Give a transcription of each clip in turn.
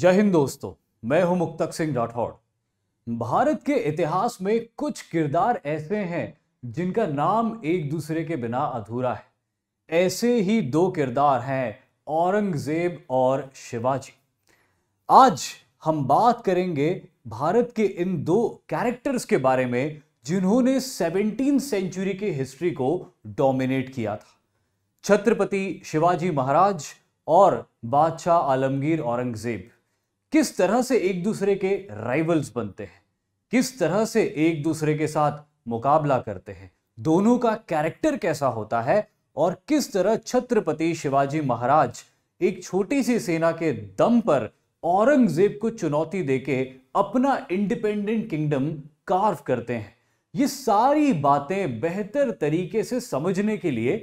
जय हिंद दोस्तों मैं हूं मुक्तक सिंह राठौड़ भारत के इतिहास में कुछ किरदार ऐसे हैं जिनका नाम एक दूसरे के बिना अधूरा है ऐसे ही दो किरदार हैं औरंगजेब और शिवाजी आज हम बात करेंगे भारत के इन दो कैरेक्टर्स के बारे में जिन्होंने सेवनटीन सेंचुरी की हिस्ट्री को डोमिनेट किया था छत्रपति शिवाजी महाराज और बादशाह आलमगीर औरंगजेब किस तरह से एक दूसरे के राइवल्स बनते हैं किस तरह से एक दूसरे के साथ मुकाबला करते हैं दोनों का कैरेक्टर कैसा होता है और किस तरह छत्रपति शिवाजी महाराज एक छोटी सी सेना के दम पर औरंगजेब को चुनौती देके अपना इंडिपेंडेंट किंगडम कार्व करते हैं ये सारी बातें बेहतर तरीके से समझने के लिए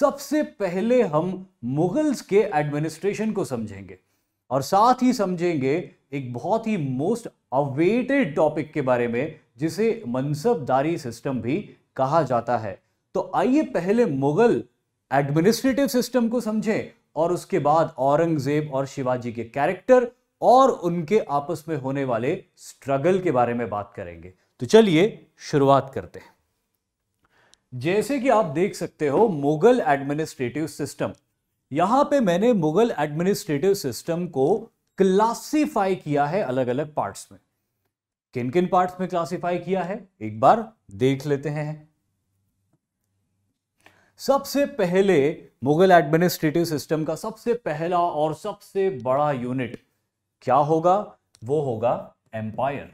सबसे पहले हम मुगल्स के एडमिनिस्ट्रेशन को समझेंगे और साथ ही समझेंगे एक बहुत ही मोस्ट अवेटेड टॉपिक के बारे में जिसे मनसबदारी सिस्टम भी कहा जाता है तो आइए पहले मुगल एडमिनिस्ट्रेटिव सिस्टम को समझें और उसके बाद औरंगजेब और शिवाजी के कैरेक्टर और उनके आपस में होने वाले स्ट्रगल के बारे में बात करेंगे तो चलिए शुरुआत करते हैं जैसे कि आप देख सकते हो मुगल एडमिनिस्ट्रेटिव सिस्टम यहां पे मैंने मुगल एडमिनिस्ट्रेटिव सिस्टम को क्लासिफाई किया है अलग अलग पार्ट्स में किन किन पार्ट्स में क्लासिफाई किया है एक बार देख लेते हैं सबसे पहले मुगल एडमिनिस्ट्रेटिव सिस्टम का सबसे पहला और सबसे बड़ा यूनिट क्या होगा वो होगा एम्पायर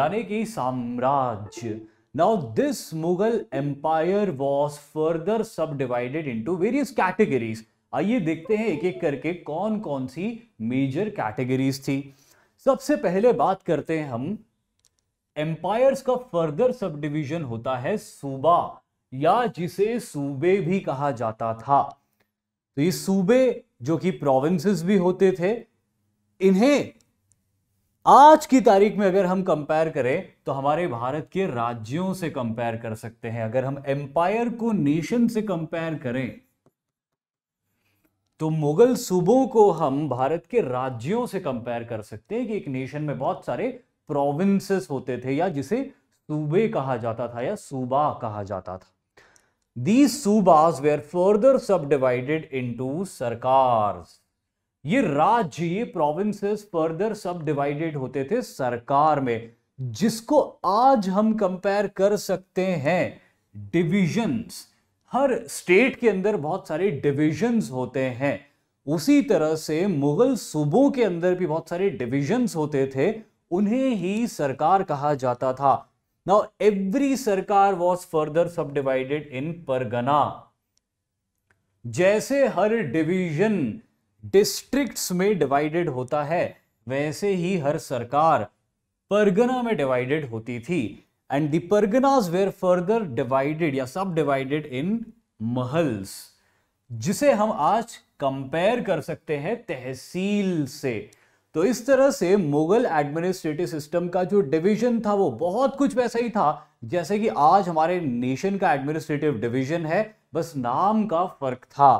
यानी कि साम्राज्य Now this Mughal empire was further subdivided into various categories. आइए देखते हैं एक एक करके कौन कौन सी मेजर कैटेगरीज थी सबसे पहले बात करते हैं हम एम्पायर्स का फर्दर सब डिविजन होता है सूबा या जिसे सूबे भी कहा जाता था तो ये सूबे जो कि प्रोविंसेस भी होते थे इन्हें आज की तारीख में अगर हम कंपेयर करें तो हमारे भारत के राज्यों से कंपेयर कर सकते हैं अगर हम एम्पायर को नेशन से कंपेयर करें तो मुगल सूबों को हम भारत के राज्यों से कंपेयर कर सकते हैं कि एक नेशन में बहुत सारे प्रोविंसेस होते थे या जिसे सूबे कहा जाता था या सूबा कहा जाता था these subahs were further subdivided into sarkars ये राज्य ये प्रोविंसेस फर्दर सब डिवाइडेड होते थे सरकार में जिसको आज हम कंपेयर कर सकते हैं डिविजन्स हर स्टेट के अंदर बहुत सारे डिविजन्स होते हैं उसी तरह से मुगल सूबों के अंदर भी बहुत सारे डिविजन्स होते थे उन्हें ही सरकार कहा जाता था now every sarkar was further subdivided in pargana जैसे हर डिवीजन डिस्ट्रिक्ट्स में डिवाइडेड होता है वैसे ही हर सरकार परगना में डिवाइडेड होती थी and the parganas were further divided या सब डिवाइडेड इन महल्स जिसे हम आज कंपेयर कर सकते हैं तहसील से तो इस तरह से मुगल एडमिनिस्ट्रेटिव सिस्टम का जो डिवीजन था वो बहुत कुछ वैसा ही था जैसे कि आज हमारे नेशन का एडमिनिस्ट्रेटिव डिवीजन है बस नाम का फर्क था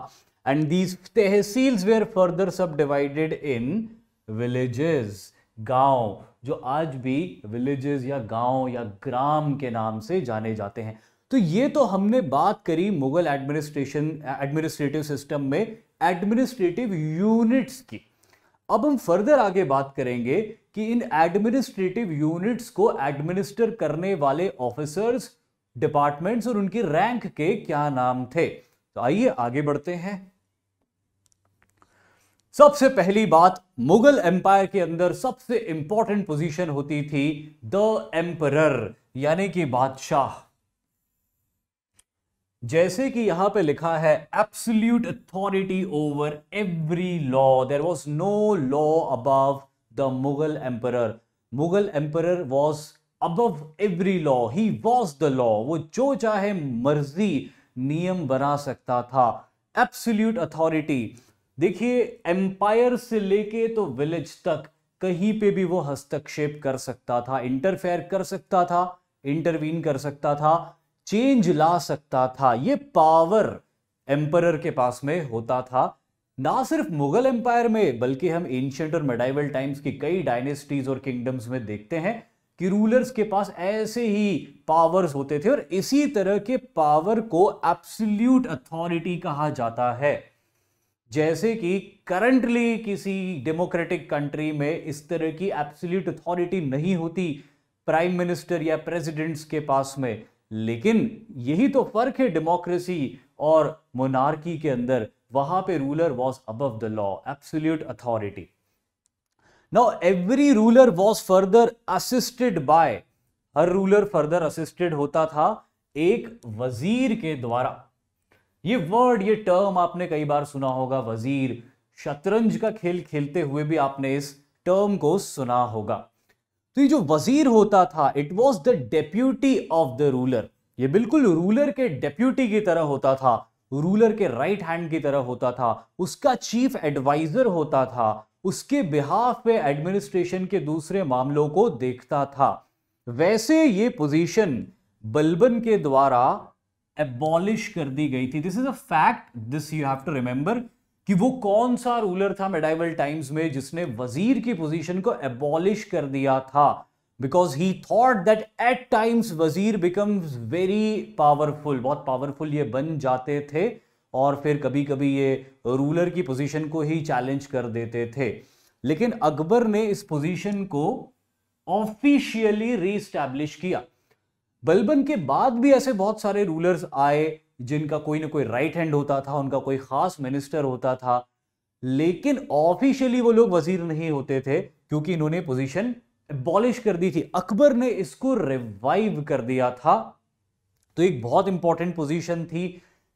and these tehsils were further subdivided in villages गांव जो आज भी विलेजेस या गांव या ग्राम के नाम से जाने जाते हैं तो ये तो हमने बात करी मुगल एडमिनिस्ट्रेशन एडमिनिस्ट्रेटिव सिस्टम में एडमिनिस्ट्रेटिव यूनिट्स की अब हम फर्दर आगे बात करेंगे कि इन एडमिनिस्ट्रेटिव यूनिट्स को एडमिनिस्टर करने वाले ऑफिसर्स डिपार्टमेंट्स और उनकी रैंक के क्या नाम थे तो आइए आगे बढ़ते हैं सबसे पहली बात मुगल एम्पायर के अंदर सबसे इंपॉर्टेंट पोजीशन होती थी द एम्परर यानी कि बादशाह जैसे कि यहां पे लिखा है absolute authority over every law there was no law above the Mughal emperor Mughal emperor was above every law he was the law वो जो चाहे मर्जी नियम बना सकता था एप्सल्यूट अथॉरिटी देखिए एम्पायर से लेके तो विलेज तक कहीं पे भी वो हस्तक्षेप कर सकता था इंटरफेयर कर सकता था इंटरवीन कर सकता था चेंज ला सकता था ये पावर एम्परर के पास में होता था ना सिर्फ मुगल एम्पायर में बल्कि हम एंशियंट और मेडाइवल टाइम्स की कई डायनेस्टीज और किंगडम्स में देखते हैं कि रूलर्स के पास ऐसे ही पावर्स होते थे और इसी तरह के पावर को एब्सोल्यूट अथॉरिटी कहा जाता है जैसे कि करंटली किसी डेमोक्रेटिक कंट्री में इस तरह की एब्सोल्यूट अथॉरिटी नहीं होती प्राइम मिनिस्टर या प्रेसिडेंट्स के पास में लेकिन यही तो फर्क है डेमोक्रेसी और मोनार्की के अंदर वहां पे ruler was above the law absolute authority now every ruler was further assisted by हर रूलर फर्दर असिस्टेड होता था एक वजीर के द्वारा ये वर्ड ये टर्म आपने कई बार सुना होगा वजीर शतरंज का खेल खेलते हुए भी आपने इस टर्म को सुना होगा तो ये जो वजीर होता था it was the deputy of the ruler ये बिल्कुल रूलर के डेप्यूटी की तरह होता था रूलर के राइट हैंड की तरह होता था उसका चीफ एडवाइजर होता था उसके बिहाफ पे एडमिनिस्ट्रेशन के दूसरे मामलों को देखता था वैसे ये पोजीशन बलबन के द्वारा एबॉलिश कर दी गई थी this is a fact this you have to remember कि वो कौन सा रूलर था मेडाइवल टाइम्स में जिसने वजीर की पोजीशन को एबॉलिश कर दिया था because he thought that at times wazir becomes very powerful बहुत पावरफुल ये बन जाते थे और फिर कभी कभी ये रूलर की पोजीशन को ही चैलेंज कर देते थे लेकिन अकबर ने इस पोजीशन को ऑफिशियली रीस्टैब्लिश किया बलबन के बाद भी ऐसे बहुत सारे रूलर्स आए जिनका कोई ना कोई राइट हैंड होता था उनका कोई खास मिनिस्टर होता था लेकिन ऑफिशियली वो लोग वजीर नहीं होते थे क्योंकि इन्होंने पोजीशन एबॉलिश कर दी थी अकबर ने इसको रिवाइव कर दिया था तो एक बहुत इंपॉर्टेंट पोजीशन थी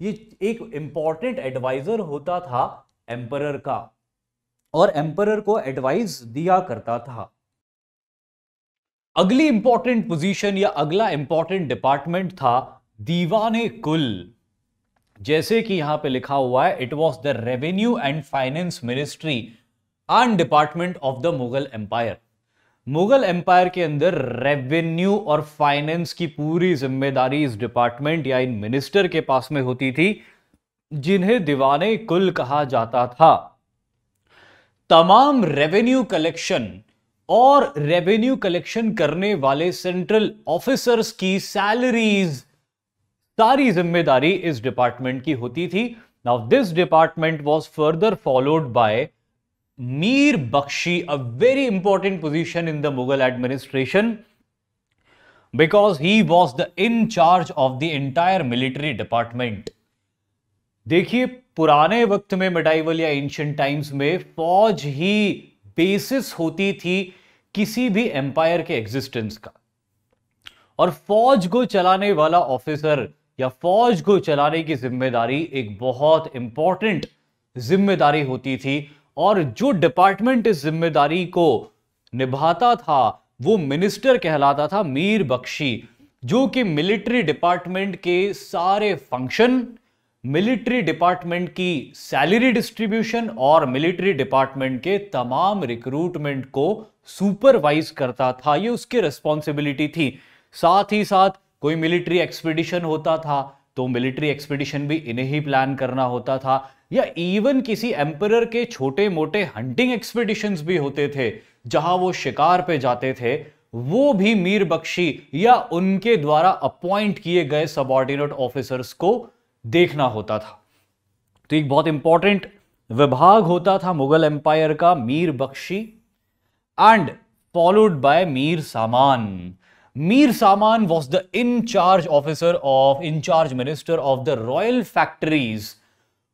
ये एक इंपॉर्टेंट एडवाइजर होता था एम्पर का और एम्पर को एडवाइस दिया करता था अगली इंपॉर्टेंट पोजीशन या अगला इंपॉर्टेंट डिपार्टमेंट था दीवान कुल जैसे कि यहां पे लिखा हुआ है it was the revenue and finance ministry and department of the Mughal empire Mughal empire के अंदर रेवेन्यू और फाइनेंस की पूरी जिम्मेदारी इस डिपार्टमेंट या इन मिनिस्टर के पास में होती थी जिन्हें दीवाने कुल कहा जाता था तमाम रेवेन्यू कलेक्शन और रेवेन्यू कलेक्शन करने वाले सेंट्रल ऑफिसर्स की सैलरीज सारी जिम्मेदारी इस डिपार्टमेंट की होती थी now this department was further followed by Mir Bakhshi a very important position in the Mughal administration because he was the in charge of the entire military department देखिए पुराने वक्त में मिडाइवल या एंशियंट टाइम्स में फौज ही बेसिस होती थी किसी भी एम्पायर के एग्जिस्टेंस का और फौज को चलाने वाला ऑफिसर या फौज को चलाने की जिम्मेदारी एक बहुत इंपॉर्टेंट जिम्मेदारी होती थी और जो डिपार्टमेंट इस जिम्मेदारी को निभाता था वो मिनिस्टर कहलाता था मीर बख्शी जो कि मिलिट्री डिपार्टमेंट के सारे फंक्शन मिलिट्री डिपार्टमेंट की सैलरी डिस्ट्रीब्यूशन और मिलिट्री डिपार्टमेंट के तमाम रिक्रूटमेंट को सुपरवाइज करता था ये उसकी रिस्पॉन्सिबिलिटी थी साथ ही साथ कोई मिलिट्री एक्सपीडिशन होता था तो मिलिट्री एक्सपीडिशन भी इन्हें ही प्लान करना होता था या इवन किसी एम्पर के छोटे मोटे हंटिंग एक्सपीडिशन भी होते थे जहां वो शिकार पे जाते थे वो भी मीर बख्शी या उनके द्वारा अपॉइंट किए गए सबॉर्डिनेट ऑफिसर्स को देखना होता था तो एक बहुत इंपॉर्टेंट विभाग होता था मुगल एम्पायर का Mir Bakhshi and followed by Mir Saman Mir Saman was the in officer of of, in-charge minister of the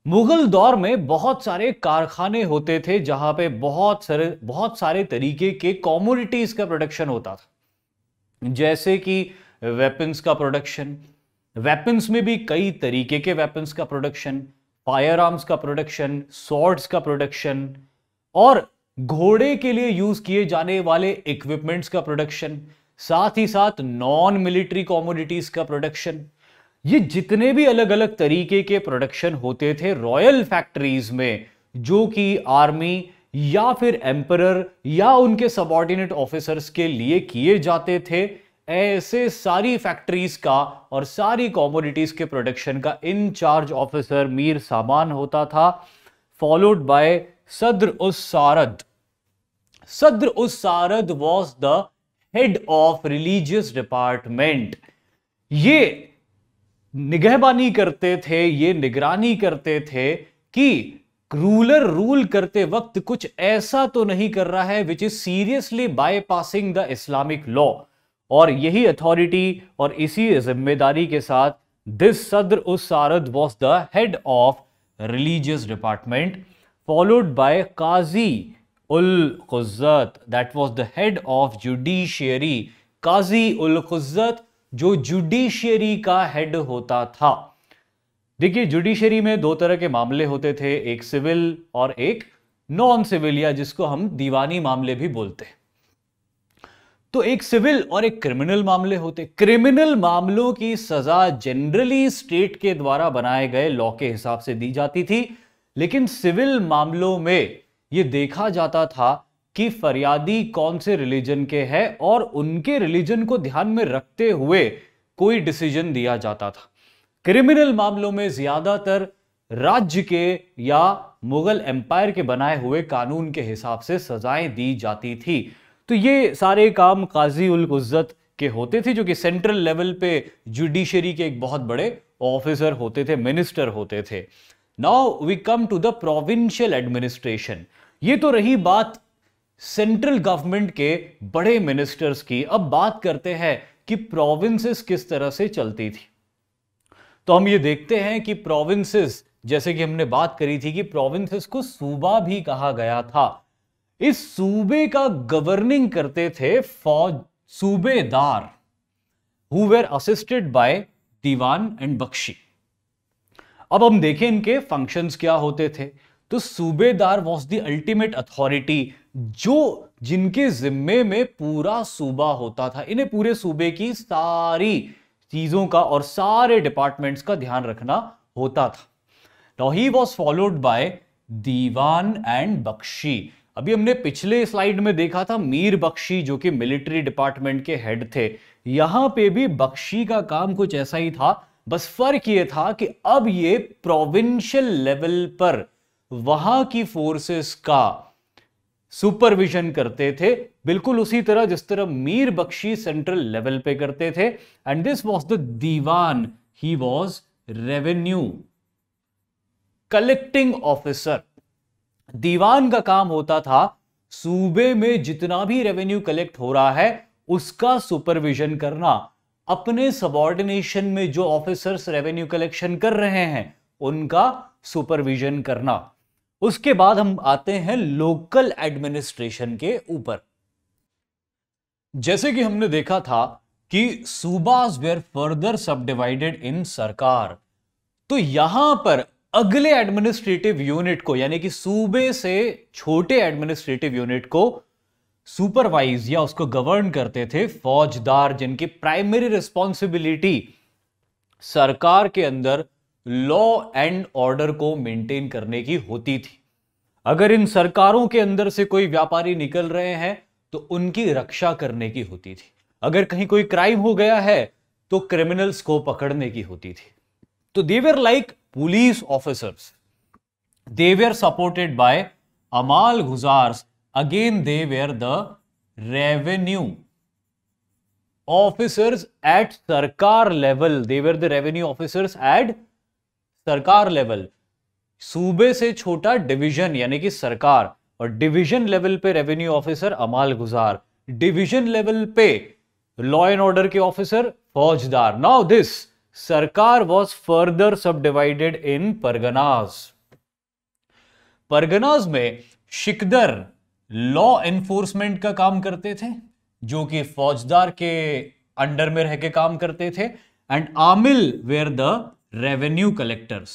Mughal दौर में बहुत सारे कारखाने होते थे जहां पे बहुत सारे बहुत सारे तरीके के कॉमोडिटीज का प्रोडक्शन होता था जैसे कि वेपन्स का प्रोडक्शन वेपन्स में भी कई तरीके के वेपन्स का प्रोडक्शन फायर आर्म्स का प्रोडक्शन सॉर्ड्स का प्रोडक्शन और घोड़े के लिए यूज किए जाने वाले इक्विपमेंट्स का प्रोडक्शन साथ ही साथ नॉन मिलिट्री कॉमोडिटीज का प्रोडक्शन ये जितने भी अलग अलग तरीके के प्रोडक्शन होते थे रॉयल फैक्ट्रीज में जो कि आर्मी या फिर एम्परर या उनके सबॉर्डिनेट ऑफिसर्स के लिए किए जाते थे ऐसे सारी फैक्ट्रीज का और सारी कॉमोडिटीज के प्रोडक्शन का चार्ज ऑफिसर मीर सामान होता था फॉलोड बाय सद्र उस सारद सद्र उस सारद was the head of religious department ये निगहबानी करते थे ये निगरानी करते थे कि रूलर रूल करते वक्त कुछ ऐसा तो नहीं कर रहा है which is seriously bypassing the Islamic law और यही अथॉरिटी और इसी जिम्मेदारी के साथ दिस सदर उस सारद was the head of religious department followed by Qazi ul Quzat that was the head of judiciary Qazi ul Quzat जो जुडिशियरी का हेड होता था देखिए जुडिशियरी में दो तरह के मामले होते थे एक सिविल और एक नॉन सिविल या जिसको हम दीवानी मामले भी बोलते हैं तो एक सिविल और एक क्रिमिनल मामले होते क्रिमिनल मामलों की सजा जनरली स्टेट के द्वारा बनाए गए लॉ के हिसाब से दी जाती थी लेकिन सिविल मामलों में ये देखा जाता था कि फरियादी कौन से रिलीजन के हैं और उनके रिलीजन को ध्यान में रखते हुए कोई डिसीजन दिया जाता था क्रिमिनल मामलों में ज्यादातर राज्य के या मुगल एम्पायर के बनाए हुए कानून के हिसाब से सजाएं दी जाती थी तो ये सारे काम काजी उल उज्जत के होते थे जो कि सेंट्रल लेवल पे जुडिशरी के एक बहुत बड़े ऑफिसर होते थे मिनिस्टर होते थे now we come to the provincial administration ये तो रही बात सेंट्रल गवर्नमेंट के बड़े मिनिस्टर्स की अब बात करते हैं कि प्रोविंसेस किस तरह से चलती थी तो हम ये देखते हैं कि प्रोविंसेस जैसे कि हमने बात करी थी कि प्रोविंसेस को सूबा भी कहा गया था इस सूबे का गवर्निंग करते थे फौज subedar who were assisted by diwan and Bakhshi अब हम देखें इनके फंक्शंस क्या होते थे तो सूबेदार वॉज द अल्टीमेट अथॉरिटी जो जिनके जिम्मे में पूरा सूबा होता था इन्हें पूरे सूबे की सारी चीजों का और सारे डिपार्टमेंट्स का ध्यान रखना होता था he was followed by diwan and Bakhshi अभी हमने पिछले स्लाइड में देखा था मीर बख्शी जो कि मिलिट्री डिपार्टमेंट के हेड थे यहां पे भी बख्शी का काम कुछ ऐसा ही था बस फर्क ये था कि अब ये प्रोविंशियल लेवल पर वहां की फोर्सेस का सुपरविजन करते थे बिल्कुल उसी तरह जिस तरह मीर बख्शी सेंट्रल लेवल पे करते थे and this was the diwan he was revenue collecting officer दीवान का काम होता था सूबे में जितना भी रेवेन्यू कलेक्ट हो रहा है उसका सुपरविजन करना अपने सबॉर्डिनेशन में जो ऑफिसर्स रेवेन्यू कलेक्शन कर रहे हैं उनका सुपरविजन करना उसके बाद हम आते हैं लोकल एडमिनिस्ट्रेशन के ऊपर जैसे कि हमने देखा था कि subahs were further subdivided in sarkar तो यहां पर अगले एडमिनिस्ट्रेटिव यूनिट को यानी कि सूबे से छोटे एडमिनिस्ट्रेटिव यूनिट को सुपरवाइज या उसको गवर्न करते थे फौजदार जिनकी प्राइमरी रिस्पॉन्सिबिलिटी सरकार के अंदर लॉ एंड ऑर्डर को मेंटेन करने की होती थी अगर इन सरकारों के अंदर से कोई व्यापारी निकल रहे हैं तो उनकी रक्षा करने की होती थी अगर कहीं कोई क्राइम हो गया है तो क्रिमिनल्स को पकड़ने की होती थी तो they were like police officers they were supported by amalguzars again they were the revenue officers at sarkar level they were the revenue officers at sarkar level सूबे से छोटा डिवीजन यानी कि सरकार और डिवीजन लेवल पे रेवेन्यू ऑफिसर अमाल गुजार डिवीजन लेवल पे लॉ एंड ऑर्डर के ऑफिसर फौजदार now this sarkar was further subdivided in parganas parganas में शिकदर लॉ एनफोर्समेंट का काम करते थे जो कि फौजदार के अंडर में रह के काम करते थे एंड आमिल वेयर द रेवेन्यू कलेक्टर्स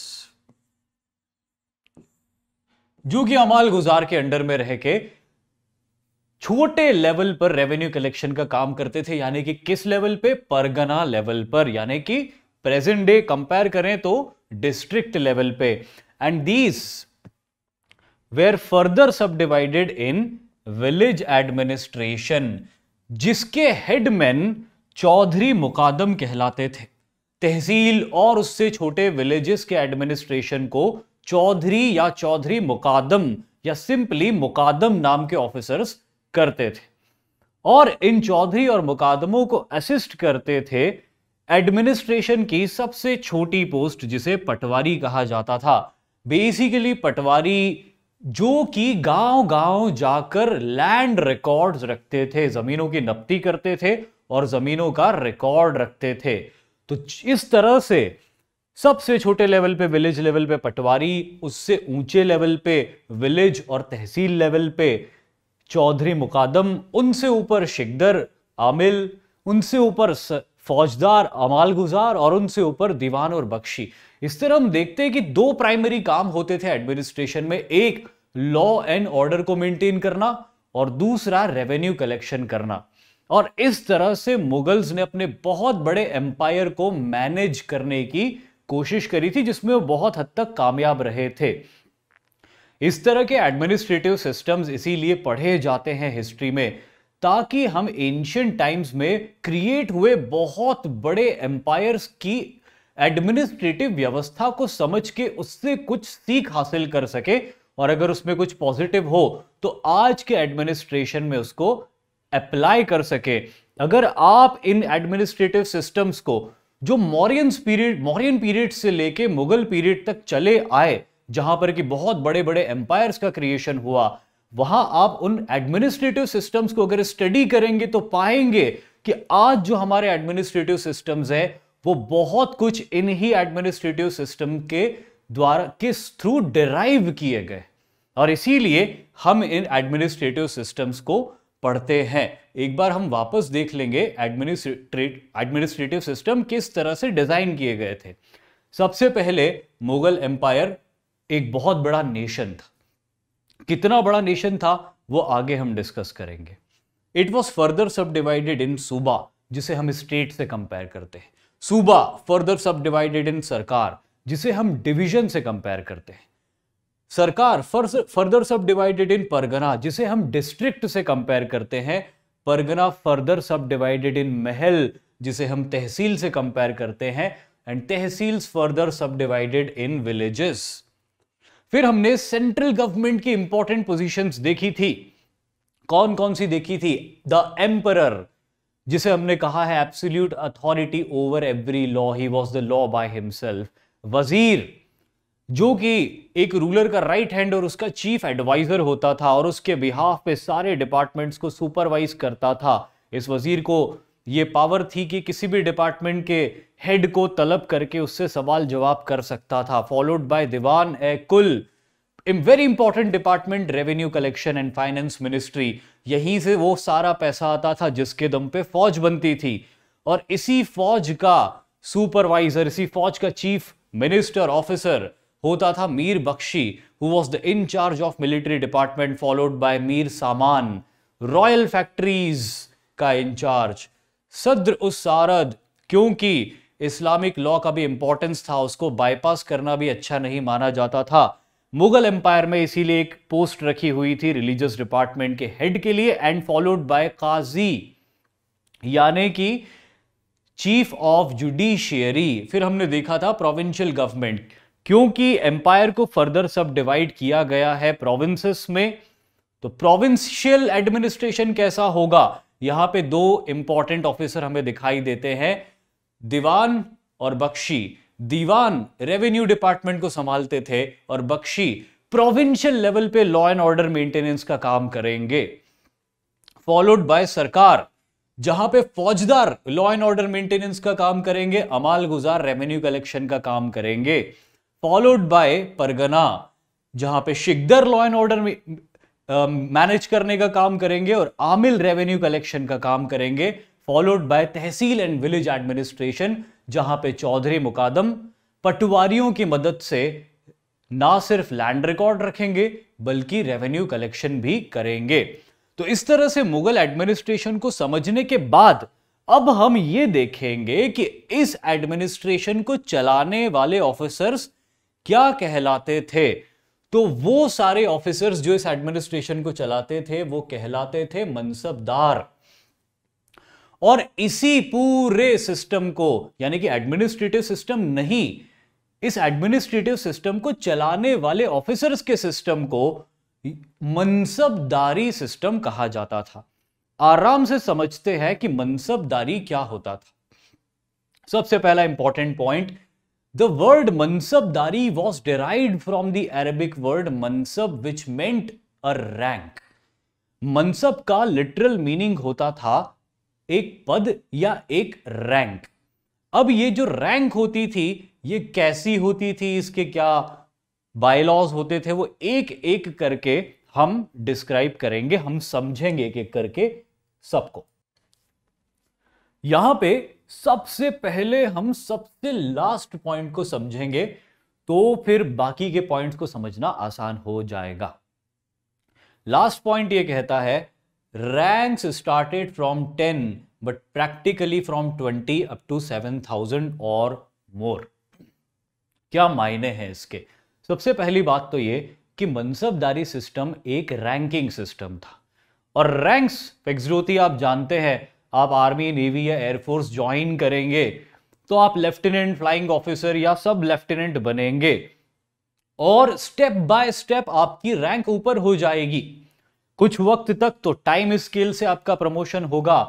जो कि अमाल गुजार के अंडर में रह के छोटे लेवल पर रेवेन्यू कलेक्शन का काम करते थे यानी कि किस लेवल पे परगना लेवल पर यानी कि प्रेजेंट डे कंपेयर करें तो डिस्ट्रिक्ट लेवल पे and these were further subdivided in village administration जिसके हेडमैन चौधरी मुकादम कहलाते थे तहसील और उससे छोटे विलेजेस के एडमिनिस्ट्रेशन को चौधरी या चौधरी मुकादम या सिंपली मुकादम नाम के ऑफिसर्स करते थे और इन चौधरी और मुकादमों को असिस्ट करते थे एडमिनिस्ट्रेशन की सबसे छोटी पोस्ट जिसे पटवारी कहा जाता था बेसिकली पटवारी जो कि गांव गांव जाकर लैंड रिकॉर्ड्स रखते थे जमीनों की नपती करते थे और जमीनों का रिकॉर्ड रखते थे तो इस तरह से सबसे छोटे लेवल पे विलेज लेवल पे पटवारी उससे ऊंचे लेवल पे विलेज और तहसील लेवल पे चौधरी मुकादम उनसे ऊपर शिकदर आमिल उनसे ऊपर फौजदार अमाल गुजार और उनसे ऊपर दीवान और बख्शी इस तरह हम देखते हैं कि दो प्राइमरी काम होते थे एडमिनिस्ट्रेशन में एक लॉ एंड ऑर्डर को मेंटेन करना और दूसरा रेवेन्यू कलेक्शन करना और इस तरह से मुगल्स ने अपने बहुत बड़े एम्पायर को मैनेज करने की कोशिश करी थी जिसमें वो बहुत हद तक कामयाब रहे थे इस तरह के एडमिनिस्ट्रेटिव सिस्टम्स इसीलिए पढ़े जाते हैं हिस्ट्री में ताकि हम एंशियंट टाइम्स में क्रिएट हुए बहुत बड़े एम्पायर्स की एडमिनिस्ट्रेटिव व्यवस्था को समझ के उससे कुछ सीख हासिल कर सके और अगर उसमें कुछ पॉजिटिव हो तो आज के एडमिनिस्ट्रेशन में उसको अप्लाई कर सके अगर आप इन एडमिनिस्ट्रेटिव सिस्टम्स को जो मौर्यन पीरियड मौर्यन पीरियड से लेके मुगल पीरियड तक चले आए जहां पर कि बहुत बड़े बड़े एम्पायर्स का क्रिएशन हुआ वहां आप उन एडमिनिस्ट्रेटिव सिस्टम्स को अगर स्टडी करेंगे तो पाएंगे कि आज जो हमारे एडमिनिस्ट्रेटिव सिस्टम्स हैं वो बहुत कुछ इन्हीं एडमिनिस्ट्रेटिव सिस्टम के द्वारा किस थ्रू डिराइव किए गए और इसीलिए हम इन एडमिनिस्ट्रेटिव सिस्टम्स को पढ़ते हैं एक बार हम वापस देख लेंगे एडमिनिस्ट्रेट एडमिनिस्ट्रेटिव सिस्टम किस तरह से डिजाइन किए गए थे सबसे पहले मुगल एम्पायर एक बहुत बड़ा नेशन था कितना बड़ा नेशन था वो आगे हम डिस्कस करेंगे it was further subdivided in subah जिसे हम स्टेट से कंपेयर करते हैं सूबा फर्दर सब डिवाइडेड इन सरकार जिसे हम डिवीजन से कंपेयर करते हैं सरकार further subdivided in Pargana जिसे हम डिस्ट्रिक्ट से कंपेयर करते हैं pargana further subdivided in mahal जिसे हम तहसील से कंपेयर करते हैं and tehsil further subdivided in villages फिर हमने सेंट्रल गवर्नमेंट की इंपॉर्टेंट पोजिशन देखी थी कौन कौन सी देखी थी द एम्पर जिसे हमने कहा है absolute authority over every law he was the law by himself वजीर जो कि एक रूलर का राइट हैंड और उसका चीफ एडवाइजर होता था और उसके बिहाफ पे सारे डिपार्टमेंट्स को सुपरवाइज करता था इस वजीर को ये पावर थी कि किसी भी डिपार्टमेंट के हेड को तलब करके उससे सवाल जवाब कर सकता था followed by Diwan e Kul very important department revenue collection and finance ministry यहीं से वो सारा पैसा आता था जिसके दम पे फौज बनती थी और इसी फौज का सुपरवाइजर इसी फौज का चीफ मिनिस्टर ऑफिसर होता था Mir Bakhshi who was the in-charge of military department followed by Mir Saman royal factories का इंचार्ज सद्र उस सारद क्योंकि इस्लामिक लॉ का भी इंपॉर्टेंस था उसको बाईपास करना भी अच्छा नहीं माना जाता था मुगल एम्पायर में इसीलिए एक पोस्ट रखी हुई थी रिलीजियस डिपार्टमेंट के हेड के लिए एंड फॉलोड बाय काजी यानी कि चीफ ऑफ जुडिशियरी फिर हमने देखा था प्रोविंशियल गवर्नमेंट क्योंकि एम्पायर को फर्दर सब डिवाइड किया गया है प्रोविंसेस में तो प्रोविंशियल एडमिनिस्ट्रेशन कैसा होगा यहां पे दो इंपॉर्टेंट ऑफिसर हमें दिखाई देते हैं दीवान और बख्शी दीवान रेवेन्यू डिपार्टमेंट को संभालते थे और बख्शी प्रोविंशियल लेवल पे लॉ एंड ऑर्डर मेंटेनेंस का काम करेंगे फॉलोड बाय सरकार जहां पे फौजदार लॉ एंड ऑर्डर मेंटेनेंस का काम करेंगे अमाल गुजार रेवेन्यू कलेक्शन का काम करेंगे फॉलोड बाय परगना जहां पे शिकदर लॉ एंड ऑर्डर में मैनेज करने का काम करेंगे और आमिल रेवेन्यू कलेक्शन का काम करेंगे followed by tehsil and village administration जहां पे चौधरी मुकादम पटवारियों की मदद से ना सिर्फ लैंड रिकॉर्ड रखेंगे बल्कि रेवेन्यू कलेक्शन भी करेंगे तो इस तरह से मुगल एडमिनिस्ट्रेशन को समझने के बाद अब हम ये देखेंगे कि इस एडमिनिस्ट्रेशन को चलाने वाले ऑफिसर्स क्या कहलाते थे तो वो सारे ऑफिसर्स जो इस एडमिनिस्ट्रेशन को चलाते थे वो कहलाते थे मनसबदार और इसी पूरे सिस्टम को यानी कि एडमिनिस्ट्रेटिव सिस्टम नहीं इस एडमिनिस्ट्रेटिव सिस्टम को चलाने वाले ऑफिसर्स के सिस्टम को मनसबदारी सिस्टम कहा जाता था आराम से समझते हैं कि मनसबदारी क्या होता था सबसे पहला important point The word mansabdari was derived from the Arabic word mansab which meant a rank. मनसब का लिटरल मीनिंग होता था एक पद या एक रैंक अब ये जो रैंक होती थी ये कैसी होती थी इसके क्या बायलॉज होते थे वो एक एक करके हम डिस्क्राइब करेंगे हम समझेंगे एक एक करके सबको यहां पे सबसे पहले हम सबसे लास्ट पॉइंट को समझेंगे तो फिर बाकी के पॉइंट्स को समझना आसान हो जाएगा लास्ट पॉइंट ये कहता है ranks started from ten but practically from twenty up to seven thousand और मोर क्या मायने हैं इसके सबसे पहली बात तो ये कि मनसबदारी सिस्टम एक रैंकिंग सिस्टम था और रैंक्स पेक्सरोती आप जानते हैं आप आर्मी नेवी या एयरफोर्स ज्वाइन करेंगे तो आप लेफ्टिनेंट फ्लाइंग ऑफिसर या सब लेफ्टिनेंट बनेंगे और स्टेप बाय स्टेप आपकी रैंक ऊपर हो जाएगी कुछ वक्त तक तो टाइम स्केल से आपका प्रमोशन होगा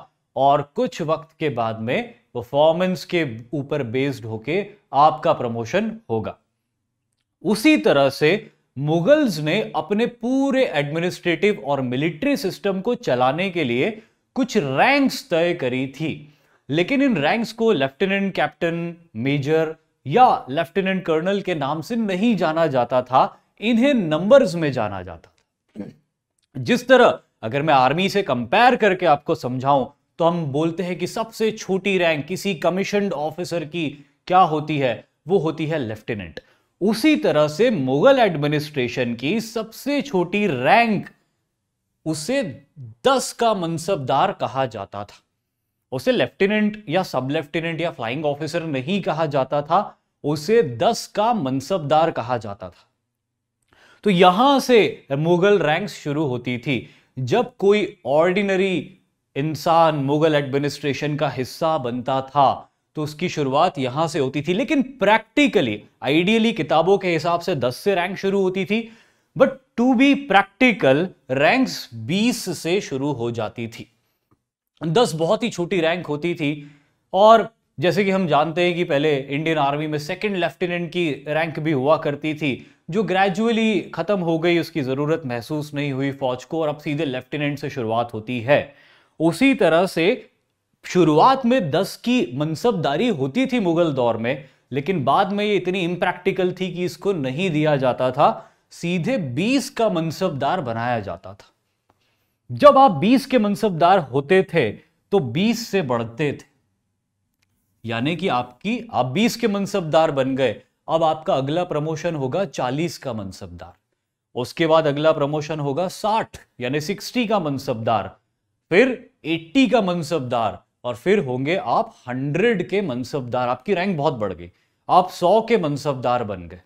और कुछ वक्त के बाद में परफॉर्मेंस के ऊपर बेस्ड होके आपका प्रमोशन होगा उसी तरह से मुगल्स ने अपने पूरे एडमिनिस्ट्रेटिव और मिलिट्री सिस्टम को चलाने के लिए कुछ रैंक्स तय करी थी लेकिन इन रैंक्स को लेफ्टिनेंट कैप्टन मेजर या लेफ्टिनेंट कर्नल के नाम से नहीं जाना जाता था इन्हें नंबर्स में जाना जाता था जिस तरह अगर मैं आर्मी से कंपेयर करके आपको समझाऊं तो हम बोलते हैं कि सबसे छोटी रैंक किसी कमीशन ऑफिसर की क्या होती है वो होती है लेफ्टिनेंट उसी तरह से मुगल एडमिनिस्ट्रेशन की सबसे छोटी रैंक उसे दस का मनसबदार कहा जाता था उसे लेफ्टिनेंट या सब लेफ्टिनेंट या फ्लाइंग ऑफिसर नहीं कहा जाता था उसे दस का मनसबदार कहा जाता था तो यहां से मुगल रैंक्स शुरू होती थी जब कोई ऑर्डिनरी इंसान मुगल एडमिनिस्ट्रेशन का हिस्सा बनता था तो उसकी शुरुआत यहां से होती थी लेकिन प्रैक्टिकली आइडियली किताबों के हिसाब से दस से रैंक शुरू होती थी but to be practical ranks 20 से शुरू हो जाती थी 10 बहुत ही छोटी रैंक होती थी और जैसे कि हम जानते हैं कि पहले इंडियन आर्मी में सेकंड लेफ्टिनेंट की रैंक भी हुआ करती थी जो ग्रेजुअली ख़त्म हो गई उसकी ज़रूरत महसूस नहीं हुई फौज को और अब सीधे लेफ्टिनेंट से शुरुआत होती है उसी तरह से शुरुआत में दस की मनसबदारी होती थी मुगल दौर में लेकिन बाद में ये इतनी इम्प्रैक्टिकल थी कि इसको नहीं दिया जाता था सीधे 20 का मनसबदार बनाया जाता था जब आप 20 के मनसबदार होते थे तो 20 से बढ़ते थे यानी कि आपकी आप 20 के मनसबदार बन गए अब आपका अगला प्रमोशन होगा 40 का मनसबदार उसके बाद अगला प्रमोशन होगा 60 यानी 60 का मनसबदार फिर 80 का मनसबदार और फिर होंगे आप 100 के मनसबदार आपकी रैंक बहुत बढ़ गई आप 100 के मनसबदार बन गए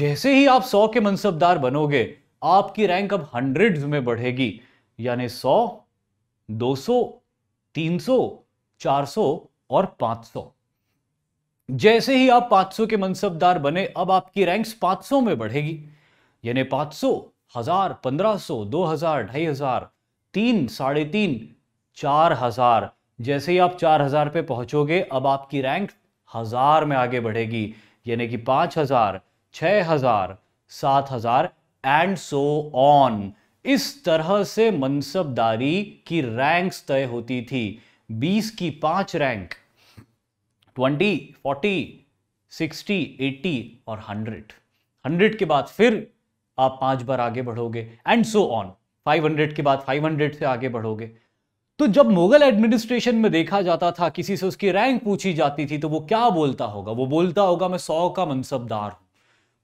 जैसे ही आप सौ के मनसबदार बनोगे आपकी रैंक अब हंड्रेड में बढ़ेगी यानी सौ दो सौ तीन सौ चार सौ और पांच सौ जैसे ही आप 500 के मनसबदार बने अब आपकी पांच 500 में बढ़ेगी यानी 500, हजार पंद्रह सौ दो हजार ढाई हजार तीन साढ़े तीन चार हजार जैसे ही आप चार हजार पे पहुंचोगे अब आपकी रैंक हजार में आगे बढ़ेगी यानी कि पांच हजार छः हजार सात हजार एंड सो ऑन इस तरह से मनसबदारी की रैंक्स तय होती थी बीस की पांच rank twenty forty sixty eighty और हंड्रेड हंड्रेड के बाद फिर आप पांच बार आगे बढ़ोगे and so on five hundred के बाद फाइव हंड्रेड से आगे बढ़ोगे तो जब मुगल एडमिनिस्ट्रेशन में देखा जाता था किसी से उसकी रैंक पूछी जाती थी तो वो क्या बोलता होगा वो बोलता होगा मैं सौ का मनसबदार हूं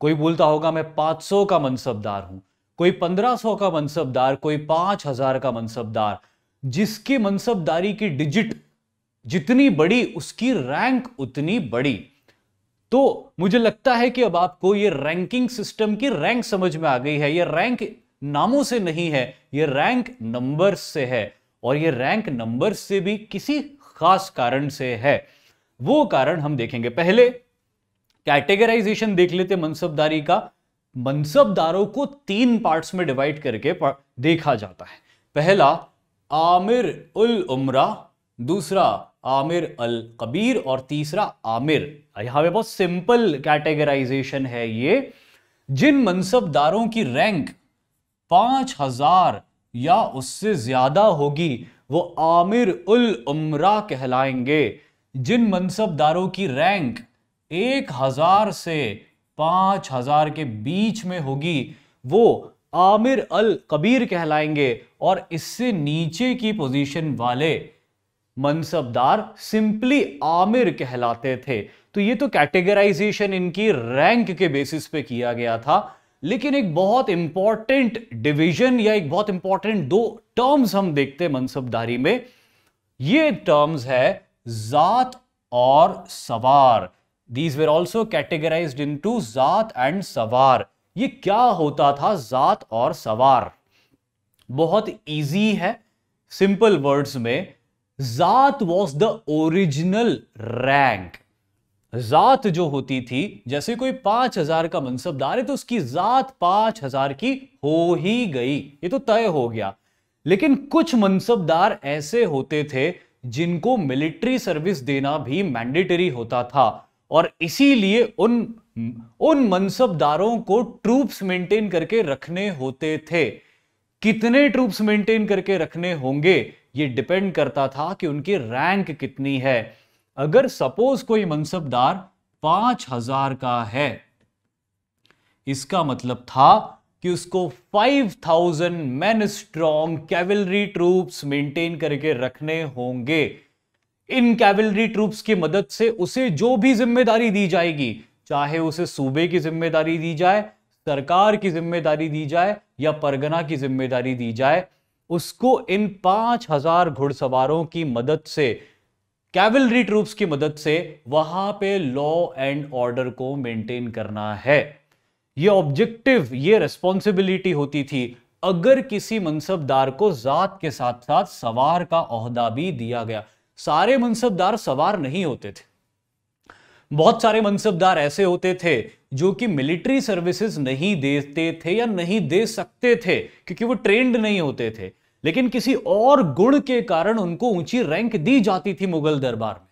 कोई बोलता होगा मैं 500 का मनसबदार हूं कोई 1500 का मनसबदार कोई 5000 का मनसबदार जिसकी मनसबदारी की डिजिट जितनी बड़ी उसकी रैंक उतनी बड़ी तो मुझे लगता है कि अब आपको ये रैंकिंग सिस्टम की रैंक समझ में आ गई है ये रैंक नामों से नहीं है ये रैंक नंबर से है और ये रैंक नंबर से भी किसी खास कारण से है वो कारण हम देखेंगे पहले कैटेगराइजेशन देख लेते मनसबदारी का मनसबदारों को तीन पार्ट्स में डिवाइड करके देखा जाता है पहला आमिर उल उमरा दूसरा आमिर अल कबीर और तीसरा आमिर यहां पे बहुत सिंपल कैटेगराइजेशन है ये जिन मनसबदारों की रैंक पांच हजार या उससे ज्यादा होगी वो आमिर उल उमरा कहलाएंगे जिन मनसबदारों की रैंक एक हजार से पांच हजार के बीच में होगी वो आमिर अल कबीर कहलाएंगे और इससे नीचे की पोजीशन वाले मनसबदार सिंपली आमिर कहलाते थे तो ये तो कैटेगराइजेशन इनकी रैंक के बेसिस पे किया गया था लेकिन एक बहुत इंपॉर्टेंट डिवीजन या एक बहुत इंपॉर्टेंट दो टर्म्स हम देखते हैं मनसबदारी में ये टर्म्स है जात और सवार these were also categorise into zat and sawar ये क्या होता था जात और सवार बहुत ईजी है सिंपल वर्ड्स में जात वॉज द ओरिजिनल रैंक जात जो होती थी जैसे कोई पांच हजार का मनसबदार है तो उसकी जात पांच हजार की हो ही गई ये तो तय हो गया लेकिन कुछ मनसबदार ऐसे होते थे जिनको मिलिट्री सर्विस देना भी मैंडेटरी होता था और इसीलिए उन उन मनसबदारों को ट्रूप्स मेंटेन करके रखने होते थे कितने ट्रूप्स मेंटेन करके रखने होंगे ये डिपेंड करता था कि उनकी रैंक कितनी है अगर सपोज कोई मनसबदार पांच हजार का है इसका मतलब था कि उसको 5000 thousand man strong cavalry troops maintain करके रखने होंगे इन कैवलरी ट्रूप्स की मदद से उसे जो भी जिम्मेदारी दी जाएगी चाहे उसे सूबे की जिम्मेदारी दी जाए सरकार की जिम्मेदारी दी जाए या परगना की जिम्मेदारी दी जाए उसको इन पांच हजार घुड़सवारों की मदद से कैवलरी ट्रूप्स की मदद से वहां पे लॉ एंड ऑर्डर को मेंटेन करना है ये ऑब्जेक्टिव ये रेस्पॉन्सिबिलिटी होती थी अगर किसी मनसबदार को जात के साथ साथ सवार का अहदा भी दिया गया सारे मनसबदार सवार नहीं होते थे बहुत सारे मनसबदार ऐसे होते थे जो कि मिलिट्री सर्विसेज नहीं देते थे या नहीं दे सकते थे क्योंकि वो ट्रेंड नहीं होते थे लेकिन किसी और गुण के कारण उनको ऊंची रैंक दी जाती थी मुगल दरबार में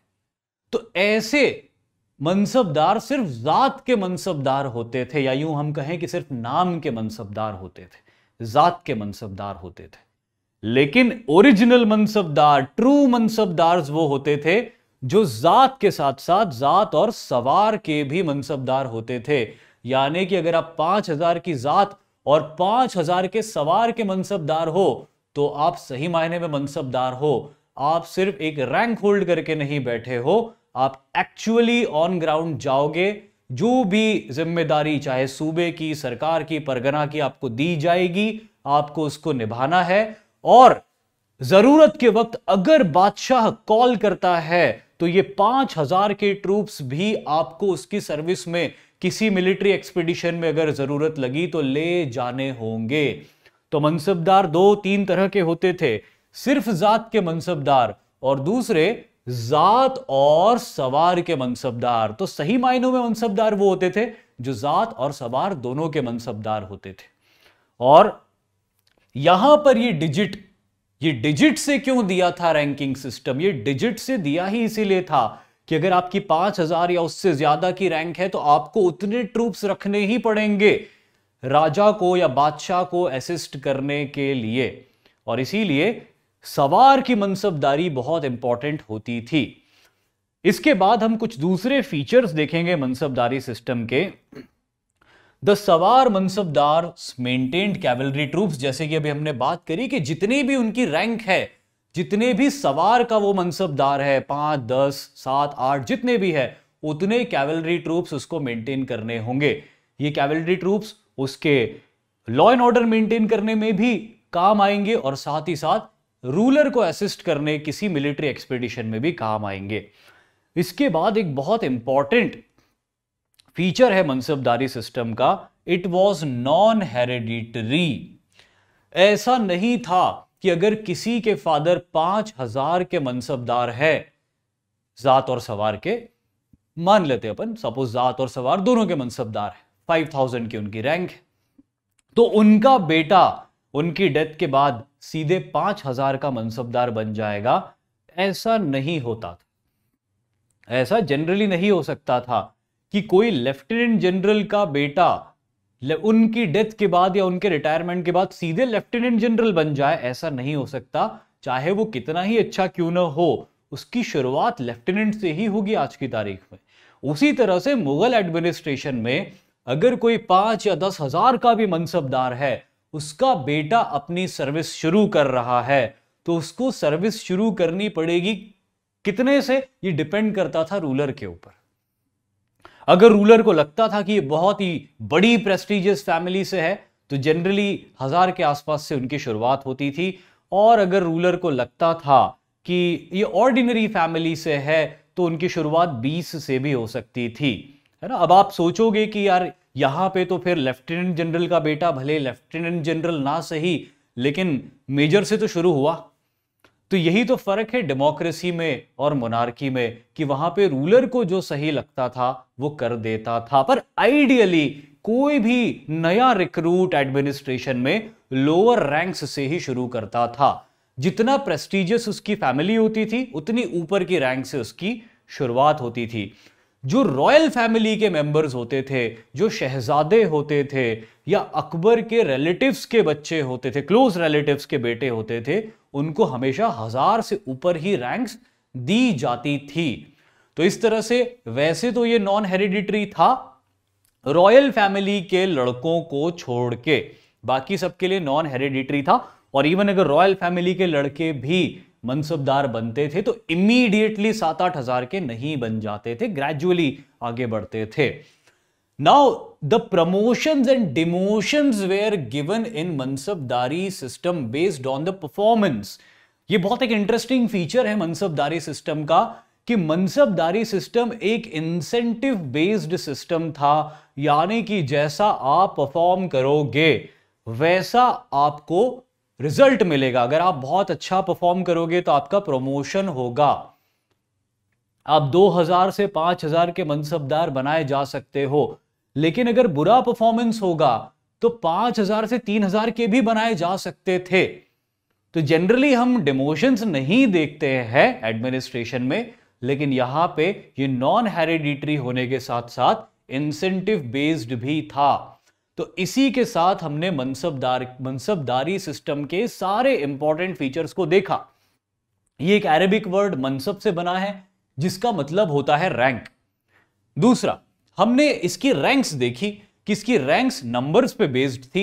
तो ऐसे मनसबदार सिर्फ जात के मनसबदार होते थे या यूं हम कहें कि सिर्फ नाम के मनसबदार होते थे जात के मनसबदार होते थे लेकिन ओरिजिनल मनसबदार ट्रू मनसबदार वो होते थे जो जात के साथ साथ जात और सवार के भी मनसबदार होते थे यानी कि अगर आप पांच हजार की जात और पांच हजार के सवार के मनसबदार हो तो आप सही मायने में मनसबदार हो आप सिर्फ एक रैंक होल्ड करके नहीं बैठे हो आप एक्चुअली ऑन ग्राउंड जाओगे जो भी जिम्मेदारी चाहे सूबे की सरकार की परगना की आपको दी जाएगी आपको उसको निभाना है और जरूरत के वक्त अगर बादशाह कॉल करता है तो ये पांच हजार के ट्रूप्स भी आपको उसकी सर्विस में किसी मिलिट्री एक्सपीडिशन में अगर जरूरत लगी तो ले जाने होंगे तो मनसबदार दो तीन तरह के होते थे सिर्फ जात के मनसबदार और दूसरे जात और सवार के मनसबदार तो सही मायनों में मनसबदार वो होते थे जो जात और सवार दोनों के मनसबदार होते थे और यहां पर ये डिजिट ये डिजिट से क्यों दिया था रैंकिंग सिस्टम ये डिजिट से दिया ही इसीलिए था कि अगर आपकी पांच हजार या उससे ज्यादा की रैंक है तो आपको उतने ट्रूप्स रखने ही पड़ेंगे राजा को या बादशाह को असिस्ट करने के लिए और इसीलिए सवार की मनसबदारी बहुत इंपॉर्टेंट होती थी इसके बाद हम कुछ दूसरे फीचर्स देखेंगे मनसबदारी सिस्टम के द सवार मनसबदार मेंटेन्ड कैवलरी ट्रूप्स जैसे कि अभी हमने बात करी कि जितनी भी उनकी रैंक है जितने भी सवार का वो मनसबदार है पांच दस सात आठ जितने भी है उतने कैवलरी ट्रूप्स उसको मेंटेन करने होंगे ये कैवलरी ट्रूप्स उसके लॉ एंड ऑर्डर मेंटेन करने में भी काम आएंगे और साथ ही साथ रूलर को असिस्ट करने किसी मिलिट्री एक्सपीडिशन में भी काम आएंगे इसके बाद एक बहुत इंपॉर्टेंट फीचर है मनसबदारी सिस्टम का इट वॉज नॉन हेरिडिटरी ऐसा नहीं था कि अगर किसी के फादर पांच हजार के मनसबदार है जात और सवार के मान लेते अपन सपोज जात और सवार दोनों के मनसबदार है फाइव थाउजेंड की उनकी रैंक है तो उनका बेटा उनकी डेथ के बाद सीधे पांच हजार का मनसबदार बन जाएगा ऐसा नहीं होता था ऐसा जनरली नहीं हो सकता था कि कोई लेफ्टिनेंट जनरल का बेटा उनकी डेथ के बाद या उनके रिटायरमेंट के बाद सीधे लेफ्टिनेंट जनरल बन जाए ऐसा नहीं हो सकता चाहे वो कितना ही अच्छा क्यों ना हो उसकी शुरुआत लेफ्टिनेंट से ही होगी आज की तारीख में उसी तरह से मुगल एडमिनिस्ट्रेशन में अगर कोई पांच या दस हजार का भी मनसबदार है उसका बेटा अपनी सर्विस शुरू कर रहा है तो उसको सर्विस शुरू करनी पड़ेगी कितने से ये डिपेंड करता था रूलर के ऊपर अगर रूलर को लगता था कि ये बहुत ही बड़ी प्रेस्टिजियस फैमिली से है तो जनरली हज़ार के आसपास से उनकी शुरुआत होती थी और अगर रूलर को लगता था कि ये ऑर्डिनरी फैमिली से है तो उनकी शुरुआत 20 से भी हो सकती थी है ना अब आप सोचोगे कि यार यहाँ पे तो फिर लेफ्टिनेंट जनरल का बेटा भले लेफ्टिनेंट जनरल ना सही लेकिन मेजर से तो शुरू हुआ तो यही तो फर्क है डेमोक्रेसी में और मोनार्की में कि वहां पे रूलर को जो सही लगता था वो कर देता था पर आइडियली कोई भी नया रिक्रूट एडमिनिस्ट्रेशन में लोअर रैंक्स से ही शुरू करता था जितना प्रेस्टिजियस उसकी फैमिली होती थी उतनी ऊपर की रैंक से उसकी शुरुआत होती थी जो रॉयल फैमिली के मेंबर्स होते थे जो शहजादे होते थे या अकबर के रिलेटिव्स के बच्चे होते थे क्लोज रिलेटिव्स के बेटे होते थे उनको हमेशा हजार से ऊपर ही रैंक्स दी जाती थी तो इस तरह से वैसे तो ये नॉन हेरिडिटरी था रॉयल फैमिली के लड़कों को छोड़ के बाकी सबके लिए नॉन हेरिडिटरी था और इवन अगर रॉयल फैमिली के लड़के भी मनसबदार बनते थे तो इमीडिएटली सात आठ हजार के नहीं बन जाते थे ग्रेजुअली आगे बढ़ते थे Now, the promotions and demotions were given in mansabdari system based on the performance. ये बहुत एक इंटरेस्टिंग फीचर है मनसबदारी सिस्टम का कि मनसबदारी सिस्टम एक इंसेंटिव बेस्ड सिस्टम था यानी कि जैसा आप परफॉर्म करोगे वैसा आपको रिजल्ट मिलेगा अगर आप बहुत अच्छा परफॉर्म करोगे तो आपका प्रमोशन होगा आप 2000 से 5000 के मनसबदार बनाए जा सकते हो लेकिन अगर बुरा परफॉर्मेंस होगा तो 5000 से 3000 के भी बनाए जा सकते थे तो जनरली हम डिमोशंस नहीं देखते हैं एडमिनिस्ट्रेशन में लेकिन यहां पे ये नॉन हेरिडिटरी होने के साथ साथ इंसेंटिव बेस्ड भी था तो इसी के साथ हमने मनसबदार मनसबदारी सिस्टम के सारे इंपॉर्टेंट फीचर्स को देखा ये एक अरेबिक वर्ड मनसब से बना है जिसका मतलब होता है रैंक दूसरा हमने इसकी रैंक्स देखी किसकी रैंक्स नंबर्स पे बेस्ड थी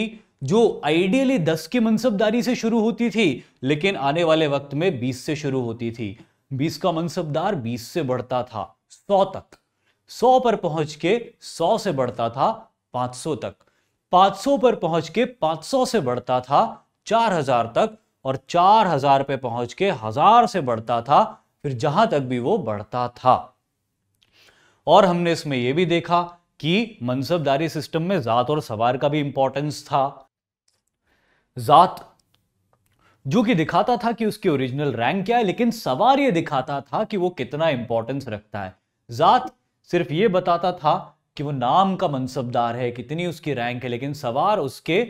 जो आइडियली 10 की मनसबदारी से शुरू होती थी लेकिन आने वाले वक्त में 20 से शुरू होती थी 20 का मनसबदार 20 से बढ़ता था 100 तक 100 पर पहुंच के 100 से बढ़ता था 500 तक 500 पर पहुंच के 500 से बढ़ता था 4000 तक और 4000 पे पहुंच के हजार से बढ़ता था फिर जहां तक भी वो बढ़ता था और हमने इसमें यह भी देखा कि मनसबदारी सिस्टम में ज़ात और सवार का भी इंपॉर्टेंस था ज़ात जो कि दिखाता था कि उसकी ओरिजिनल रैंक क्या है लेकिन सवार यह दिखाता था कि वो कितना इंपॉर्टेंस रखता है ज़ात सिर्फ ये बताता था कि वो नाम का मनसबदार है कितनी उसकी रैंक है लेकिन सवार उसके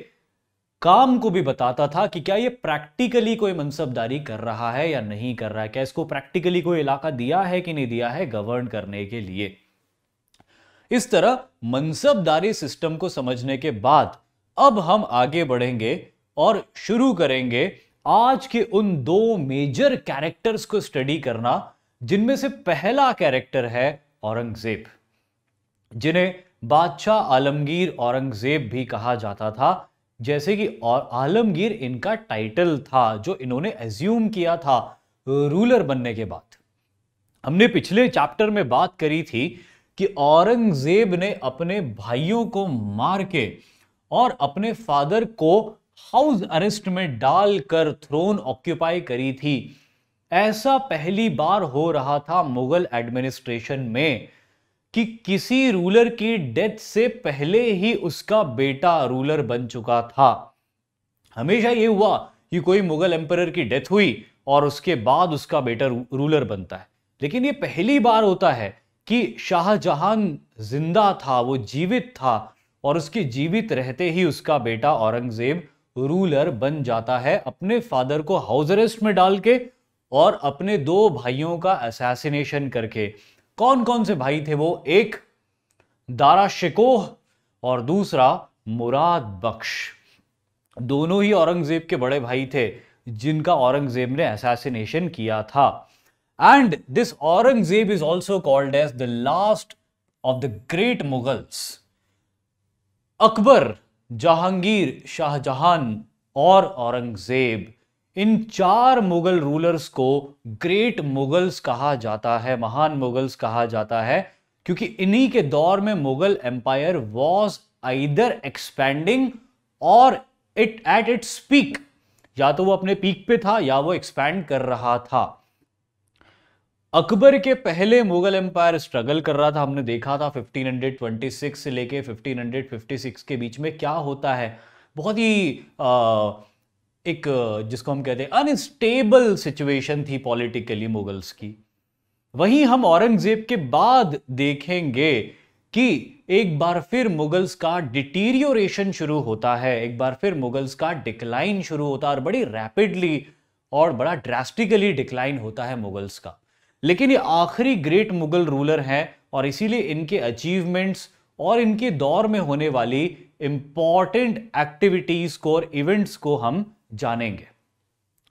काम को भी बताता था कि क्या ये प्रैक्टिकली कोई मनसबदारी कर रहा है या नहीं कर रहा है क्या इसको प्रैक्टिकली कोई इलाका दिया है कि नहीं दिया है गवर्न करने के लिए इस तरह मनसबदारी सिस्टम को समझने के बाद अब हम आगे बढ़ेंगे और शुरू करेंगे आज के उन दो मेजर कैरेक्टर्स को स्टडी करना जिनमें से पहला कैरेक्टर है औरंगजेब जिन्हें बादशाह आलमगीर औरंगजेब भी कहा जाता था जैसे कि और आलमगीर इनका टाइटल था जो इन्होंने एज्यूम किया था रूलर बनने के बाद हमने पिछले चैप्टर में बात करी थी कि औरंगजेब ने अपने भाइयों को मार के और अपने फादर को हाउस अरेस्ट में डालकर थ्रोन ऑक्यूपाई करी थी ऐसा पहली बार हो रहा था मुगल एडमिनिस्ट्रेशन में कि किसी रूलर की डेथ से पहले ही उसका बेटा रूलर बन चुका था हमेशा ये हुआ कि कोई मुगल एम्पर की डेथ हुई और उसके बाद उसका बेटा रूलर बनता है लेकिन ये पहली बार होता है कि शाहजहां जिंदा था वो जीवित था और उसके जीवित रहते ही उसका बेटा औरंगजेब रूलर बन जाता है अपने फादर को हाउस अरेस्ट में डाल के और अपने दो भाइयों का असैसिनेशन करके कौन कौन से भाई थे वो एक दारा शिकोह और दूसरा मुराद बख्श दोनों ही औरंगजेब के बड़े भाई थे जिनका औरंगजेब ने असैसिनेशन किया था And this Aurangzeb is also called as the last of the great Mughals. Akbar, Jahangir, Shah Jahan और औरंगजेब इन चार मुगल रूलर्स को ग्रेट मुगल्स कहा जाता है महान मुगल्स कहा जाता है क्योंकि इन्हीं के दौर में Mughal empire was either expanding और इट एट इट्स पीक या तो वो अपने पीक पे था या वो एक्सपैंड कर रहा था अकबर के पहले मुगल एम्पायर स्ट्रगल कर रहा था हमने देखा था 1526 से लेके 1556 के बीच में क्या होता है बहुत ही आ, एक जिसको हम कहते हैं अनस्टेबल सिचुएशन थी पॉलिटिकली मुगल्स की वहीं हम औरंगजेब के बाद देखेंगे कि एक बार फिर मुगल्स का डिटीरियोरेशन शुरू होता है एक बार फिर मुगल्स का डिक्लाइन शुरू होता है और बड़ी रैपिडली और बड़ा ड्रास्टिकली डिक्लाइन होता है मुगल्स का लेकिन ये आखिरी ग्रेट मुगल रूलर हैं और इसीलिए इनके अचीवमेंट्स और इनके दौर में होने वाली इंपॉर्टेंट एक्टिविटीज को और इवेंट्स को हम जानेंगे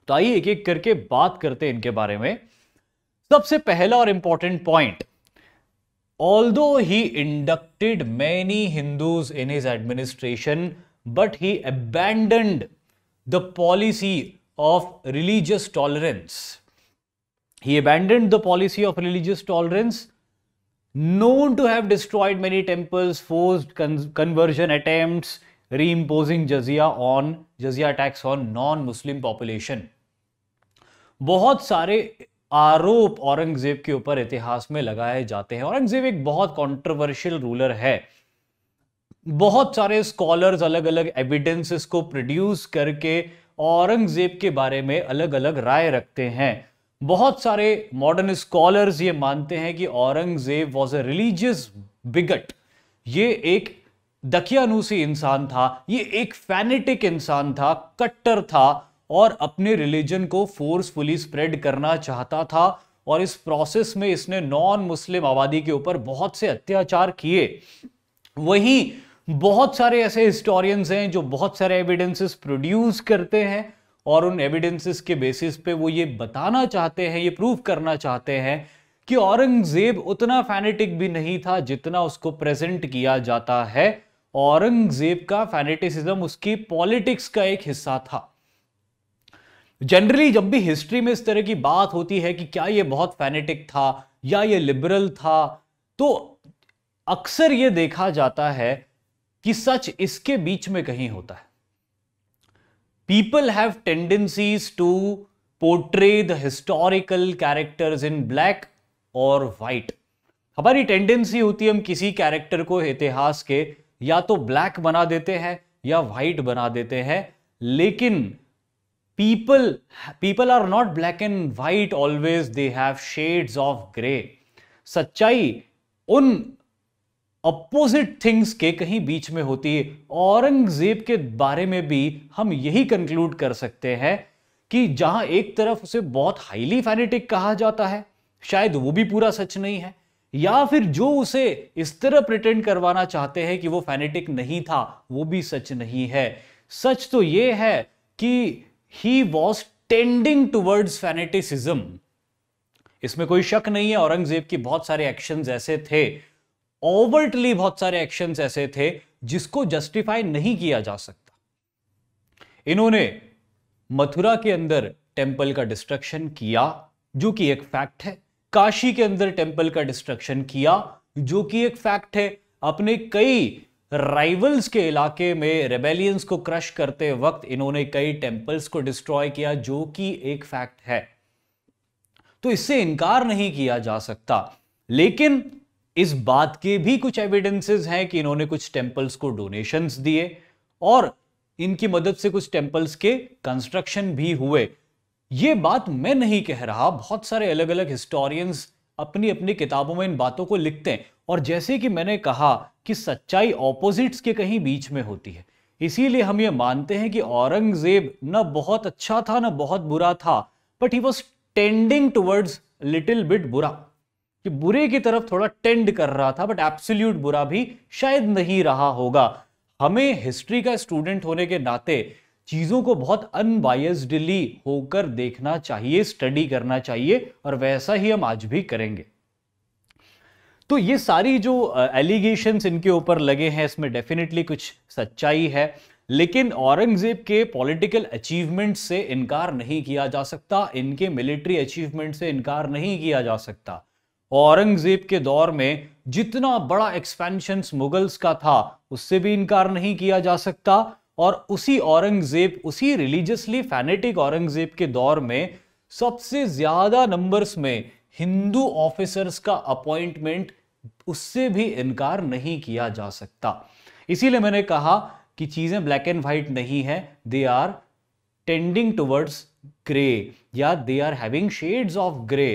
तो आइए एक एक करके बात करते हैं इनके बारे में सबसे पहला और important point although he inducted many Hindus in his administration but he abandon the policy of religious tolerance He abandoned the policy of religious tolerance, known to have destroyed many temples, forced con conversion attempts, reimposing jizya on jizya tax on non-Muslim population. बहुत सारे आरोप औरंगजेब के ऊपर इतिहास में लगाए जाते हैं औरंगजेब एक बहुत कंट्रोवर्शियल रूलर है बहुत सारे स्कॉलर्स अलग अलग एविडेंसेस को प्रोड्यूस करके औरंगजेब के बारे में अलग अलग राय रखते हैं बहुत सारे मॉडर्न स्कॉलर्स ये मानते हैं कि Aurangzeb was a religious bigot ये एक दखियानुसी इंसान था ये एक फैनेटिक इंसान था कट्टर था और अपने रिलीजन को फोर्सफुली स्प्रेड करना चाहता था और इस प्रोसेस में इसने नॉन मुस्लिम आबादी के ऊपर बहुत से अत्याचार किए वहीं बहुत सारे ऐसे हिस्टोरियंस हैं जो बहुत सारे एविडेंसेस प्रोड्यूस करते हैं और उन एविडेंसेस के बेसिस पे वो ये बताना चाहते हैं ये प्रूव करना चाहते हैं कि औरंगजेब उतना फैनेटिक भी नहीं था जितना उसको प्रेजेंट किया जाता है औरंगजेब का फैनेटिसिज्म उसकी पॉलिटिक्स का एक हिस्सा था जनरली जब भी हिस्ट्री में इस तरह की बात होती है कि क्या ये बहुत फैनेटिक था या ये लिबरल था तो अक्सर ये देखा जाता है कि सच इसके बीच में कहीं होता है people have tendencies to portray the historical characters in black और वाइट हमारी टेंडेंसी होती है हम किसी कैरेक्टर को इतिहास के या तो ब्लैक बना देते हैं या वाइट बना देते हैं लेकिन people people are not black and white always they have shades of grey सच्चाई उन अपोजिट थिंग्स के कहीं बीच में होती है औरंगजेब के बारे में भी हम यही कंक्लूड कर सकते हैं कि जहां एक तरफ उसे बहुत हाईली फैनेटिक कहा जाता है शायद वो भी पूरा सच नहीं है या फिर जो उसे इस तरह प्रिटेंड करवाना चाहते हैं कि वो फैनेटिक नहीं था वो भी सच नहीं है सच तो ये है कि he was tending towards fanaticism इसमें कोई शक नहीं है औरंगजेब के बहुत सारे एक्शंस ऐसे थे ओवर्टली बहुत सारे एक्शंस ऐसे थे जिसको जस्टिफाई नहीं किया जा सकता इन्होंने मथुरा के अंदर टेम्पल का डिस्ट्रक्शन किया जो कि एक फैक्ट है काशी के अंदर टेम्पल का डिस्ट्रक्शन किया जो कि एक फैक्ट है अपने कई राइवल्स के इलाके में रेबेलियंस को क्रश करते वक्त इन्होंने कई टेम्पल्स को डिस्ट्रॉय किया जो कि एक फैक्ट है तो इससे इनकार नहीं किया जा सकता लेकिन इस बात के भी कुछ एविडेंसेस हैं कि इन्होंने कुछ टेम्पल्स को डोनेशंस दिए और इनकी मदद से कुछ टेम्पल्स के कंस्ट्रक्शन भी हुए ये बात मैं नहीं कह रहा बहुत सारे अलग अलग हिस्टोरियंस अपनी अपनी किताबों में इन बातों को लिखते हैं और जैसे कि मैंने कहा कि सच्चाई ऑपोजिट्स के कहीं बीच में होती है इसीलिए हम ये मानते हैं कि औरंगजेब न बहुत अच्छा था न बहुत बुरा था but he was tending towards little bit बुरा कि बुरे की तरफ थोड़ा टेंड कर रहा था बट एब्सोल्यूट बुरा भी शायद नहीं रहा होगा हमें हिस्ट्री का स्टूडेंट होने के नाते चीज़ों को बहुत अनबायसडली होकर देखना चाहिए स्टडी करना चाहिए और वैसा ही हम आज भी करेंगे तो ये सारी जो एलिगेशन इनके ऊपर लगे हैं इसमें डेफिनेटली कुछ सच्चाई है लेकिन औरंगजेब के पॉलिटिकल अचीवमेंट से इनकार नहीं किया जा सकता इनके मिलिट्री अचीवमेंट से इनकार नहीं किया जा सकता औरंगजेब के दौर में जितना बड़ा एक्सपेंशन मुगल्स का था उससे भी इनकार नहीं किया जा सकता और उसी औरंगजेब उसी रिलीजियसली फैनेटिक औरंगजेब के दौर में सबसे ज्यादा नंबर्स में हिंदू ऑफिसर्स का अपॉइंटमेंट उससे भी इनकार नहीं किया जा सकता इसीलिए मैंने कहा कि चीज़ें ब्लैक एंड वाइट नहीं है they are tending towards grey या they are having shades of grey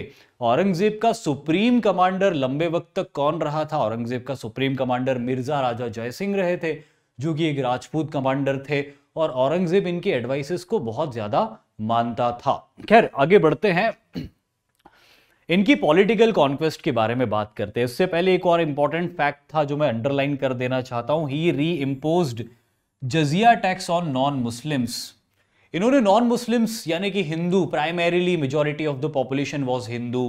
Aurangzeb का सुप्रीम कमांडर लंबे वक्त तक कौन रहा था औरंगजेब का सुप्रीम कमांडर मिर्जा राजा जयसिंह रहे थे जो कि एक राजपूत कमांडर थे और औरंगजेब इनकी एडवाइसेस को बहुत ज्यादा मानता था खैर आगे बढ़ते हैं इनकी पॉलिटिकल कॉन्क्वेस्ट के बारे में बात करते हैं इससे पहले एक और इंपॉर्टेंट फैक्ट था जो मैं अंडरलाइन कर देना चाहता हूं he reimpose jizya tax on non Muslims इन्होंने नॉन मुस्लिम्स यानी कि Hindu primarily majority of the population was Hindu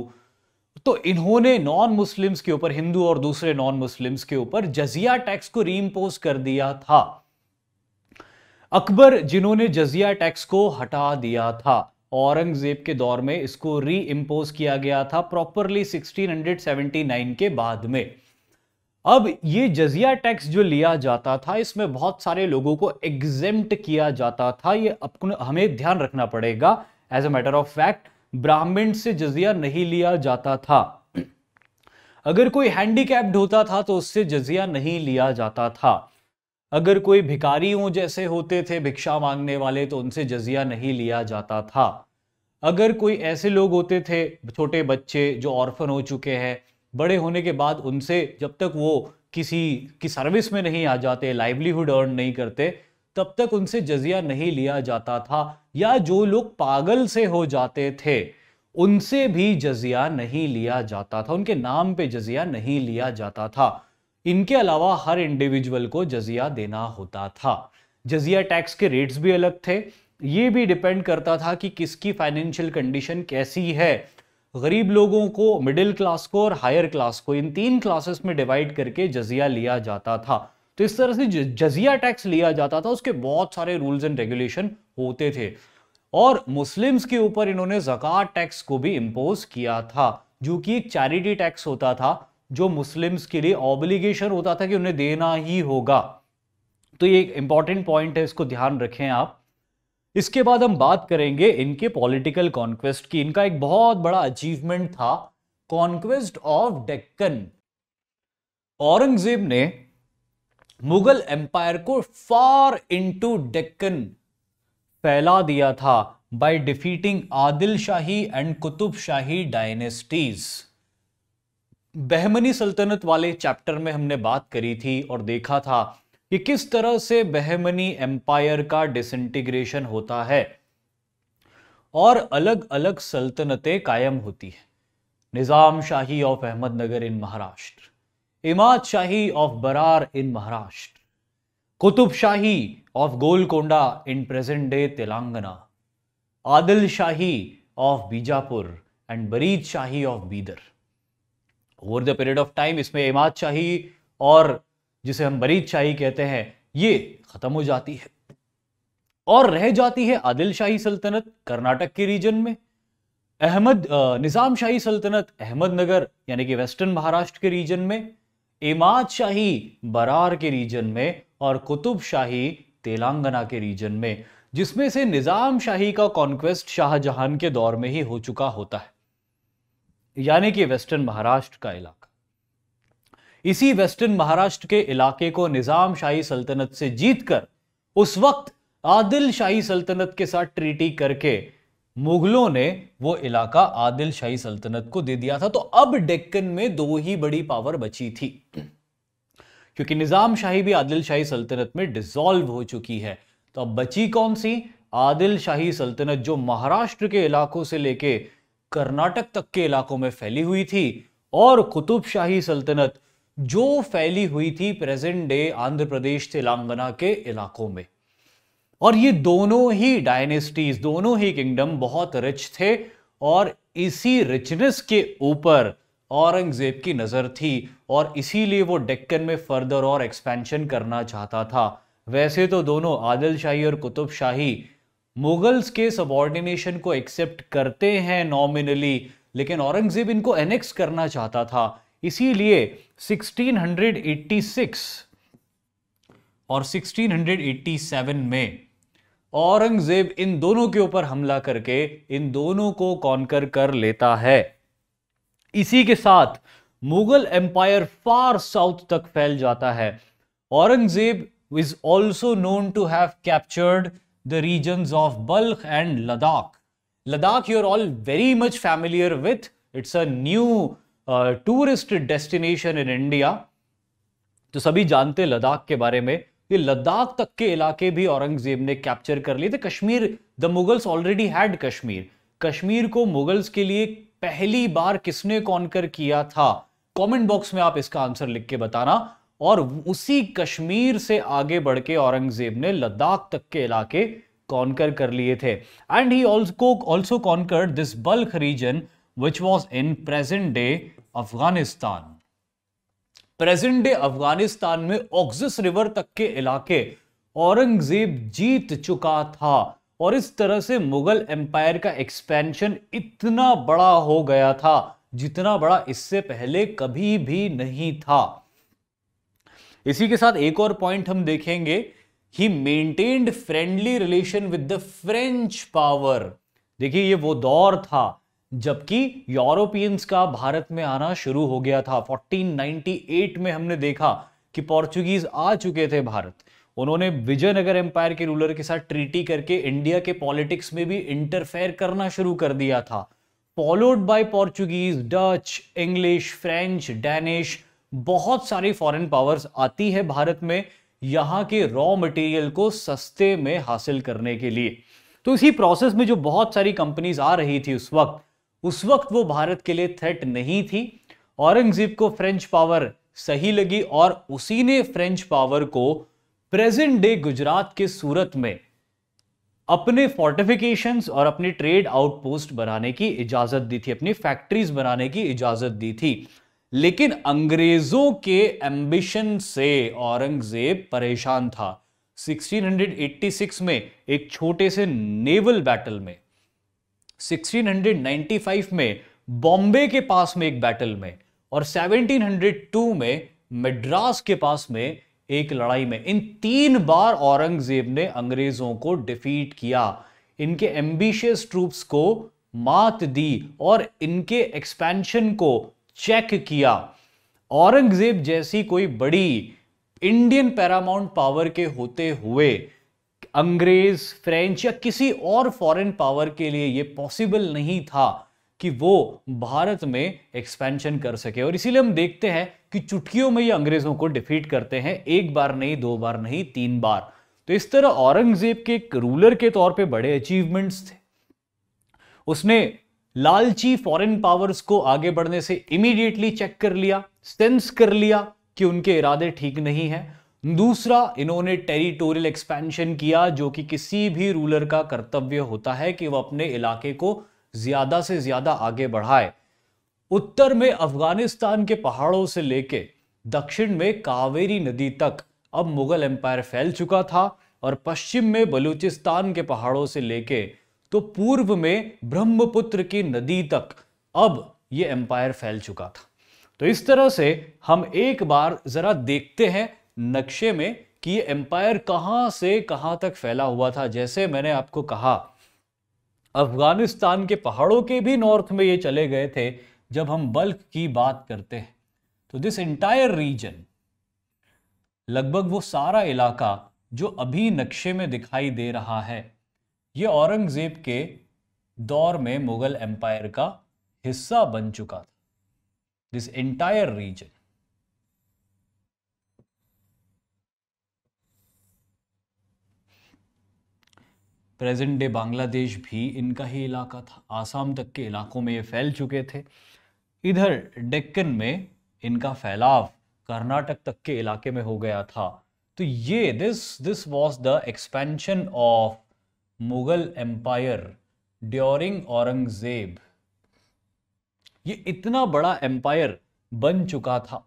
तो इन्होंने नॉन मुस्लिम्स के ऊपर हिंदू और दूसरे नॉन मुस्लिम्स के ऊपर जजिया टैक्स को रीइम्पोज कर दिया था अकबर जिन्होंने जजिया टैक्स को हटा दिया था औरंगजेब के दौर में इसको री किया गया था प्रॉपरली 1679 के बाद में अब ये जजिया टैक्स जो लिया जाता था इसमें बहुत सारे लोगों को एग्जेम्प्ट किया जाता था ये अपने हमें ध्यान रखना पड़ेगा as a matter of fact Brahmin से जजिया नहीं लिया जाता था अगर कोई हैंडीकैप्ड होता था तो उससे जजिया नहीं लिया जाता था अगर कोई भिकारी हो जैसे होते थे भिक्षा मांगने वाले तो उनसे जजिया नहीं लिया जाता था अगर कोई ऐसे लोग होते थे छोटे बच्चे जो ऑर्फन हो चुके हैं बड़े होने के बाद उनसे जब तक वो किसी की सर्विस में नहीं आ जाते लाइवलीहुड अर्न नहीं करते तब तक उनसे जजिया नहीं लिया जाता था या जो लोग पागल से हो जाते थे उनसे भी जजिया नहीं लिया जाता था उनके नाम पे जजिया नहीं लिया जाता था इनके अलावा हर इंडिविजुअल को जजिया देना होता था जजिया टैक्स के रेट्स भी अलग थे ये भी डिपेंड करता था कि किसकी फाइनेंशियल कंडीशन कैसी है गरीब लोगों को मिडिल क्लास को और हायर क्लास को इन तीन क्लासेस में डिवाइड करके जजिया लिया जाता था तो इस तरह से जजिया टैक्स लिया जाता था उसके बहुत सारे रूल्स एंड रेगुलेशन होते थे और मुस्लिम्स के ऊपर इन्होंने जक़ात टैक्स को भी इम्पोज किया था जो कि एक चैरिटी टैक्स होता था जो मुस्लिम्स के लिए ऑब्लिगेशन होता था कि उन्हें देना ही होगा तो ये एक इंपॉर्टेंट पॉइंट है इसको ध्यान रखें आप इसके बाद हम बात करेंगे इनके पॉलिटिकल कॉन्क्वेस्ट की इनका एक बहुत बड़ा अचीवमेंट था कॉन्क्वेस्ट ऑफ डेक्कन औरंगजेब ने मुगल एम्पायर को फार इनटू डेक्कन फैला दिया था by defeating Adil Shahi and Qutb Shahi dynasties Bahmani सल्तनत वाले चैप्टर में हमने बात करी थी और देखा था कि किस तरह से बहमनी एम्पायर का डिसइंटीग्रेशन होता है और अलग अलग सल्तनतें कायम होती हैं Nizam Shahi of Ahmadnagar in Maharashtra Imad Shahi of Berar in Maharashtra Qutb Shahi of Golconda in present day Telangana Adil Shahi of Bijapur and Barid Shahi of Bidar over the period of time इसमें इमाद शाही और जिसे हम बरीद शाही कहते हैं ये खत्म हो जाती है और रह जाती है आदिल शाही सल्तनत कर्नाटक के रीजन में अहमद निज़ाम शाही सल्तनत अहमदनगर यानी कि वेस्टर्न महाराष्ट्र के रीजन में इमाद शाही बरार के रीजन में और कुतुब शाही तेलंगाना के रीजन में जिसमें से निज़ाम शाही का कॉन्क्वेस्ट शाहजहान के दौर में ही हो चुका होता है यानी कि वेस्टर्न महाराष्ट्र का इलाका इसी वेस्टर्न महाराष्ट्र के इलाके को निजाम शाही सल्तनत से जीतकर उस वक्त आदिल शाही सल्तनत के साथ ट्रीटी करके मुगलों ने वो इलाका आदिल शाही सल्तनत को दे दिया था तो अब डेक्कन में दो ही बड़ी पावर बची थी क्योंकि निजाम शाही भी आदिल शाही सल्तनत में डिसॉल्व हो चुकी है तो अब बची कौन सी आदिल शाही सल्तनत जो महाराष्ट्र के इलाकों से लेके कर्नाटक तक के इलाकों में फैली हुई थी और कुतुब शाही सल्तनत जो फैली हुई थी प्रेजेंट डे आंध्र प्रदेश तेलंगाना के इलाकों में और ये दोनों ही डायनेस्टीज दोनों ही किंगडम बहुत रिच थे और इसी रिचनेस के ऊपर औरंगजेब की नज़र थी और इसीलिए वो डेक्कन में फर्दर और एक्सपेंशन करना चाहता था वैसे तो दोनों आदिल शाही और कुतुब शाही मुगल्स के सबॉर्डिनेशन को एक्सेप्ट करते हैं नॉमिनली लेकिन औरंगजेब इनको एनेक्स करना चाहता था इसीलिए 1686 और 1687 में औरंगजेब इन दोनों के ऊपर हमला करके इन दोनों को कॉन्कर कर लेता है इसी के साथ मुगल एम्पायर फार साउथ तक फैल जाता है Aurangzeb is also known to have captured the region of Balkh and Ladakh Ladakh you are all very much familiar with it's a new tourist destination in India तो सभी जानते हैं लद्दाख के बारे में ये लद्दाख तक के इलाके भी औरंगजेब ने कैप्चर कर लिए थे Kashmir the Mughals already had Kashmir Kashmir को मुगल्स के लिए पहली बार किसने कॉन्कर किया था कमेंट बॉक्स में आप इसका आंसर लिख के बताना और उसी कश्मीर से आगे बढ़ के औरंगजेब ने लद्दाख तक के इलाके कॉन्कर कर लिए थे and he also conquer this Balkh region which was in present day Afghanistan present day Afghanistan में ऑक्सिस रिवर तक के इलाके औरंगजेब जीत चुका था और इस तरह से मुगल एम्पायर का एक्सपेंशन इतना बड़ा हो गया था जितना बड़ा इससे पहले कभी भी नहीं था इसी के साथ एक और पॉइंट हम देखेंगे he maintained friendly relation with the French power देखिए ये वो दौर था जबकि यूरोपियंस का भारत में आना शुरू हो गया था 1498 में हमने देखा कि पोर्चुगीज आ चुके थे भारत उन्होंने विजयनगर एम्पायर के रूलर के साथ ट्रीटी करके इंडिया के पॉलिटिक्स में भी इंटरफेयर करना शुरू कर दिया था followed by Portuguese Dutch English French Danish बहुत सारी फॉरेन पावर्स आती है भारत में यहाँ के रॉ मटेरियल को सस्ते में हासिल करने के लिए तो इसी प्रोसेस में जो बहुत सारी कंपनीज आ रही थी उस वक्त उस वक्त वो भारत के लिए थ्रेट नहीं थी औरंगजेब को फ्रेंच पावर सही लगी और उसी ने फ्रेंच पावर को प्रेजेंट डे गुजरात के सूरत में अपने फोर्टिफिकेशंस और अपने ट्रेड आउटपोस्ट बनाने की इजाजत दी थी अपनी फैक्ट्रीज बनाने की इजाजत दी थी लेकिन अंग्रेजों के एम्बिशन से औरंगजेब परेशान था 1686 में एक छोटे से नेवल बैटल में 1695 में बॉम्बे के पास में एक बैटल में और 1702 में मद्रास के पास में एक लड़ाई में इन तीन बार औरंगजेब ने अंग्रेजों को डिफीट किया इनके एम्बिशियस ट्रूप्स को मात दी और इनके एक्सपेंशन को चेक किया औरंगजेब जैसी कोई बड़ी इंडियन पैरामाउंट पावर के होते हुए अंग्रेज फ्रेंच या किसी और फॉरेन पावर के लिए ये पॉसिबल नहीं था कि वो भारत में एक्सपेंशन कर सके और इसीलिए हम देखते हैं कि चुटकियों में ये अंग्रेजों को डिफीट करते हैं एक बार नहीं दो बार नहीं तीन बार तो इस तरह औरंगजेब के एक रूलर के तौर पे बड़े अचीवमेंट्स थे उसने लालची फॉरेन पावर्स को आगे बढ़ने से इमीडिएटली चेक कर लिया सेंस कर लिया कि उनके इरादे ठीक नहीं है दूसरा इन्होंने टेरिटोरियल एक्सपेंशन किया जो कि किसी भी रूलर का कर्तव्य होता है कि वह अपने इलाके को ज्यादा से ज्यादा आगे बढ़ाए उत्तर में अफगानिस्तान के पहाड़ों से लेके दक्षिण में कावेरी नदी तक अब मुगल एम्पायर फैल चुका था और पश्चिम में बलूचिस्तान के पहाड़ों से लेके तो पूर्व में ब्रह्मपुत्र की नदी तक अब ये एम्पायर फैल चुका था तो इस तरह से हम एक बार जरा देखते हैं नक्शे में कि ये एम्पायर कहां से कहां तक फैला हुआ था जैसे मैंने आपको कहा अफगानिस्तान के पहाड़ों के भी नॉर्थ में ये चले गए थे जब हम बल्क की बात करते हैं तो दिस एंटायर रीजन लगभग वो सारा इलाका जो अभी नक्शे में दिखाई दे रहा है ये औरंगज़ेब के दौर में मुग़ल एम्पायर का हिस्सा बन चुका था this entire region present day Bangladesh भी इनका ही इलाका था आसाम तक के इलाकों में ये फैल चुके थे इधर डेक्कन में इनका फैलाव कर्नाटक तक के इलाके में हो गया था तो ये this this was the expansion of Mughal empire during Aurangzeb ये इतना बड़ा एम्पायर बन चुका था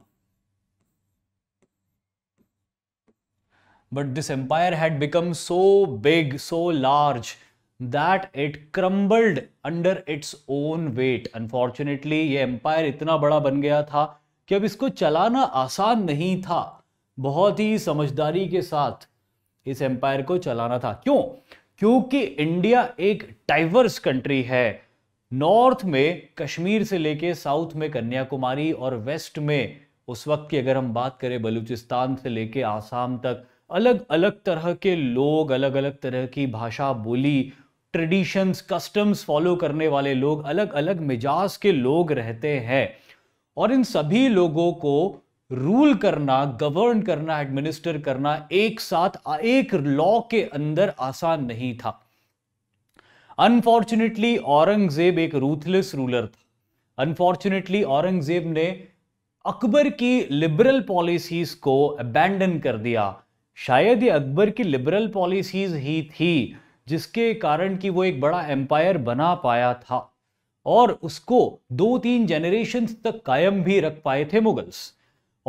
But this empire had become so big, so large that it crumbled under its own weight. Unfortunately, ये empire इतना बड़ा बन गया था कि अब इसको चलाना आसान नहीं था बहुत ही समझदारी के साथ इस एम्पायर को चलाना था क्यों क्योंकि इंडिया एक डाइवर्स कंट्री है नॉर्थ में कश्मीर से लेके साउथ में कन्याकुमारी और वेस्ट में उस वक्त की अगर हम बात करें बलूचिस्तान से लेके आसाम तक अलग अलग तरह के लोग अलग अलग तरह की भाषा बोली ट्रेडिशंस कस्टम्स फॉलो करने वाले लोग अलग अलग मिजाज के लोग रहते हैं और इन सभी लोगों को रूल करना गवर्न करना एडमिनिस्टर करना एक साथ एक लॉ के अंदर आसान नहीं था अनफॉर्चुनेटली औरंगजेब एक रूथलेस रूलर था अनफॉर्चुनेटली औरंगजेब ने अकबर की लिबरल पॉलिसीज को अबैंडन कर दिया शायद ये अकबर की लिबरल पॉलिसीज़ ही थी जिसके कारण कि वो एक बड़ा एम्पायर बना पाया था और उसको दो तीन जनरेशन तक कायम भी रख पाए थे मुगल्स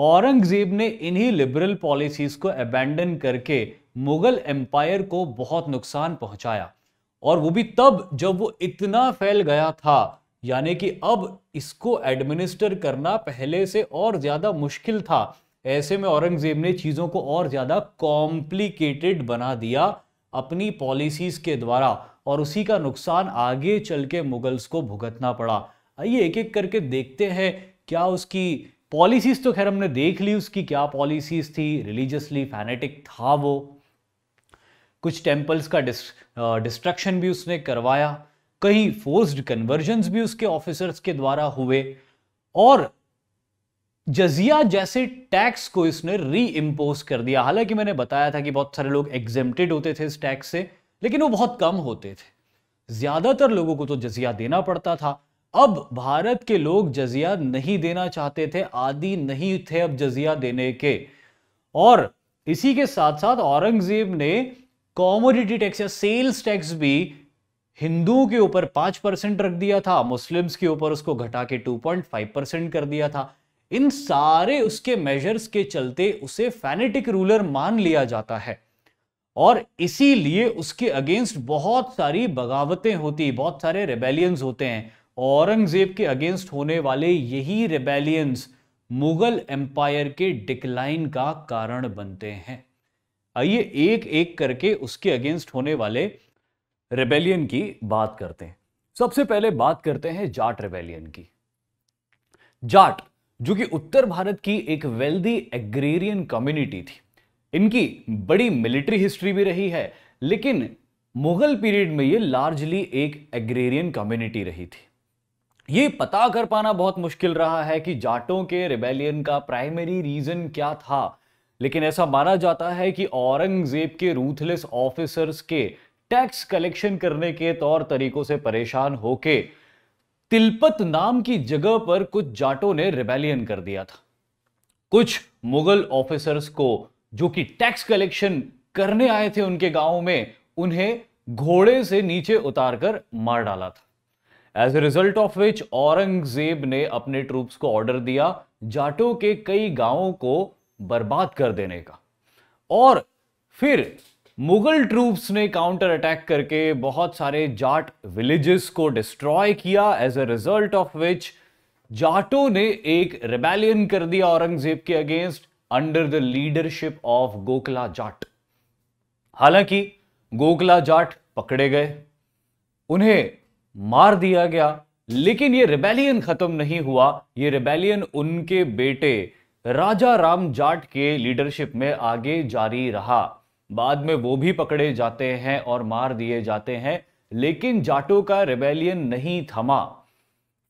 औरंगज़ेब ने इन्हीं लिबरल पॉलिसीज़ को अबेंडन करके मुग़ल एम्पायर को बहुत नुकसान पहुंचाया और वो भी तब जब वो इतना फैल गया था यानी कि अब इसको एडमिनिस्टर करना पहले से और ज़्यादा मुश्किल था ऐसे में औरंगजेब ने चीज़ों को और ज़्यादा कॉम्प्लिकेटेड बना दिया अपनी पॉलिसीज़ के द्वारा और उसी का नुकसान आगे चल के मुगल्स को भुगतना पड़ा आइए एक एक करके देखते हैं क्या उसकी पॉलिसीज़ तो खैर हमने देख ली उसकी क्या पॉलिसीज़ थी रिलीजियसली फैनेटिक था वो कुछ टेम्पल्स का डिस, डिस्ट्रक्शन भी उसने करवाया कई फोर्स्ड कन्वर्जन भी उसके ऑफिसर्स के द्वारा हुए और जजिया जैसे टैक्स को इसने री इम्पोज कर दिया हालांकि मैंने बताया था कि बहुत सारे लोग एग्जेम्प्टेड होते थे इस टैक्स से लेकिन वो बहुत कम होते थे ज्यादातर लोगों को तो जजिया देना पड़ता था अब भारत के लोग जजिया नहीं देना चाहते थे आदि नहीं थे अब जजिया देने के और इसी के साथ साथ औरंगजेब ने कॉमोडिटी टैक्स या सेल्स टैक्स भी हिंदुओं के ऊपर पांच परसेंट रख दिया था मुस्लिम्स के ऊपर उसको घटा के टू पॉइंट फाइव परसेंट कर दिया था इन सारे उसके मेजर्स के चलते उसे फैनेटिक रूलर मान लिया जाता है और इसीलिए उसके अगेंस्ट बहुत सारी बगावतें होती बहुत सारे रेबेलियंस होते हैं औरंगजेब के अगेंस्ट होने वाले यही रेबेलियंस मुगल एम्पायर के डिक्लाइन का कारण बनते हैं आइए एक एक करके उसके अगेंस्ट होने वाले रेबेलियन की बात करते हैं सबसे पहले बात करते हैं जाट रेबेलियन की जाट जो कि उत्तर भारत की एक वेल्दी एग्रेरियन कम्युनिटी थी इनकी बड़ी मिलिट्री हिस्ट्री भी रही है लेकिन मुगल पीरियड में ये लार्जली एक एग्रेरियन कम्युनिटी रही थी ये पता कर पाना बहुत मुश्किल रहा है कि जाटों के रिबेलियन का प्राइमरी रीजन क्या था लेकिन ऐसा माना जाता है कि औरंगजेब के रूथलेस ऑफिसर्स के टैक्स कलेक्शन करने के तौर तरीकों से परेशान होके तिलपत नाम की जगह पर कुछ जाटों ने रिबेलियन कर दिया था कुछ मुगल ऑफिसर्स को जो कि टैक्स कलेक्शन करने आए थे उनके गांव में उन्हें घोड़े से नीचे उतारकर मार डाला था as a result of which Aurangzeb ने अपने ट्रूप्स को ऑर्डर दिया जाटों के कई गांवों को बर्बाद कर देने का और फिर मुगल ट्रूप्स ने काउंटर अटैक करके बहुत सारे जाट विलेजेस को डिस्ट्रॉय किया as a result of which जाटों ने एक रिबेलियन कर दिया औरंगजेब के against under the leadership of Gokla Jat हालांकि गोकला जाट पकड़े गए उन्हें मार दिया गया लेकिन ये रिबेलियन खत्म नहीं हुआ ये रिबेलियन उनके बेटे राजा राम जाट के लीडरशिप में आगे जारी रहा बाद में वो भी पकड़े जाते हैं और मार दिए जाते हैं लेकिन जाटों का रिबेलियन नहीं थमा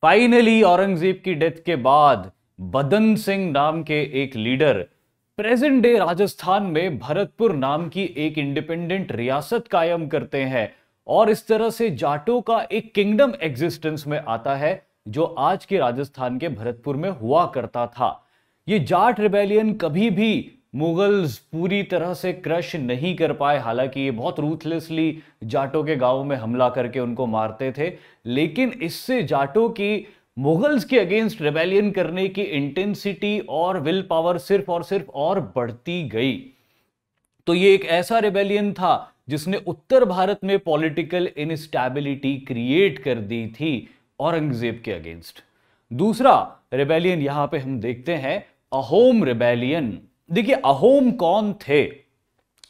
फाइनली औरंगजेब की डेथ के बाद बदन सिंह नाम के एक लीडर प्रेजेंट डे राजस्थान में भरतपुर नाम की एक इंडिपेंडेंट रियासत कायम करते हैं और इस तरह से जाटों का एक किंगडम एग्जिस्टेंस में आता है जो आज के राजस्थान के भरतपुर में हुआ करता था ये जाट रिबेलियन कभी भी मुगल्स पूरी तरह से क्रश नहीं कर पाए हालांकि ये बहुत रूथलेसली जाटों के गाँव में हमला करके उनको मारते थे लेकिन इससे जाटों की मुगल्स के अगेंस्ट रेबेलियन करने की इंटेंसिटी और विल पावर सिर्फ और सिर्फ और बढ़ती गई तो ये एक ऐसा रेबेलियन था जिसने उत्तर भारत में पॉलिटिकल इनस्टेबिलिटी क्रिएट कर दी थी औरंगजेब के अगेंस्ट दूसरा रेबेलियन यहां पे हम देखते हैं अहोम रेबेलियन देखिए अहोम कौन थे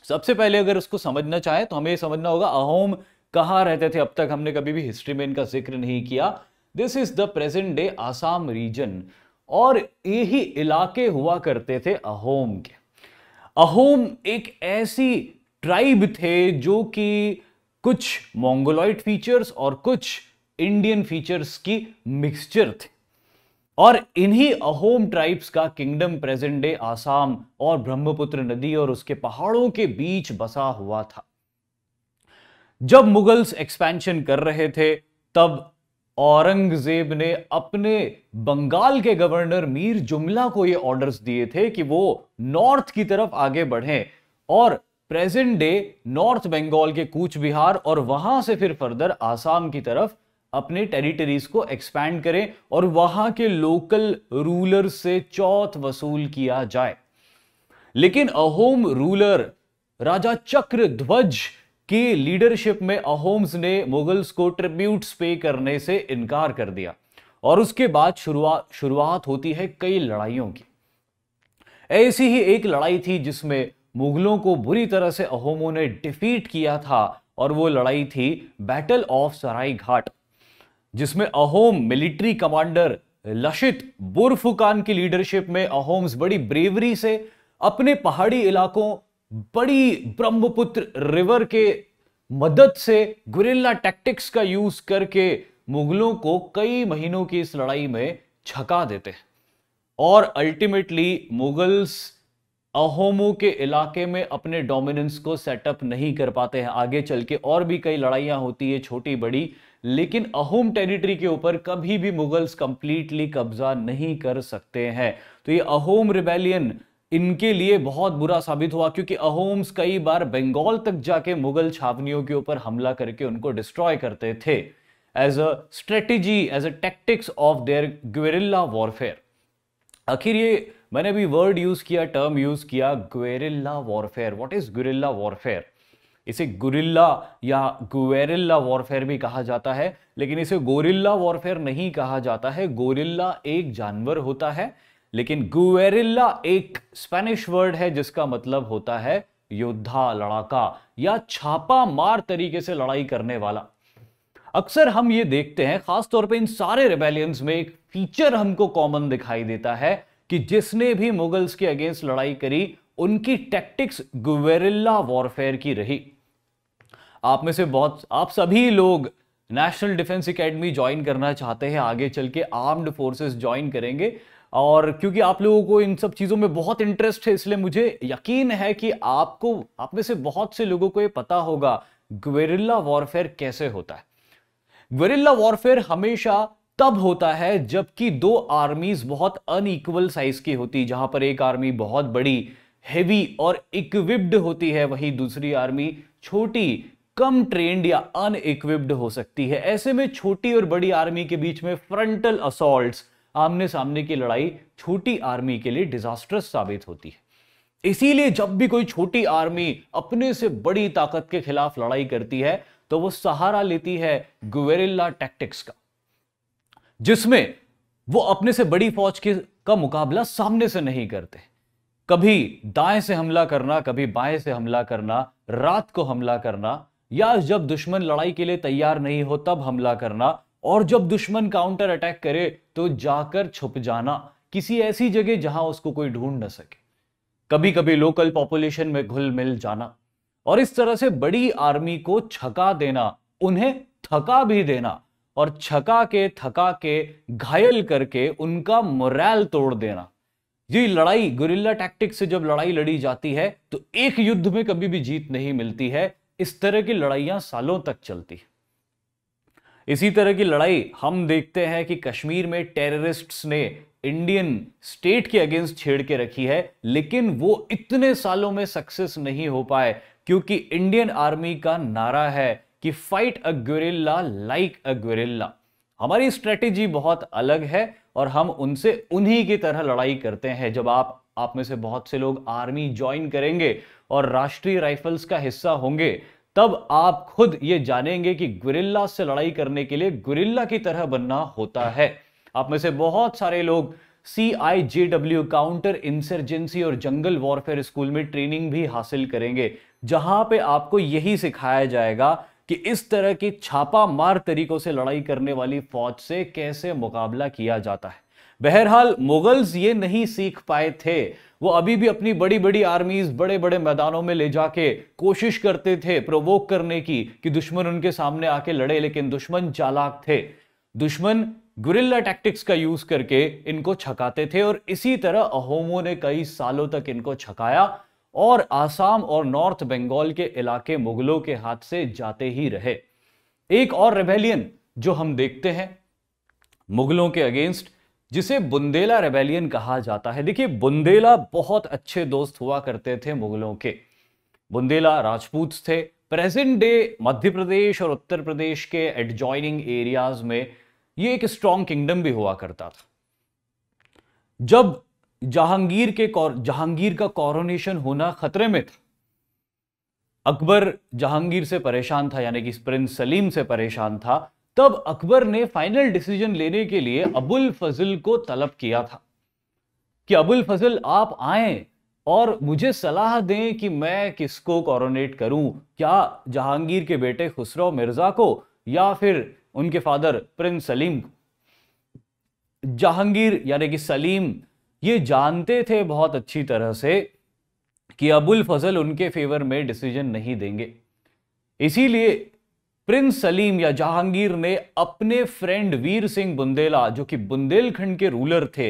सबसे पहले अगर उसको समझना चाहे तो हमें यह समझना होगा अहोम कहाँ रहते थे अब तक हमने कभी भी हिस्ट्री में इनका जिक्र नहीं किया this is the present day Assam region और यही इलाके हुआ करते थे अहोम के अहोम एक ऐसी ट्राइब थे जो कि कुछ मोंगोलॉइड फीचर्स और कुछ इंडियन फीचर्स की मिक्सचर थे और इन्हीं अहोम ट्राइब्स का किंगडम प्रेजेंट डे आसाम और ब्रह्मपुत्र नदी और उसके पहाड़ों के बीच बसा हुआ था जब मुगल्स एक्सपेंशन कर रहे थे तब औरंगजेब ने अपने बंगाल के गवर्नर मीर जुमला को ये ऑर्डर्स दिए थे कि वो नॉर्थ की तरफ आगे बढ़ें और प्रेजेंट डे नॉर्थ बंगाल के कूच बिहार और वहां से फिर फर्दर आसाम की तरफ अपने टेरिटरीज को एक्सपैंड करें और वहां के लोकल रूलर से चौथ वसूल किया जाए लेकिन अहोम रूलर राजा चक्र ध्वज की लीडरशिप में अहोम्स ने मुगल्स को ट्रिब्यूट्स पे करने से इनकार कर दिया और उसके बाद शुरुआत शुरुआत होती है कई लड़ाइयों की ऐसी ही एक लड़ाई थी जिसमें मुगलों को बुरी तरह से अहोमों ने डिफीट किया था और वो लड़ाई थी बैटल ऑफ सराई घाट जिसमें अहोम मिलिट्री कमांडर लशित बुरफुकान की लीडरशिप में अहोम्स बड़ी ब्रेवरी से अपने पहाड़ी इलाकों बड़ी ब्रह्मपुत्र रिवर के मदद से गुरिल्ला टैक्टिक्स का यूज करके मुगलों को कई महीनों की इस लड़ाई में छका देते हैं और अल्टीमेटली मुगल्स अहोमों के इलाके में अपने डोमिनेंस को सेटअप नहीं कर पाते हैं आगे चल के और भी कई लड़ाइयां होती है छोटी बड़ी लेकिन अहोम टेरिटरी के ऊपर कभी भी मुगल्स कंप्लीटली कब्जा नहीं कर सकते हैं तो ये अहोम रिबेलियन इनके लिए बहुत बुरा साबित हुआ क्योंकि अहोम्स कई बार बंगाल तक जाके मुगल छावनियों के ऊपर हमला करके उनको डिस्ट्रॉय करते थे as a strategy as a tactics of their guerrilla warfare आखिर ये मैंने भी वर्ड यूज किया टर्म यूज किया guerrilla warfare what is guerrilla warfare इसे गुरिल्ला या गुवेरिल्ला वॉरफेयर भी कहा जाता है लेकिन इसे गोरिल्ला वॉरफेयर नहीं कहा जाता है गोरिल्ला एक जानवर होता है लेकिन गुवेरिल्ला एक स्पेनिश वर्ड है जिसका मतलब होता है योद्धा लड़ाका या छापा मार तरीके से लड़ाई करने वाला अक्सर हम ये देखते हैं खासतौर पर इन सारे रेबेलियंस में एक फीचर हमको कॉमन दिखाई देता है कि जिसने भी मुगल्स के अगेंस्ट लड़ाई करी उनकी टैक्टिक्स गुवेरिल्ला वॉरफेयर की रही आप में से बहुत आप सभी लोग नेशनल डिफेंस एकेडमी ज्वाइन करना चाहते हैं आगे चल के आर्म्ड फोर्सेस ज्वाइन करेंगे और क्योंकि आप लोगों को इन सब चीज़ों में बहुत इंटरेस्ट है इसलिए मुझे यकीन है कि आपको आप में से बहुत से लोगों को ये पता होगा ग्वेरिल्ला वॉरफेयर कैसे होता है ग्वेरिल्ला वॉरफेयर हमेशा तब होता है जबकि दो आर्मीज बहुत अनइक्वल साइज की होती जहां पर एक आर्मी बहुत बड़ी हेवी और इक्विप्ड होती है वही दूसरी आर्मी छोटी कम ट्रेंड या अनइक्विप्ड हो सकती है ऐसे में छोटी और बड़ी आर्मी के बीच में फ्रंटल असॉल्ट आमने सामने की लड़ाई छोटी आर्मी के लिए डिजास्टर्स साबित होती है इसीलिए जब भी कोई छोटी आर्मी अपने से बड़ी ताकत के खिलाफ लड़ाई करती है तो वो सहारा लेती है गुवेरिल्ला टैक्टिक्स का जिसमें वो अपने से बड़ी फौज के का मुकाबला सामने से नहीं करते कभी दाएं से हमला करना कभी बाएं से हमला करना रात को हमला करना या जब दुश्मन लड़ाई के लिए तैयार नहीं हो तब हमला करना और जब दुश्मन काउंटर अटैक करे तो जाकर छुप जाना किसी ऐसी जगह जहां उसको कोई ढूंढ न सके कभी कभी लोकल पॉपुलेशन में घुल मिल जाना और इस तरह से बड़ी आर्मी को छका देना उन्हें थका भी देना और छका के थका के घायल करके उनका मोरल तोड़ देना ये लड़ाई गुरिल्ला टैक्टिक से जब लड़ाई लड़ी जाती है तो एक युद्ध में कभी भी जीत नहीं मिलती है इस तरह की लड़ाइयां सालों तक चलती इसी तरह की लड़ाई हम देखते हैं कि कश्मीर में टेररिस्ट्स ने इंडियन स्टेट के अगेंस्ट छेड़ के रखी है लेकिन वो इतने सालों में सक्सेस नहीं हो पाए क्योंकि इंडियन आर्मी का नारा है कि fight a guerrilla like a guerrilla हमारी स्ट्रेटेजी बहुत अलग है और हम उनसे उन्हीं की तरह लड़ाई करते हैं जब आप आप में से बहुत से लोग आर्मी ज्वाइन करेंगे और राष्ट्रीय राइफल्स का हिस्सा होंगे तब आप खुद ये जानेंगे कि गुरिल्ला से लड़ाई करने के लिए गुरिल्ला की तरह बनना होता है आप में से बहुत सारे लोग C I J W counter insurgency और जंगल वॉरफेयर स्कूल में ट्रेनिंग भी हासिल करेंगे जहां पे आपको यही सिखाया जाएगा कि इस तरह की छापामार तरीकों से लड़ाई करने वाली फौज से कैसे मुकाबला किया जाता है बहरहाल मुगल्स ये नहीं सीख पाए थे वो अभी भी अपनी बड़ी बड़ी आर्मीज बड़े बड़े मैदानों में ले जाके कोशिश करते थे प्रोवोक करने की कि दुश्मन उनके सामने आके लड़े लेकिन दुश्मन चालाक थे दुश्मन गुरिल्ला टैक्टिक्स का यूज करके इनको छकाते थे और इसी तरह अहोमो ने कई सालों तक इनको छकाया और आसाम और नॉर्थ बंगाल के इलाके मुगलों के हाथ से जाते ही रहे एक और रेबेलियन जो हम देखते हैं मुगलों के अगेंस्ट जिसे बुंदेला रेबेलियन कहा जाता है देखिए बुंदेला बहुत अच्छे दोस्त हुआ करते थे मुगलों के बुंदेला राजपूत थे प्रेजेंट डे मध्य प्रदेश और उत्तर प्रदेश के एडजॉइनिंग एरियाज में ये एक स्ट्रॉन्ग किंगडम भी हुआ करता था जब जहांगीर के जहांगीर का कॉरोनेशन होना खतरे में था अकबर जहांगीर से परेशान था यानी कि प्रिंस सलीम से परेशान था तब अकबर ने फाइनल डिसीजन लेने के लिए अबुल फजल को तलब किया था कि अबुल फजल आप आए और मुझे सलाह दें कि मैं किसको कॉरोनेट करूं क्या जहांगीर के बेटे खुसरो मिर्जा को या फिर उनके फादर प्रिंस सलीम को जहांगीर यानी कि सलीम ये जानते थे बहुत अच्छी तरह से कि अबुल फजल उनके फेवर में डिसीजन नहीं देंगे इसीलिए प्रिंस सलीम या जहांगीर ने अपने फ्रेंड वीर सिंह बुंदेला जो कि बुंदेलखंड के रूलर थे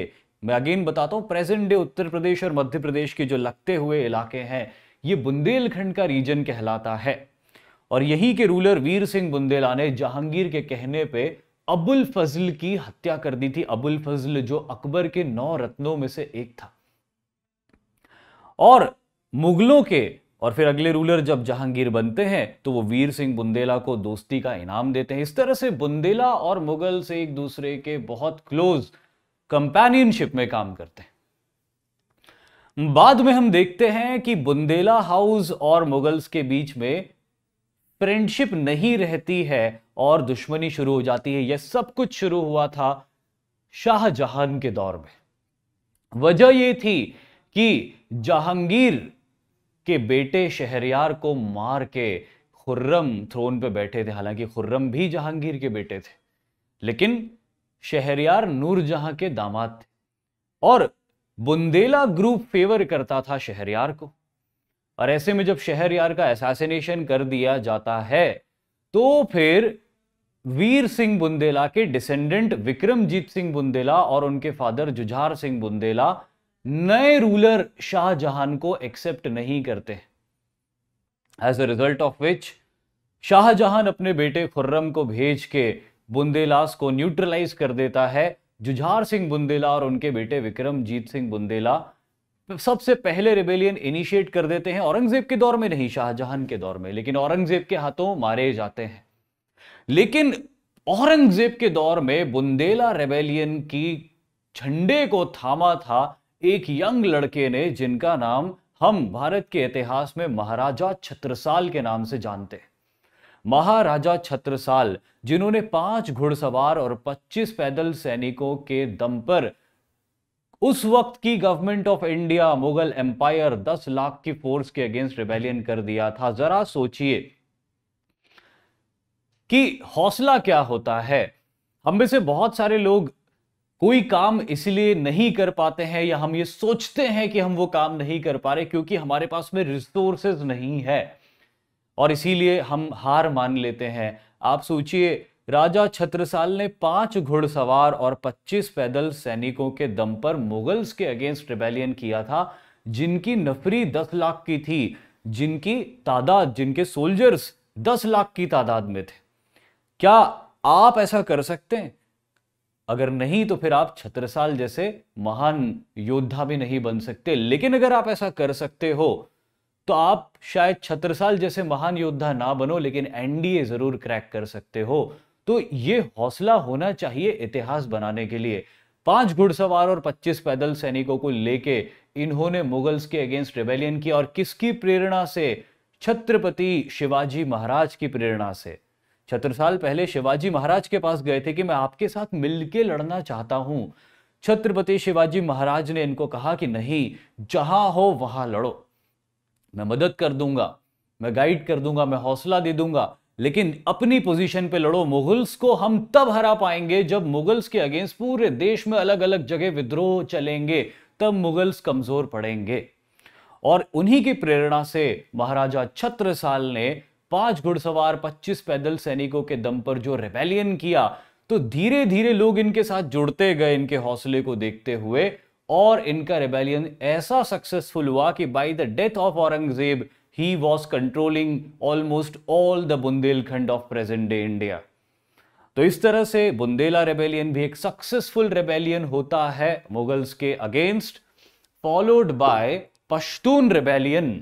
मैं अगेन बताता हूं प्रेजेंट डे उत्तर प्रदेश और मध्य प्रदेश के जो लगते हुए इलाके हैं ये बुंदेलखंड का रीजन कहलाता है और यही के रूलर वीर सिंह बुंदेला ने जहांगीर के कहने पे अबुल फजल की हत्या कर दी थी अबुल फजल जो अकबर के नौ रत्नों में से एक था और मुगलों के और फिर अगले रूलर जब जहांगीर बनते हैं तो वो वीर सिंह बुंदेला को दोस्ती का इनाम देते हैं इस तरह से बुंदेला और मुगल से एक दूसरे के बहुत क्लोज कंपेनियनशिप में काम करते हैं बाद में हम देखते हैं कि बुंदेला हाउस और मुगल्स के बीच में फ्रेंडशिप नहीं रहती है और दुश्मनी शुरू हो जाती है यह सब कुछ शुरू हुआ था शाहजहान के दौर में वजह यह थी कि जहांगीर के बेटे शहरयार को मार के खुर्रम थ्रोन पे बैठे थे हालांकि खुर्रम भी जहांगीर के बेटे थे लेकिन शहरयार नूरजहां के दामाद थे और बुंदेला ग्रुप फेवर करता था शहरयार को और ऐसे में जब शहरयार का एसासिनेशन कर दिया जाता है तो फिर वीर सिंह बुंदेला के डिसेंडेंट विक्रमजीत सिंह बुंदेला और उनके फादर जुझार सिंह बुंदेला नए रूलर शाहजहान को एक्सेप्ट नहीं करते as a result of which Shahjahan अपने बेटे खुर्रम को भेज के बुंदेलास को न्यूट्रलाइज कर देता है जुझार सिंह बुंदेला और उनके बेटे विक्रमजीत सिंह बुंदेला सबसे पहले रिबेलियन इनिशिएट कर देते हैं औरंगजेब के दौर में नहीं शाहजहां के दौर में लेकिन औरंगजेब के हाथों मारे जाते हैं लेकिन औरंगजेब के दौर में बुंदेला रेबेलियन की झंडे को थामा था एक यंग लड़के ने जिनका नाम हम भारत के इतिहास में महाराजा छत्रसाल के नाम से जानते हैं महाराजा छत्रसाल जिन्होंने पांच घुड़सवार और पच्चीस पैदल सैनिकों के दम पर उस वक्त की government of India Mughal empire 10 lakh की फोर्स के अगेंस्ट रिबेलियन कर दिया था जरा सोचिए कि हौसला क्या होता है हम में से बहुत सारे लोग कोई काम इसलिए नहीं कर पाते हैं या हम ये सोचते हैं कि हम वो काम नहीं कर पा रहे क्योंकि हमारे पास में रिसोर्सेज नहीं है और इसीलिए हम हार मान लेते हैं आप सोचिए राजा छत्रसाल ने पांच घुड़सवार और पच्चीस पैदल सैनिकों के दम पर मुगल्स के अगेंस्ट रिबेलियन किया था जिनकी नफरी दस लाख की थी जिनकी तादाद जिनके सोल्जर्स दस लाख की तादाद में थे क्या आप ऐसा कर सकते हैं अगर नहीं तो फिर आप छत्रसाल जैसे महान योद्धा भी नहीं बन सकते लेकिन अगर आप ऐसा कर सकते हो तो आप शायद छत्रसाल जैसे महान योद्धा ना बनो लेकिन एनडीए जरूर क्रैक कर सकते हो तो ये हौसला होना चाहिए इतिहास बनाने के लिए पांच घुड़सवार और पच्चीस पैदल सैनिकों को लेके इन्होंने मुगल्स के अगेंस्ट रेबेलियन किया और किसकी प्रेरणा से छत्रपति शिवाजी महाराज की प्रेरणा से छत्र साल पहले शिवाजी महाराज के पास गए थे कि मैं आपके साथ मिलके लड़ना चाहता हूं छत्रपति शिवाजी महाराज ने इनको कहा कि नहीं जहां हो वहां लड़ो मैं मदद कर दूंगा मैं गाइड कर दूंगा मैं हौसला दे दूंगा लेकिन अपनी पोजीशन पे लड़ो मुगल्स को हम तब हरा पाएंगे जब मुगल्स के अगेंस्ट पूरे देश में अलग अलग जगह विद्रोह चलेंगे तब मुगल्स कमजोर पड़ेंगे और उन्हीं की प्रेरणा से महाराजा छत्रसाल ने पांच घुड़सवार पच्चीस पैदल सैनिकों के दम पर जो रेबेलियन किया तो धीरे धीरे लोग इनके साथ जुड़ते गए इनके हौसले को देखते हुए और इनका रेबेलियन ऐसा सक्सेसफुल हुआ कि by the death of Aurangzeb he was controlling almost all the Bundelkhand of present day India तो इस तरह से बुंदेला रेबेलियन भी एक सक्सेसफुल रेबेलियन होता है मुगल्स के against followed by Pashtun rebellion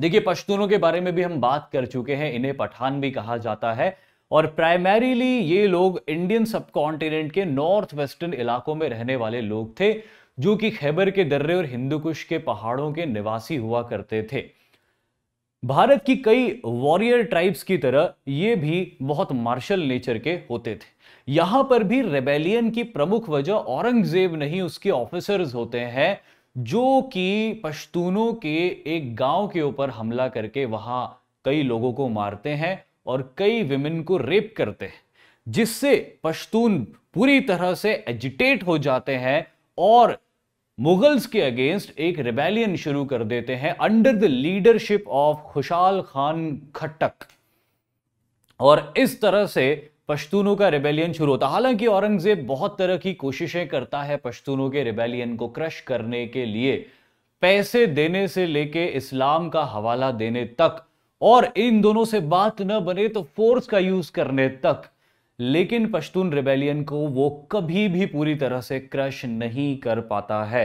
देखिए पश्तूनों के बारे में भी हम बात कर चुके हैं इन्हें पठान भी कहा जाता है और प्राइमरीली ये लोग इंडियन सब कॉन्टिनेंट के नॉर्थ वेस्टर्न इलाकों में रहने वाले लोग थे जो कि खैबर के दर्रे और हिंदुकुश के पहाड़ों के निवासी हुआ करते थे भारत की कई वॉरियर ट्राइब्स की तरह ये भी बहुत मार्शल नेचर के होते थे यहां पर भी रेबेलियन की प्रमुख वजह औरंगजेब नहीं उसके ऑफिसर्स होते हैं जो कि पश्तूनों के एक गांव के ऊपर हमला करके वहां कई लोगों को मारते हैं और कई विमेन को रेप करते हैं जिससे पश्तून पूरी तरह से एजिटेट हो जाते हैं और मुगल्स के अगेंस्ट एक रिबेलियन शुरू कर देते हैं under the leadership of Khushal Khan Khattak और इस तरह से पश्तूनों का रिबेलियन शुरू होता हालांकि औरंगजेब बहुत तरह की कोशिशें करता है पश्तूनों के रिबेलियन को क्रश करने के लिए पैसे देने से लेके इस्लाम का हवाला देने तक और इन दोनों से बात न बने तो फोर्स का यूज करने तक लेकिन पश्तून रिबेलियन को वो कभी भी पूरी तरह से क्रश नहीं कर पाता है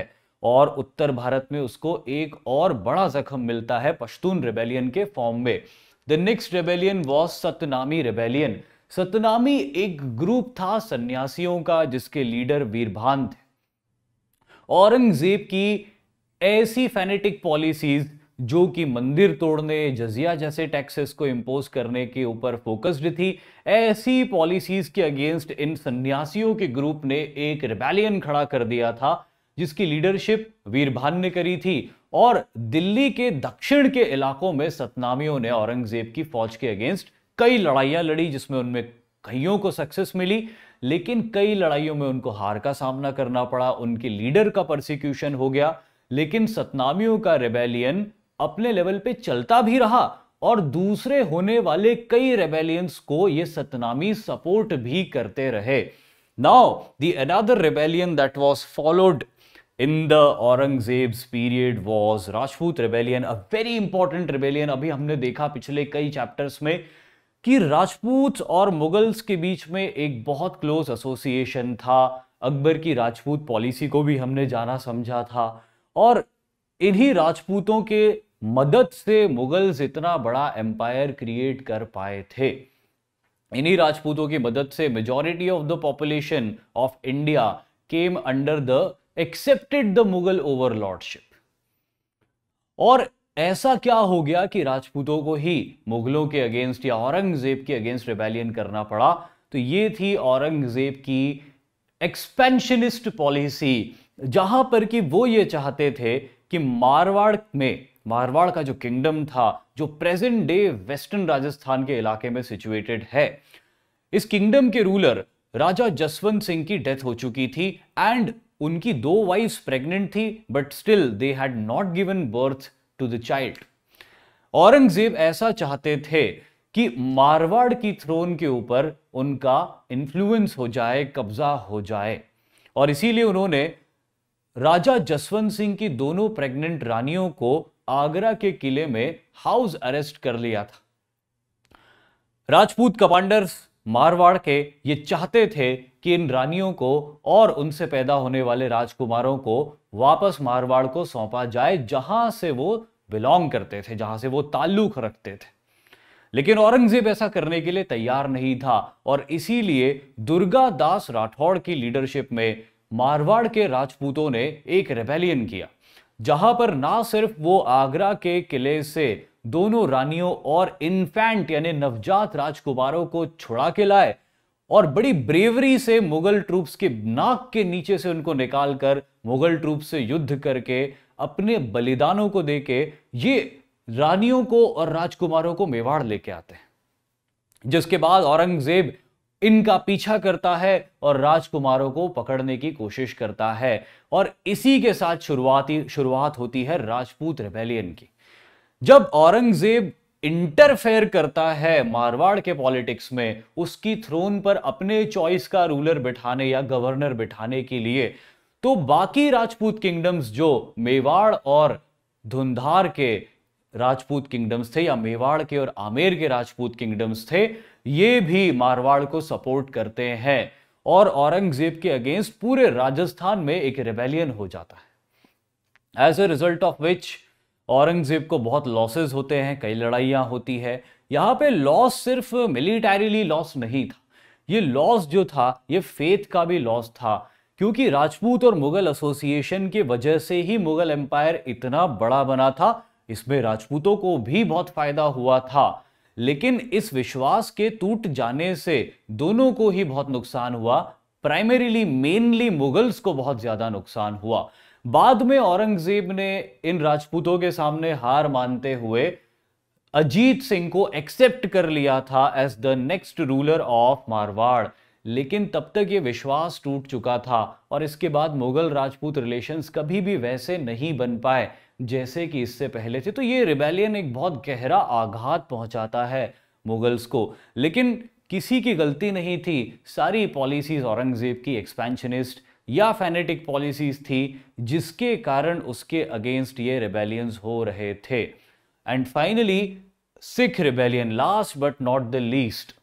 और उत्तर भारत में उसको एक और बड़ा जख्म मिलता है पश्तून रिबेलियन के फॉर्म में the next rebellion was Satnami rebellion Satnami एक ग्रुप था सन्यासियों का जिसके लीडर वीरभान थे औरंगजेब की ऐसी फैनेटिक पॉलिसीज जो कि मंदिर तोड़ने जजिया जैसे टैक्सेस को इम्पोज करने के ऊपर फोकस्ड थी ऐसी पॉलिसीज के अगेंस्ट इन सन्यासियों के ग्रुप ने एक रिबेलियन खड़ा कर दिया था जिसकी लीडरशिप वीरभान ने करी थी और दिल्ली के दक्षिण के इलाकों में सतनामियों ने औरंगजेब की फौज के अगेंस्ट कई लड़ाइयां लड़ी जिसमें उनमें कईयों को सक्सेस मिली लेकिन कई लड़ाइयों में उनको हार का सामना करना पड़ा उनके लीडर का प्रोसिक्यूशन हो गया लेकिन सतनामियों का रेबेलियन अपने लेवल पे चलता भी रहा और दूसरे होने वाले कई रेबेलियंस को ये सतनामी सपोर्ट भी करते रहे now the another rebellion that was followed in the Aurangzeb period was Rajput rebellion a very important rebellion अभी हमने देखा पिछले कई चैप्टर्स में कि राजपूत और मुगल्स के बीच में एक बहुत क्लोज एसोसिएशन था अकबर की राजपूत पॉलिसी को भी हमने जाना समझा था और इन्हीं राजपूतों के मदद से मुगल्स इतना बड़ा एम्पायर क्रिएट कर पाए थे इन्हीं राजपूतों की मदद से majority of the population of India came under the accepted the Mughal overlordship और ऐसा क्या हो गया कि राजपूतों को ही मुगलों के अगेंस्ट या औरंगजेब के अगेंस्ट रिबेलियन करना पड़ा तो ये थी औरंगजेब की एक्सपेंशनिस्ट पॉलिसी जहां पर कि वो ये चाहते थे कि मारवाड़ में मारवाड़ का जो किंगडम था जो प्रेजेंट डे वेस्टर्न राजस्थान के इलाके में सिचुएटेड है इस किंगडम के रूलर राजा जसवंत सिंह की डेथ हो चुकी थी एंड उनकी दो वाइफ्स प्रेग्नेंट थी but still they had not given birth to the child Aurangzeb ऐसा चाहते थे कि मारवाड़ की थ्रोन के ऊपर उनका इन्फ्लुएंस हो जाए कब्जा हो जाए और इसीलिए उन्होंने राजा जसवंत सिंह की दोनों प्रेग्नेंट रानियों को आगरा के किले में हाउस अरेस्ट कर लिया था राजपूत कमांडर्स मारवाड़ के ये चाहते थे कि इन रानियों को और उनसे पैदा होने वाले राजकुमारों को वापस मारवाड़ को सौंपा जाए जहां से वो बिलोंग करते थे जहां से वो ताल्लुक रखते थे लेकिन औरंगजेब ऐसा करने के लिए तैयार नहीं था और इसीलिए दुर्गा दास राठौड़ की लीडरशिप में मारवाड़ के राजपूतों ने एक रेबेलियन किया जहां पर ना सिर्फ वो आगरा के किले से दोनों रानियों और इन्फेंट यानी नवजात राजकुमारों को छुड़ा के लाए और बड़ी ब्रेवरी से मुगल ट्रूप्स के नाक के नीचे से उनको निकालकर मुगल ट्रूप से युद्ध करके अपने बलिदानों को देके ये रानियों को और राजकुमारों को मेवाड़ लेके आते हैं जिसके बाद औरंगजेब इनका पीछा करता है और राजकुमारों को पकड़ने की कोशिश करता है और इसी के साथ शुरुआती शुरुआत होती है राजपूत रेबेलियन की जब औरंगजेब इंटरफेयर करता है मारवाड़ के पॉलिटिक्स में उसकी थ्रोन पर अपने चॉइस का रूलर बिठाने या गवर्नर बिठाने के लिए तो बाकी राजपूत किंगडम्स जो मेवाड़ और धुंधार के राजपूत किंगडम्स थे या मेवाड़ के और आमेर के राजपूत किंगडम्स थे ये भी मारवाड़ को सपोर्ट करते हैं और औरंगजेब के अगेंस्ट पूरे राजस्थान में एक रेबेलियन हो जाता है as a result of which Aurangzeb को बहुत लॉसेस होते हैं कई लड़ाइयाँ होती है यहाँ पे लॉस सिर्फ मिलिटरीली लॉस नहीं था ये लॉस जो था ये फेथ का भी लॉस था क्योंकि राजपूत और मुगल एसोसिएशन की वजह से ही मुगल एम्पायर इतना बड़ा बना था इसमें राजपूतों को भी बहुत फायदा हुआ था लेकिन इस विश्वास के टूट जाने से दोनों को ही बहुत नुकसान हुआ प्राइमरीली मेनली मुगल्स को बहुत ज्यादा नुकसान हुआ बाद में औरंगजेब ने इन राजपूतों के सामने हार मानते हुए अजीत सिंह को एक्सेप्ट कर लिया था as the next ruler of Marwar लेकिन तब तक ये विश्वास टूट चुका था और इसके बाद मुगल राजपूत रिलेशंस कभी भी वैसे नहीं बन पाए जैसे कि इससे पहले थे तो ये रिबेलियन एक बहुत गहरा आघात पहुंचाता है मुगल्स को लेकिन किसी की गलती नहीं थी सारी पॉलिसीज औरंगजेब की एक्सपेंशनिस्ट या फैनेटिक पॉलिसीज थी जिसके कारण उसके अगेंस्ट ये रिबेलियंस हो रहे थे and finally Sikh rebellion last but not the least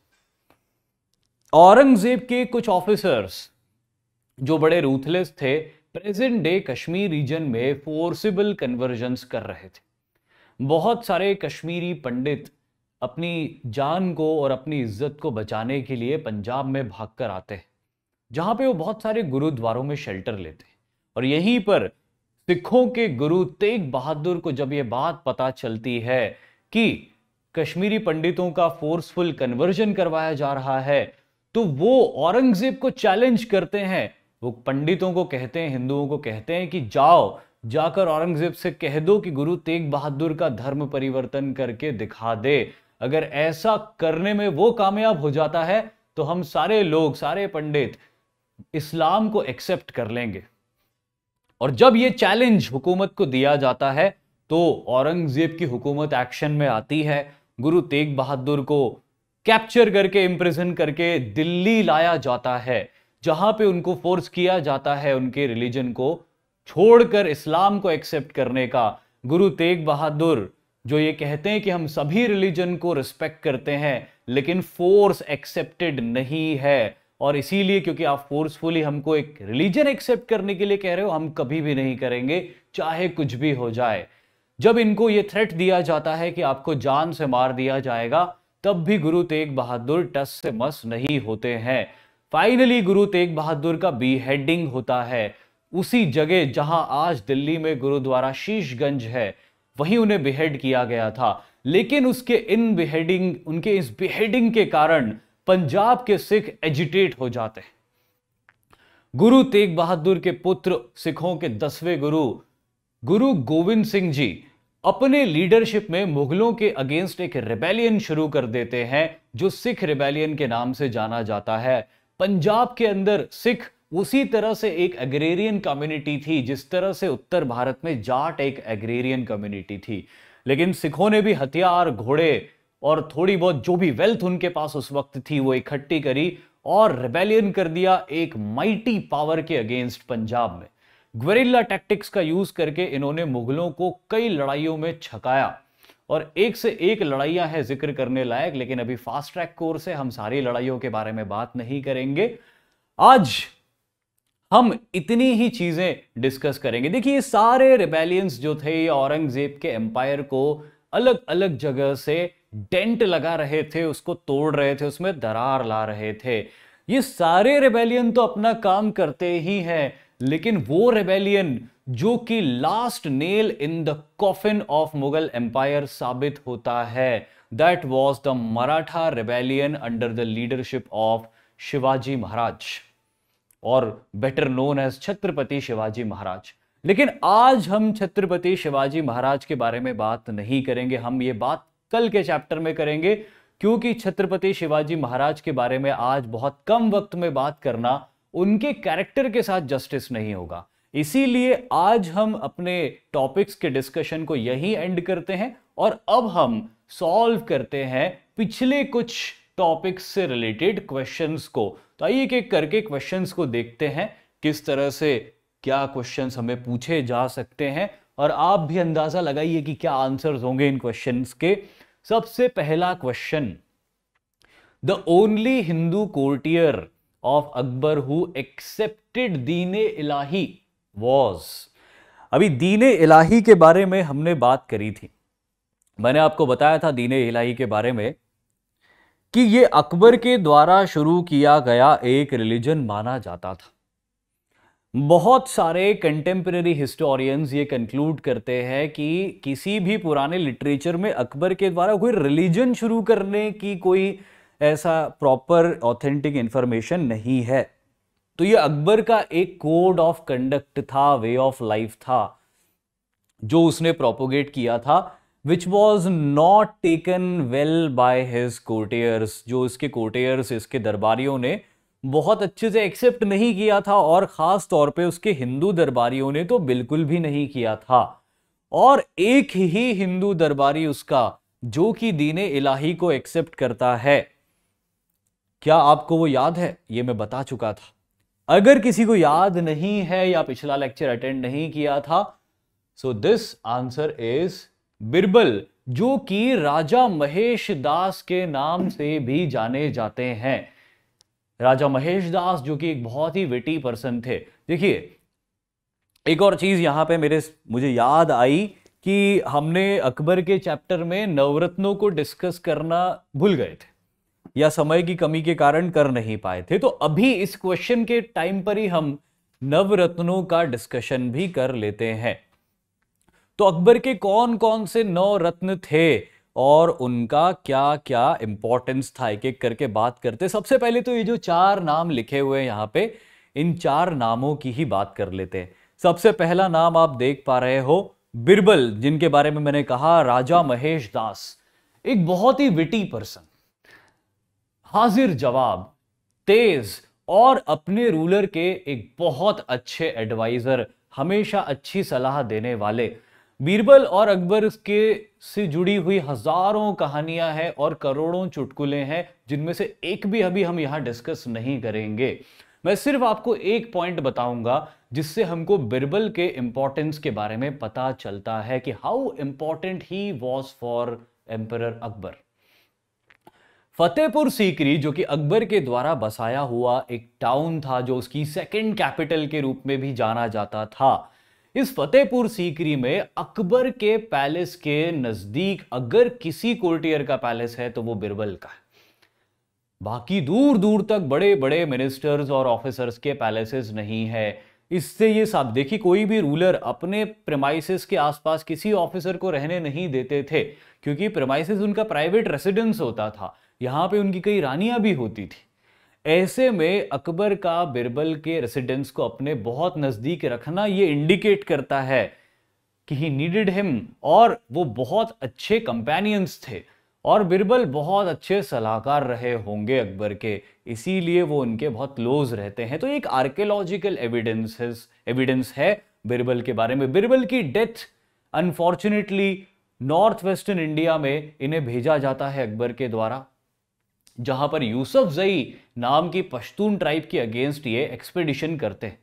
Aurangzeb के कुछ ऑफिसर्स जो बड़े रूथलेस थे प्रेजेंट डे कश्मीर रीजन में फोर्सिबल कन्वर्जन्स कर रहे थे बहुत सारे कश्मीरी पंडित अपनी जान को और अपनी इज्जत को बचाने के लिए पंजाब में भाग कर आते हैं जहां पे वो बहुत सारे गुरुद्वारों में शेल्टर लेते हैं और यहीं पर सिखों के गुरु तेग बहादुर को जब ये बात पता चलती है कि कश्मीरी पंडितों का फोर्सफुल कन्वर्जन करवाया जा रहा है तो वो औरंगजेब को चैलेंज करते हैं वो पंडितों को कहते हैं हिंदुओं को कहते हैं कि जाओ जाकर औरंगजेब से कह दो कि गुरु तेग बहादुर का धर्म परिवर्तन करके दिखा दे अगर ऐसा करने में वो कामयाब हो जाता है तो हम सारे लोग सारे पंडित इस्लाम को एक्सेप्ट कर लेंगे और जब ये चैलेंज हुकूमत को दिया जाता है तो औरंगजेब की हुकूमत एक्शन में आती है गुरु तेग बहादुर को कैप्चर करके इम्प्रिजन करके दिल्ली लाया जाता है जहां पे उनको फोर्स किया जाता है उनके रिलीजन को छोड़कर इस्लाम को एक्सेप्ट करने का गुरु तेग बहादुर जो ये कहते हैं कि हम सभी रिलीजन को रिस्पेक्ट करते हैं लेकिन फोर्स एक्सेप्टेड नहीं है और इसीलिए क्योंकि आप फोर्सफुली हमको एक रिलीजन एक्सेप्ट करने के लिए कह रहे हो हम कभी भी नहीं करेंगे चाहे कुछ भी हो जाए जब इनको ये थ्रेट दिया जाता है कि आपको जान से मार दिया जाएगा तब भी गुरु तेग बहादुर टस से मस नहीं होते हैं फाइनली गुरु तेग बहादुर का बीहेडिंग होता है उसी जगह जहां आज दिल्ली में गुरुद्वारा शीशगंज है वहीं उन्हें बिहेड किया गया था लेकिन उसके इन बिहेडिंग उनके इस बिहेडिंग के कारण पंजाब के सिख एजिटेट हो जाते हैं गुरु तेग बहादुर के पुत्र सिखों के दसवें गुरु गुरु गोविंद सिंह जी अपने लीडरशिप में मुगलों के अगेंस्ट एक रिबेलियन शुरू कर देते हैं जो सिख रिबेलियन के नाम से जाना जाता है पंजाब के अंदर सिख उसी तरह से एक एग्रेरियन कम्युनिटी थी जिस तरह से उत्तर भारत में जाट एक एग्रेरियन कम्युनिटी थी लेकिन सिखों ने भी हथियार घोड़े और थोड़ी बहुत जो भी वेल्थ उनके पास उस वक्त थी वो इकट्ठी करी और रेबेलियन कर दिया एक माइटी पावर के अगेंस्ट पंजाब में ग्वेरिल्ला टैक्टिक्स का यूज करके इन्होंने मुगलों को कई लड़ाइयों में छकाया और एक से एक लड़ाइयां हैं जिक्र करने लायक लेकिन अभी फास्ट ट्रैक कोर्स है हम सारी लड़ाइयों के बारे में बात नहीं करेंगे आज हम इतनी ही चीजें डिस्कस करेंगे देखिए सारे रिबेलियंस जो थे औरंगजेब के एम्पायर को अलग अलग जगह से डेंट लगा रहे थे उसको तोड़ रहे थे उसमें दरार ला रहे थे ये सारे रेबेलियन तो अपना काम करते ही हैं लेकिन वो रेबेलियन जो कि last nail in the coffin of Mughal empire साबित होता है that was the Maratha rebellion under the leadership of Shivaji Maharaj और better known as Chhatrapati Shivaji Maharaj लेकिन आज हम छत्रपति शिवाजी महाराज के बारे में बात नहीं करेंगे हम ये बात कल के चैप्टर में करेंगे क्योंकि छत्रपति शिवाजी महाराज के बारे में आज बहुत कम वक्त में बात करना उनके कैरेक्टर के साथ जस्टिस नहीं होगा इसीलिए आज हम अपने टॉपिक्स के डिस्कशन को यही एंड करते हैं और अब हम सॉल्व करते हैं पिछले कुछ टॉपिक्स से रिलेटेड क्वेश्चंस को तो आइए एक एक करके क्वेश्चंस को देखते हैं किस तरह से क्या क्वेश्चंस हमें पूछे जा सकते हैं और आप भी अंदाज़ा लगाइए कि क्या आंसर्स होंगे इन क्वेश्चंस के सबसे पहला question the only Hindu courtier of Akbar who accepted Din Ilahi was अभी दीन इलाही के बारे में हमने बात करी थी मैंने आपको बताया था दीन इलाही के बारे में कि ये अकबर के द्वारा शुरू किया गया एक रिलीजन माना जाता था बहुत सारे कंटेम्प्रेरी हिस्टोरियंस ये कंक्लूड करते हैं कि किसी भी पुराने लिटरेचर में अकबर के द्वारा कोई रिलीजन शुरू करने की कोई ऐसा प्रॉपर ऑथेंटिक इन्फॉर्मेशन नहीं है तो ये अकबर का एक कोड ऑफ कंडक्ट था वे ऑफ लाइफ था जो उसने प्रोपोगेट किया था which was not taken well by his courtiers जो इसके कोटेयर्स इसके दरबारियों ने बहुत अच्छे से एक्सेप्ट नहीं किया था और ख़ास तौर पे उसके हिंदू दरबारियों ने तो बिल्कुल भी नहीं किया था और एक ही हिंदू दरबारी उसका जो कि दीन इलाही को एक्सेप्ट करता है क्या आपको वो याद है ये मैं बता चुका था अगर किसी को याद नहीं है या पिछला लेक्चर अटेंड नहीं किया था so this answer is Birbal जो कि राजा महेश दास के नाम से भी जाने जाते हैं राजा महेश दास जो कि एक बहुत ही विटी पर्सन थे देखिए एक और चीज़ यहां पे मेरे मुझे याद आई कि हमने अकबर के चैप्टर में नवरत्नों को डिस्कस करना भूल गए थे या समय की कमी के कारण कर नहीं पाए थे तो अभी इस क्वेश्चन के टाइम पर ही हम नवरत्नों का डिस्कशन भी कर लेते हैं तो अकबर के कौन कौन से नौ रत्न थे और उनका क्या क्या इंपॉर्टेंस था एक एक करके बात करते सबसे पहले तो ये जो चार नाम लिखे हुए हैं यहाँ पे इन चार नामों की ही बात कर लेते हैं सबसे पहला नाम आप देख पा रहे हो बिरबल जिनके बारे में मैंने कहा राजा महेश दास एक बहुत ही विटी पर्सन हाजिर जवाब तेज और अपने रूलर के एक बहुत अच्छे एडवाइजर हमेशा अच्छी सलाह देने वाले बीरबल और अकबर के से जुड़ी हुई हजारों कहानियां हैं और करोड़ों चुटकुले हैं जिनमें से एक भी अभी हम यहां डिस्कस नहीं करेंगे मैं सिर्फ आपको एक पॉइंट बताऊंगा जिससे हमको बीरबल के इम्पोर्टेंस के बारे में पता चलता है कि how important he was for emperor Akbar Fatehpur Sikri जो कि अकबर के द्वारा बसाया हुआ एक टाउन था जो उसकी सेकेंड कैपिटल के रूप में भी जाना जाता था इस फतेहपुर सीकरी में अकबर के पैलेस के नजदीक अगर किसी कोर्टियर का पैलेस है तो वो बिरबल का है बाकी दूर दूर तक बड़े बड़े मिनिस्टर्स और ऑफिसर्स के पैलेसेस नहीं है इससे ये साफ देखिए कोई भी रूलर अपने प्रेमाइसिस के आसपास किसी ऑफिसर को रहने नहीं देते थे क्योंकि प्रेमाइसिस उनका प्राइवेट रेसिडेंस होता था यहाँ पे उनकी कई रानियां भी होती थी ऐसे में अकबर का बिरबल के रेसिडेंस को अपने बहुत नज़दीक रखना ये इंडिकेट करता है कि ही नीडेड हिम और वो बहुत अच्छे कंपेनियंस थे और बिरबल बहुत अच्छे सलाहकार रहे होंगे अकबर के इसीलिए वो उनके बहुत क्लोज रहते हैं तो एक आर्कियोलॉजिकल एविडेंसेस एविडेंस है बिरबल के बारे में बिरबल की death unfortunately north western India में इन्हें भेजा जाता है अकबर के द्वारा जहाँ पर यूसुफ जई नाम की पश्तून ट्राइब के अगेंस्ट ये एक्सपेडिशन करते हैं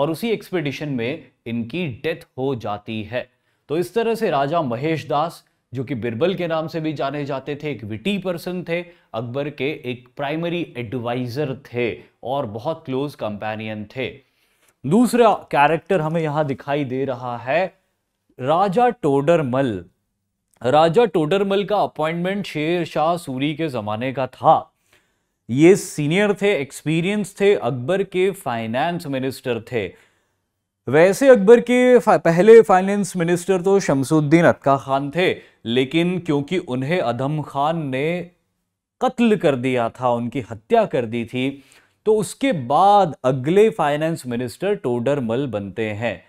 और उसी एक्सपेडिशन में इनकी डेथ हो जाती है तो इस तरह से राजा महेश दास जो कि बिरबल के नाम से भी जाने जाते थे एक विटी पर्सन थे अकबर के एक प्राइमरी एडवाइज़र थे और बहुत क्लोज कंपेनियन थे दूसरा कैरेक्टर हमें यहाँ दिखाई दे रहा है राजा टोडरमल राजा टोडरमल का अपॉइंटमेंट शेर शाह सूरी के ज़माने का था ये सीनियर थे एक्सपीरियंस थे अकबर के फाइनेंस मिनिस्टर थे वैसे अकबर के फा, पहले फाइनेंस मिनिस्टर तो शमसुद्दीन अतका खान थे लेकिन क्योंकि उन्हें अधम खान ने कत्ल कर दिया था उनकी हत्या कर दी थी तो उसके बाद अगले फाइनेंस मिनिस्टर टोडरमल बनते हैं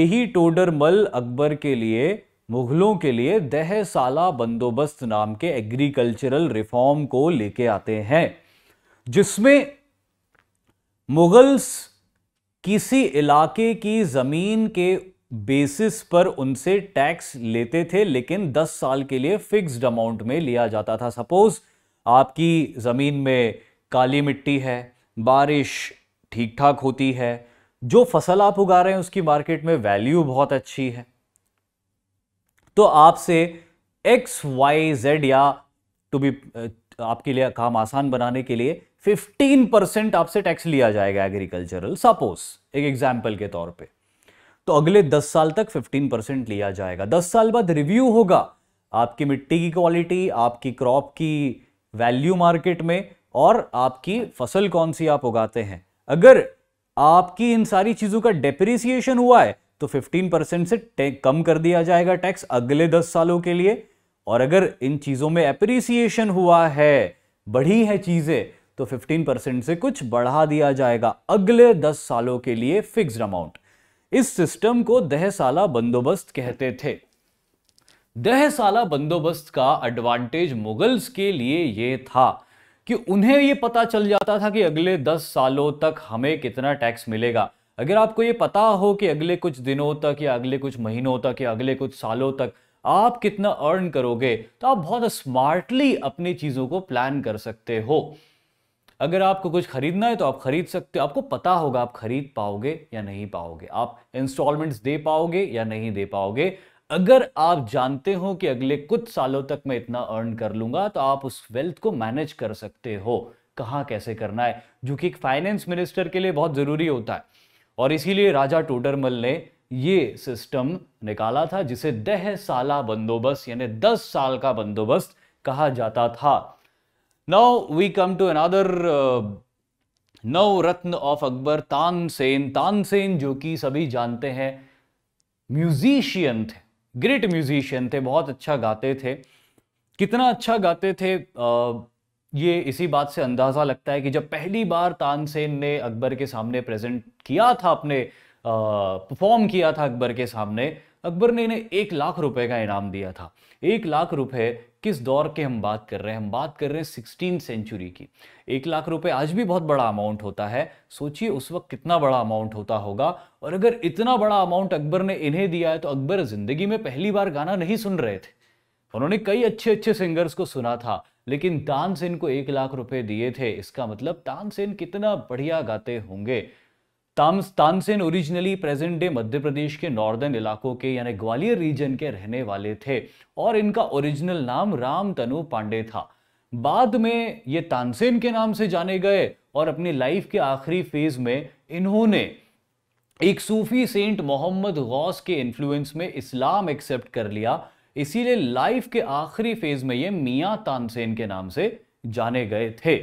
यही टोडरमल अकबर के लिए मुगलों के लिए दह साला बंदोबस्त नाम के एग्रीकल्चरल रिफॉर्म को लेके आते हैं जिसमें मुगल्स किसी इलाके की ज़मीन के बेसिस पर उनसे टैक्स लेते थे लेकिन 10 साल के लिए फिक्स्ड अमाउंट में लिया जाता था सपोज आपकी ज़मीन में काली मिट्टी है बारिश ठीक ठाक होती है जो फसल आप उगा रहे हैं उसकी मार्केट में वैल्यू बहुत अच्छी है तो आपसे एक्स वाई जेड या टू बी आपके लिए काम आसान बनाने के लिए 15 परसेंट आपसे टैक्स लिया जाएगा एग्रीकल्चरल सपोज एक एग्जाम्पल के तौर पे तो अगले 10 साल तक 15 परसेंट लिया जाएगा 10 साल बाद रिव्यू होगा आपकी मिट्टी की क्वालिटी आपकी क्रॉप की वैल्यू मार्केट में और आपकी फसल कौन सी आप उगाते हैं अगर आपकी इन सारी चीजों का डेप्रिसिएशन हुआ है तो 15 परसेंट से कम कर दिया जाएगा टैक्स अगले 10 सालों के लिए और अगर इन चीज़ों में अप्रिसिएशन हुआ है बढ़ी है चीज़ें तो 15 परसेंट से कुछ बढ़ा दिया जाएगा अगले 10 सालों के लिए फिक्स्ड अमाउंट इस सिस्टम को दहसाला बंदोबस्त कहते थे दहसाला बंदोबस्त का एडवांटेज मुगल्स के लिए यह था कि उन्हें यह पता चल जाता था कि अगले 10 सालों तक हमें कितना टैक्स मिलेगा अगर आपको ये पता हो कि अगले कुछ दिनों तक या अगले कुछ महीनों तक या अगले कुछ सालों तक आप कितना अर्न करोगे तो आप बहुत स्मार्टली अपनी चीज़ों को प्लान कर सकते हो अगर आपको कुछ खरीदना है तो आप खरीद सकते हो आपको पता होगा आप खरीद पाओगे या नहीं पाओगे आप इंस्टॉलमेंट्स दे पाओगे या नहीं दे पाओगे अगर आप जानते हो कि अगले कुछ सालों तक मैं इतना अर्न कर लूंगा तो आप उस वेल्थ को मैनेज कर सकते हो कहाँ कैसे करना है जो कि एक फाइनेंस मिनिस्टर के लिए बहुत ज़रूरी होता है और इसीलिए राजा टोडरमल ने ये सिस्टम निकाला था जिसे दह साला बंदोबस्त यानी दस साल का बंदोबस्त कहा जाता था now we come to another ratna of Akbar Tansen Tansen जो कि सभी जानते हैं म्यूजिशियन थे ग्रेट म्यूजिशियन थे बहुत अच्छा गाते थे कितना अच्छा गाते थे uh, ये इसी बात से अंदाज़ा लगता है कि जब पहली बार तानसेन ने अकबर के सामने प्रेजेंट किया था अपने परफॉर्म किया था अकबर के सामने अकबर ने इन्हें एक लाख रुपए का इनाम दिया था एक लाख रुपए किस दौर के हम बात कर रहे हैं हम बात कर रहे हैं सिक्सटीन सेंचुरी की एक लाख रुपए आज भी बहुत बड़ा अमाउंट होता है सोचिए उस वक्त कितना बड़ा अमाउंट होता होगा और अगर इतना बड़ा अमाउंट अकबर ने इन्हें दिया है तो अकबर जिंदगी में पहली बार गाना नहीं सुन रहे थे उन्होंने कई अच्छे अच्छे सिंगर्स को सुना था लेकिन तानसेन को एक लाख रुपए दिए थे इसका मतलब तानसेन कितना बढ़िया गाते होंगे Tansen originally present day Madhya Pradesh के नॉर्दर्न इलाकों के यानी ग्वालियर रीजन के रहने वाले थे और इनका ओरिजिनल नाम राम तनु पांडे था बाद में ये तानसेन के नाम से जाने गए और अपनी लाइफ के आखिरी फेज में इन्होंने एक सूफी सेंट मोहम्मद गौस के इन्फ्लुएंस में इस्लाम एक्सेप्ट कर लिया इसीलिए लाइफ के आखिरी फेज में ये मियाँ तानसेन के नाम से जाने गए थे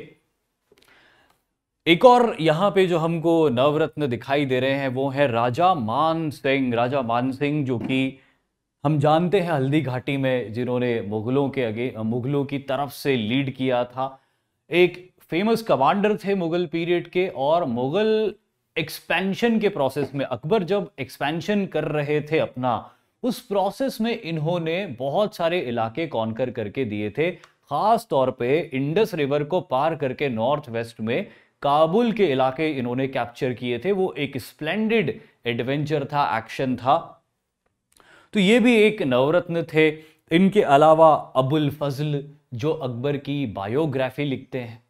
एक और यहाँ पे जो हमको नवरत्न दिखाई दे रहे हैं वो है राजा मान सिंह राजा मान सिंह जो कि हम जानते हैं हल्दी घाटी में जिन्होंने मुगलों के आगे मुगलों की तरफ से लीड किया था एक फेमस कमांडर थे मुगल पीरियड के और मुगल एक्सपेंशन के प्रोसेस में अकबर जब एक्सपेंशन कर रहे थे अपना उस प्रोसेस में इन्होंने बहुत सारे इलाके कॉन्कर करके दिए थे खास तौर पे इंडस रिवर को पार करके नॉर्थ वेस्ट में काबुल के इलाके इन्होंने कैप्चर किए थे वो एक स्प्लेंडेड एडवेंचर था एक्शन था तो ये भी एक नवरत्न थे इनके अलावा अबुल फजल जो अकबर की बायोग्राफी लिखते हैं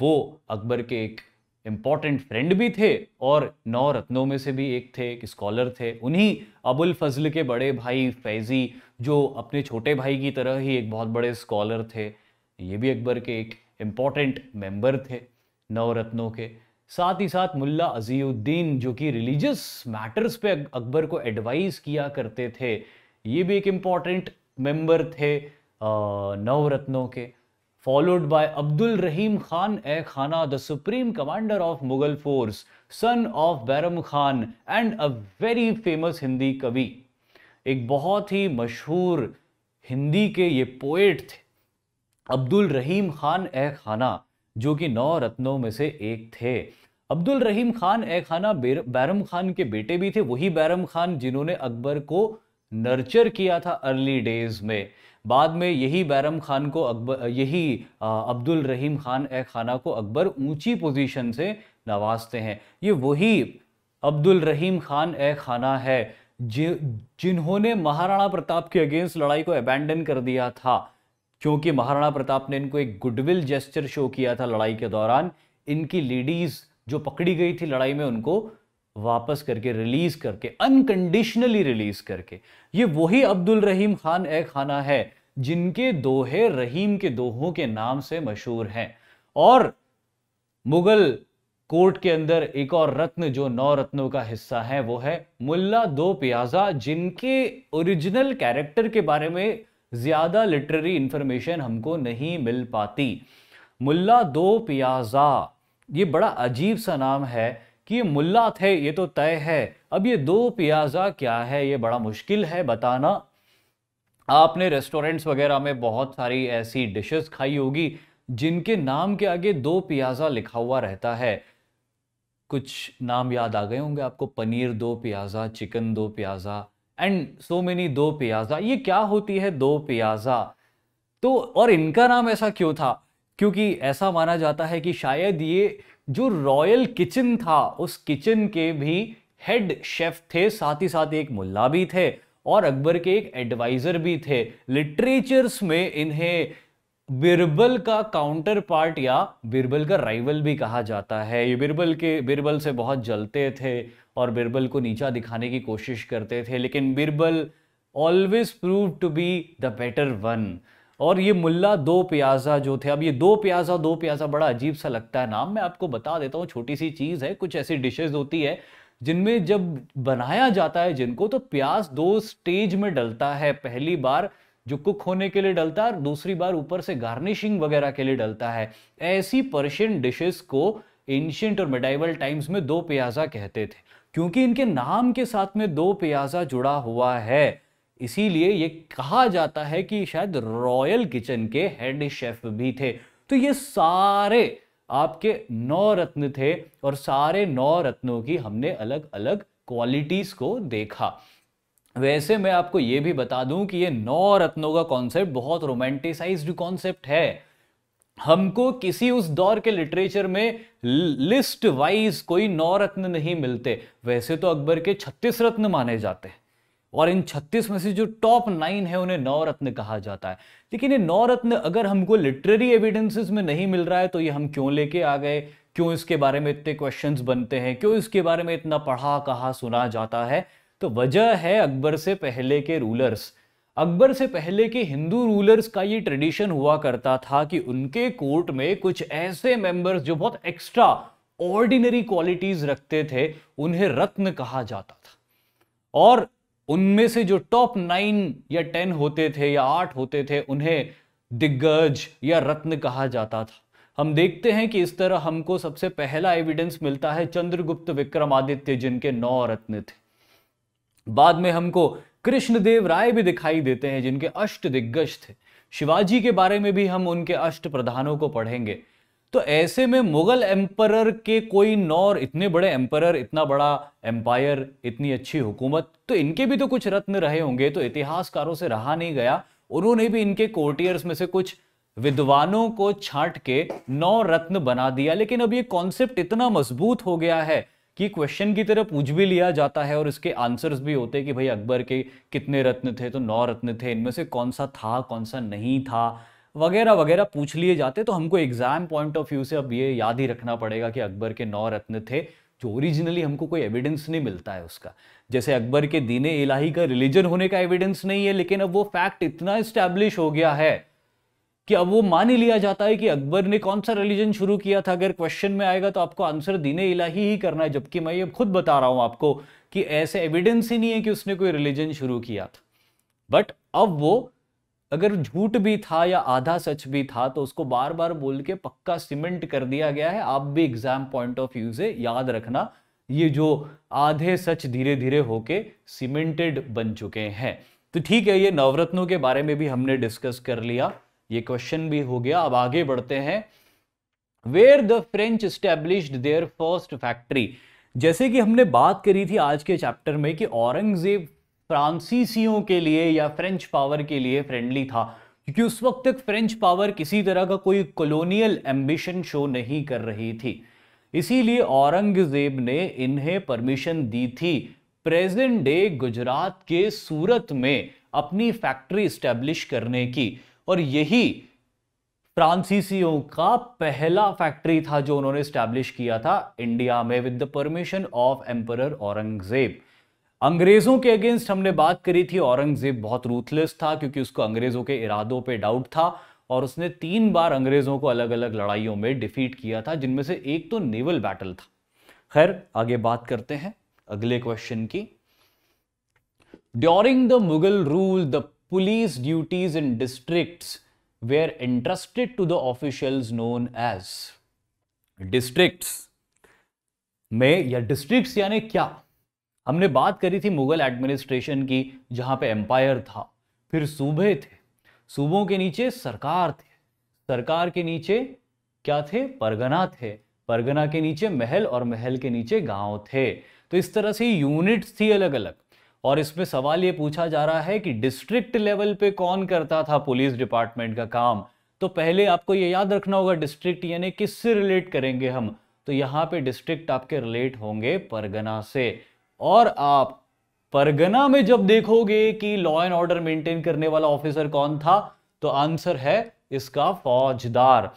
वो अकबर के एक इम्पॉर्टेंट फ्रेंड भी थे और नौ रत्नों में से भी एक थे एक स्कॉलर थे उन्हीं अबुल फजल के बड़े भाई फैज़ी जो अपने छोटे भाई की तरह ही एक बहुत बड़े स्कॉलर थे ये भी अकबर के एक इम्पॉर्टेंट मेंबर थे नौ रत्नों के साथ ही साथ मुल्ला अजीउद्दीन जो कि रिलीजियस मैटर्स पे अकबर को एडवाइस किया करते थे ये भी एक इम्पॉर्टेंट मेंबर थे नवरत्नों के followed by Abdul Rahim Khan A. Khana, the supreme commander of Mughal force, son of Bairam Khan and a very famous Hindi kavi. एक बहुत ही मशहूर हिंदी के ये पोएट थे अब्दुल रहीम खान ए खाना जो कि नौ रत्नों में से एक थे अब्दुल रहीम खान ए खाना बैरम खान के बेटे भी थे वही बैरम खान जिन्होंने अकबर को नर्चर किया था अर्ली डेज में बाद में यही बैरम खान को अकबर यही अब्दुल रहीम खान ए खाना को अकबर ऊंची पोजीशन से नवाजते हैं ये वही अब्दुल रहीम खान ए खाना है जि, जिन्होंने महाराणा प्रताप के अगेंस्ट लड़ाई को अबैंडन कर दिया था क्योंकि महाराणा प्रताप ने इनको एक गुडविल जेस्चर शो किया था लड़ाई के दौरान इनकी लेडीज़ जो पकड़ी गई थी लड़ाई में उनको वापस करके रिलीज करके अनकंडीशनली रिलीज करके ये वही अब्दुल रहीम खान ए खाना है जिनके दोहे रहीम के दोहों के नाम से मशहूर हैं और मुगल कोर्ट के अंदर एक और रत्न जो नौ रत्नों का हिस्सा है वो है मुल्ला दो प्याजा जिनके ओरिजिनल कैरेक्टर के बारे में ज़्यादा लिटरेरी इंफॉर्मेशन हमको नहीं मिल पाती मुल्ला दो प्याजा ये बड़ा अजीब सा नाम है कि ये मुल्ला थे ये तो तय है अब ये दो प्याजा क्या है ये बड़ा मुश्किल है बताना आपने रेस्टोरेंट्स वगैरह में बहुत सारी ऐसी डिशेस खाई होगी जिनके नाम के आगे दो प्याजा लिखा हुआ रहता है कुछ नाम याद आ गए होंगे आपको पनीर दो प्याजा चिकन दो प्याजा एंड सो मेनी दो प्याजा ये क्या होती है दो प्याजा तो और इनका नाम ऐसा क्यों था क्योंकि ऐसा माना जाता है कि शायद ये जो रॉयल किचन था उस किचन के भी हेड शेफ थे साथ ही साथ एक मुल्ला भी थे और अकबर के एक एडवाइज़र भी थे लिटरेचर्स में इन्हें बिरबल का काउंटर पार्ट या बिरबल का राइवल भी कहा जाता है ये बिरबल के बिरबल से बहुत जलते थे और बिरबल को नीचा दिखाने की कोशिश करते थे लेकिन Birbal always prove to be the better one और ये मुल्ला दो प्याजा जो थे अब ये दो प्याजा दो प्याजा बड़ा अजीब सा लगता है नाम मैं आपको बता देता हूँ छोटी सी चीज़ है कुछ ऐसी डिशेज होती है जिनमें जब बनाया जाता है जिनको तो प्याज दो स्टेज में डलता है पहली बार जो कुक होने के लिए डलता है और दूसरी बार ऊपर से गार्निशिंग वगैरह के लिए डलता है ऐसी पर्शियन डिशेस को एंशियंट और मेडाइवल टाइम्स में दो प्याजा कहते थे क्योंकि इनके नाम के साथ में दो प्याजा जुड़ा हुआ है इसीलिए ये कहा जाता है कि शायद रॉयल किचन के हेड शेफ भी थे तो ये सारे आपके नौ रत्न थे और सारे नौ रत्नों की हमने अलग अलग क्वालिटीज़ को देखा वैसे मैं आपको ये भी बता दूं कि ये नौ रत्नों का कॉन्सेप्ट बहुत रोमांटिसाइज कॉन्सेप्ट है हमको किसी उस दौर के लिटरेचर में लिस्ट वाइज कोई नौ रत्न नहीं मिलते वैसे तो अकबर के छत्तीस रत्न माने जाते हैं और इन 36 में से जो टॉप नाइन है उन्हें नवरत्न कहा जाता है लेकिन ये नवरत्न अगर हमको लिटरेरी एविडेंसेस में नहीं मिल रहा है तो ये हम क्यों लेके आ गए क्यों इसके बारे में इतने क्वेश्चंस बनते हैं क्यों इसके बारे में इतना पढ़ा कहा सुना जाता है तो वजह है अकबर से पहले के रूलर्स अकबर से पहले के हिंदू रूलर्स का ये ट्रेडिशन हुआ करता था कि उनके कोर्ट में कुछ ऐसे मेंबर्स जो बहुत एक्स्ट्रा ऑर्डिनरी क्वालिटीज रखते थे उन्हें रत्न कहा जाता था और उनमें से जो टॉप नाइन या टेन होते थे या आठ होते थे उन्हें दिग्गज या रत्न कहा जाता था हम देखते हैं कि इस तरह हमको सबसे पहला एविडेंस मिलता है चंद्रगुप्त विक्रमादित्य जिनके नौ रत्न थे बाद में हमको कृष्णदेव राय भी दिखाई देते हैं जिनके अष्ट दिग्गज थे शिवाजी के बारे में भी हम उनके अष्ट प्रधानों को पढ़ेंगे तो ऐसे में मुगल एम्परर के कोई नौर इतने बड़े एम्परर इतना बड़ा एम्पायर इतनी अच्छी हुकूमत तो इनके भी तो कुछ रत्न रहे होंगे तो इतिहासकारों से रहा नहीं गया उन्होंने भी इनके कोर्टियर्स में से कुछ विद्वानों को छांट के नौ रत्न बना दिया लेकिन अब ये कॉन्सेप्ट इतना मजबूत हो गया है कि क्वेश्चन की तरह पूछ भी लिया जाता है और इसके आंसर्स भी होते हैं कि भाई अकबर के कितने रत्न थे तो नौ रत्न थे इनमें से कौन सा था कौन सा नहीं था वगैरह वगैरह पूछ लिए जाते तो हमको एग्जाम पॉइंट ऑफ व्यू से अब ये याद ही रखना पड़ेगा कि अकबर के नौ रत्न थे जो ओरिजिनली हमको कोई एविडेंस नहीं मिलता है उसका जैसे अकबर के दीन इलाही का रिलीजन होने का एविडेंस नहीं है लेकिन अब वो फैक्ट इतना इस्टेब्लिश हो गया है कि अब वो मान ही लिया जाता है कि अकबर ने कौन सा रिलीजन शुरू किया था अगर क्वेश्चन में आएगा तो आपको आंसर दीने इलाही ही करना है जबकि मैं ये खुद बता रहा हूं आपको कि ऐसे एविडेंस ही नहीं है कि उसने कोई रिलीजन शुरू किया था बट अब वो अगर झूठ भी था या आधा सच भी था तो उसको बार बार बोल के पक्का सीमेंट कर दिया गया है आप भी एग्जाम पॉइंट ऑफ व्यू से याद रखना ये जो आधे सच धीरे धीरे होके सीमेंटेड बन चुके हैं तो ठीक है ये नवरत्नों के बारे में भी हमने डिस्कस कर लिया ये क्वेश्चन भी हो गया अब आगे बढ़ते हैं where the French established their first factory जैसे कि हमने बात करी थी आज के चैप्टर में कि औरंगजेब फ्रांसीसियों के लिए या फ्रेंच पावर के लिए फ्रेंडली था क्योंकि उस वक्त तक फ्रेंच पावर किसी तरह का कोई कॉलोनियल एम्बिशन शो नहीं कर रही थी इसीलिए औरंगजेब ने इन्हें परमिशन दी थी प्रेजेंट डे गुजरात के सूरत में अपनी फैक्ट्री इस्टेब्लिश करने की और यही फ्रांसीसियों का पहला फैक्ट्री था जो उन्होंने इस्टेब्लिश किया था इंडिया में with the permission of emperor Aurangzeb अंग्रेजों के अगेंस्ट हमने बात करी थी औरंगजेब बहुत रूथलेस था क्योंकि उसको अंग्रेजों के इरादों पे डाउट था और उसने तीन बार अंग्रेजों को अलग अलग लड़ाइयों में डिफीट किया था जिनमें से एक तो नेवल बैटल था खैर आगे बात करते हैं अगले क्वेश्चन की during the Mughal rule the police duties in district were entrusted to the official known as district में या डिस्ट्रिक्ट यानी क्या हमने बात करी थी मुगल एडमिनिस्ट्रेशन की जहाँ पे एम्पायर था फिर सूबे थे सूबों के नीचे सरकार थे सरकार के नीचे क्या थे परगना थे परगना के नीचे महल और महल के नीचे गांव थे तो इस तरह से यूनिट्स थी अलग अलग और इसमें सवाल ये पूछा जा रहा है कि डिस्ट्रिक्ट लेवल पे कौन करता था पुलिस डिपार्टमेंट का काम तो पहले आपको ये याद रखना होगा डिस्ट्रिक्ट यानी किससे रिलेट करेंगे हम तो यहाँ पे डिस्ट्रिक्ट आपके रिलेट होंगे परगना से और आप परगना में जब देखोगे कि लॉ एंड ऑर्डर मेंटेन करने वाला ऑफिसर कौन था तो आंसर है इसका फौजदार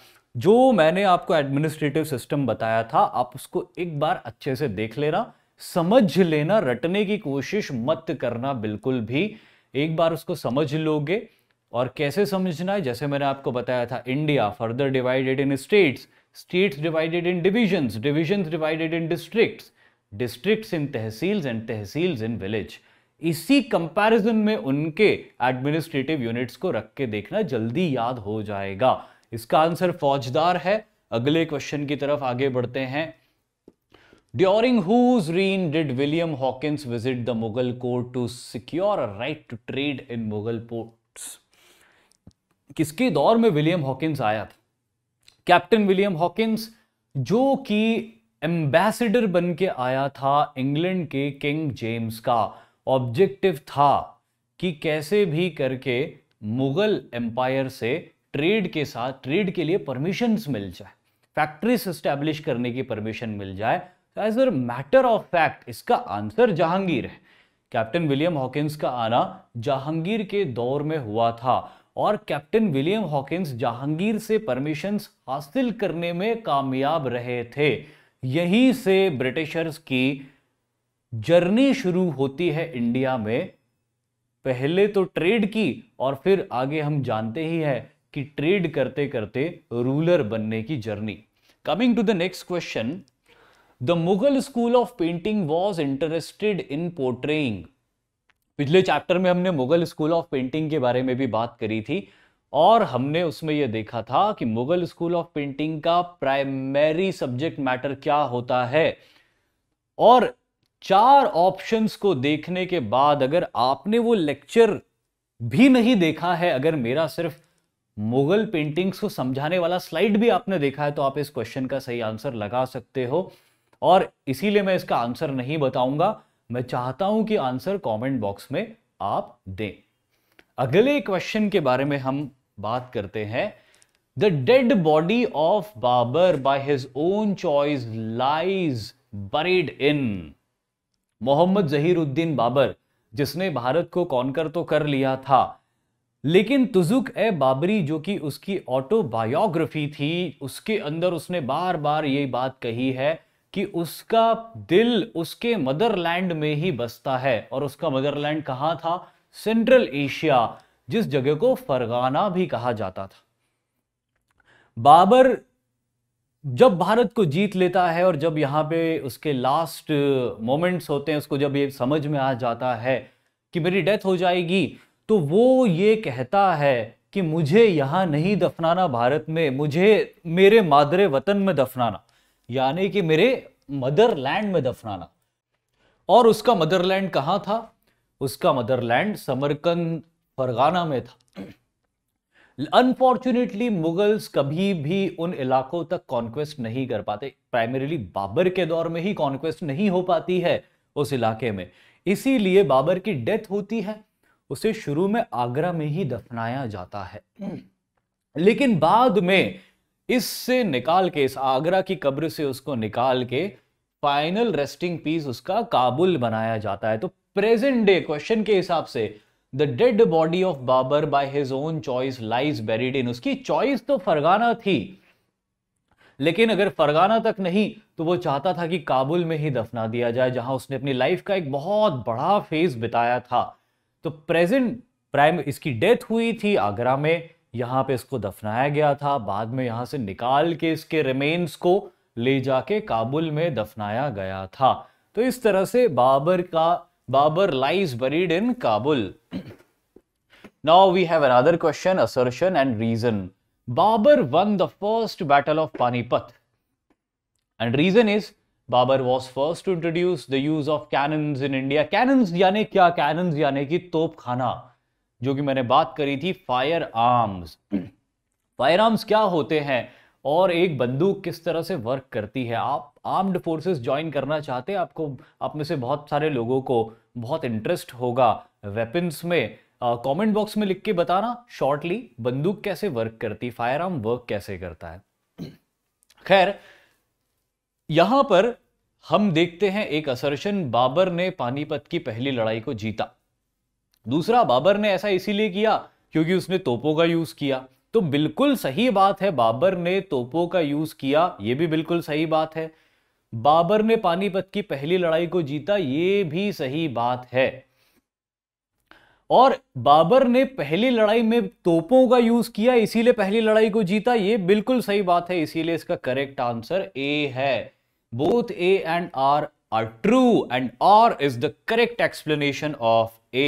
जो मैंने आपको एडमिनिस्ट्रेटिव सिस्टम बताया था आप उसको एक बार अच्छे से देख लेना समझ लेना रटने की कोशिश मत करना बिल्कुल भी एक बार उसको समझ लोगे और कैसे समझना है जैसे मैंने आपको बताया था India further divided in states states divided in divisions divisions divided in districts districts in tehsils and tehsils in village इसी कंपैरिजन में उनके एडमिनिस्ट्रेटिव यूनिट्स को रख के देखना जल्दी याद हो जाएगा इसका आंसर फौजदार है अगले क्वेश्चन की तरफ आगे बढ़ते हैं during whose reign did William Hawkins visit the Mughal court to secure a right to trade in Mughal port किसके दौर में विलियम हॉकिंस आया था कैप्टन विलियम हॉकिंस जो कि एम्बेसडर बन के आया था इंग्लैंड के किंग जेम्स का ऑब्जेक्टिव था कि कैसे भी करके मुगल एम्पायर से ट्रेड के साथ ट्रेड के लिए परमिशन मिल जाए फैक्ट्रीज स्टैब्लिश करने की परमिशन मिल जाए as a matter of fact इसका आंसर जहांगीर है कैप्टन विलियम हॉकिंस का आना जहांगीर के दौर में हुआ था और कैप्टन विलियम हॉकिंस जहांगीर से परमिशंस हासिल करने में कामयाब रहे थे यहीं से ब्रिटिशर्स की जर्नी शुरू होती है इंडिया में पहले तो ट्रेड की और फिर आगे हम जानते ही है कि ट्रेड करते करते रूलर बनने की journey coming to the next question the Mughal school of painting was interested in portraying पिछले चैप्टर में हमने मुगल स्कूल ऑफ पेंटिंग के बारे में भी बात करी थी और हमने उसमें यह देखा था कि मुगल स्कूल ऑफ पेंटिंग का प्राइमरी सब्जेक्ट मैटर क्या होता है और चार ऑप्शंस को देखने के बाद अगर आपने वो लेक्चर भी नहीं देखा है अगर मेरा सिर्फ मुगल पेंटिंग्स को समझाने वाला स्लाइड भी आपने देखा है तो आप इस क्वेश्चन का सही आंसर लगा सकते हो और इसीलिए मैं इसका आंसर नहीं बताऊंगा मैं चाहता हूं कि आंसर कमेंट बॉक्स में आप दें अगले क्वेश्चन के बारे में हम बात करते हैं the dead body of Babur by his own choice lies buried in Mohammad Zahiruddin Babur जिसने भारत को कॉन्कर तो कर लिया था लेकिन तुजुक ए बाबरी जो कि उसकी ऑटोबायोग्राफी थी उसके अंदर उसने बार बार ये बात कही है कि उसका दिल उसके मदरलैंड में ही बसता है और उसका मदरलैंड कहाँ था सेंट्रल एशिया जिस जगह को फरगाना भी कहा जाता था बाबर जब भारत को जीत लेता है और जब यहाँ पे उसके लास्ट मोमेंट्स होते हैं उसको जब ये समझ में आ जाता है कि मेरी डेथ हो जाएगी तो वो ये कहता है कि मुझे यहाँ नहीं दफनाना भारत में मुझे मेरे मादरे वतन में दफनाना यानी कि मेरे मदरलैंड में दफनाना और उसका मदरलैंड कहाँ था उसका मदरलैंड समरकंद फरगाना में था अनफॉर्चुनेटली मुगल्स कभी भी उन इलाकों तक कॉन्क्वेस्ट नहीं कर पाते प्राइमरीली बाबर के दौर में ही कॉन्क्वेस्ट नहीं हो पाती है उस इलाके में इसीलिए बाबर की डेथ होती है उसे शुरू में आगरा में ही दफनाया जाता है लेकिन बाद में इससे निकाल के इस आगरा की कब्र से उसको निकाल के फाइनल रेस्टिंग पीस उसका काबुल बनाया जाता है तो प्रेजेंट डे क्वेश्चन के हिसाब से the dead body of Babur by his own choice lies buried in उसकी चॉइस तो फरगाना थी लेकिन अगर फरगाना तक नहीं तो वो चाहता था कि काबुल में ही दफना दिया जाए जहां उसने अपनी लाइफ का एक बहुत बड़ा फेज बिताया था तो प्रेजेंट प्राइम इसकी डेथ हुई थी आगरा में यहाँ पे इसको दफनाया गया था बाद में यहाँ से निकाल के इसके रिमेन्स को ले जाके काबुल में दफनाया गया था तो इस तरह से बाबर का Babur lies buried in Kabul. now we have another question, assertion and reason. Babur won the first battle of Panipat. And reason is, Babur was first to introduce the use of cannons in India. Cannons यानी kya? Cannons यानी ki top khana. Jo ki maine baat kari thi, fire arms. Fire arms क्या होते हैं और एक बंदूक किस तरह से वर्क करती है आप आर्म्ड फोर्सेस ज्वाइन करना चाहते हैं आपको आप में से बहुत सारे लोगों को बहुत इंटरेस्ट होगा वेपन्स में कमेंट बॉक्स में लिख के बताना शॉर्टली बंदूक कैसे वर्क करती फायर आर्म वर्क कैसे करता है खैर यहां पर हम देखते हैं एक असर्शन बाबर ने पानीपत की पहली लड़ाई को जीता दूसरा बाबर ने ऐसा इसीलिए किया क्योंकि उसने तोपों का यूज किया तो बिल्कुल सही बात है बाबर ने तोपों का यूज किया ये भी बिल्कुल सही बात है बाबर ने पानीपत की पहली लड़ाई को जीता ये भी सही बात है और बाबर ने पहली लड़ाई में तोपों का यूज किया इसीलिए पहली लड़ाई को जीता ये बिल्कुल सही बात है इसीलिए इसका करेक्ट आंसर ए है both A and R are true and R is the correct explanation of A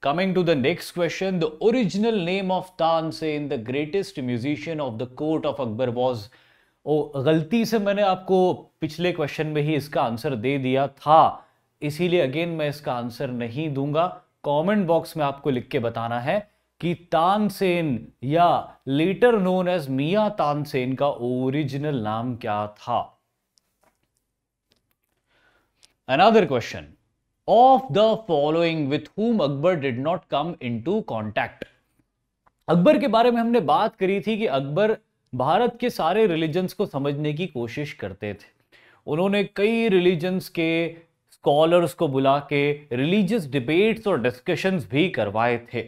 Coming to the next question, the original name of Tansen, the greatest musician of the court of Akbar was ओ गलती से मैंने आपको पिछले question में ही इसका answer दे दिया था इसीलिए अगेन मैं इसका आंसर नहीं दूंगा कमेंट बॉक्स में आपको लिख के बताना है कि तानसेन या later known as Mian Tansen का ओरिजिनल नाम क्या था another question of the following with whom Akbar did not come into contact Akbar के बारे में हमने बात करी थी कि अकबर भारत के सारे रिलीजन्स को समझने की कोशिश करते थे उन्होंने कई रिलीजन्स के स्कॉलर्स को बुला के रिलीजियस डिबेट्स और डिस्कशंस भी करवाए थे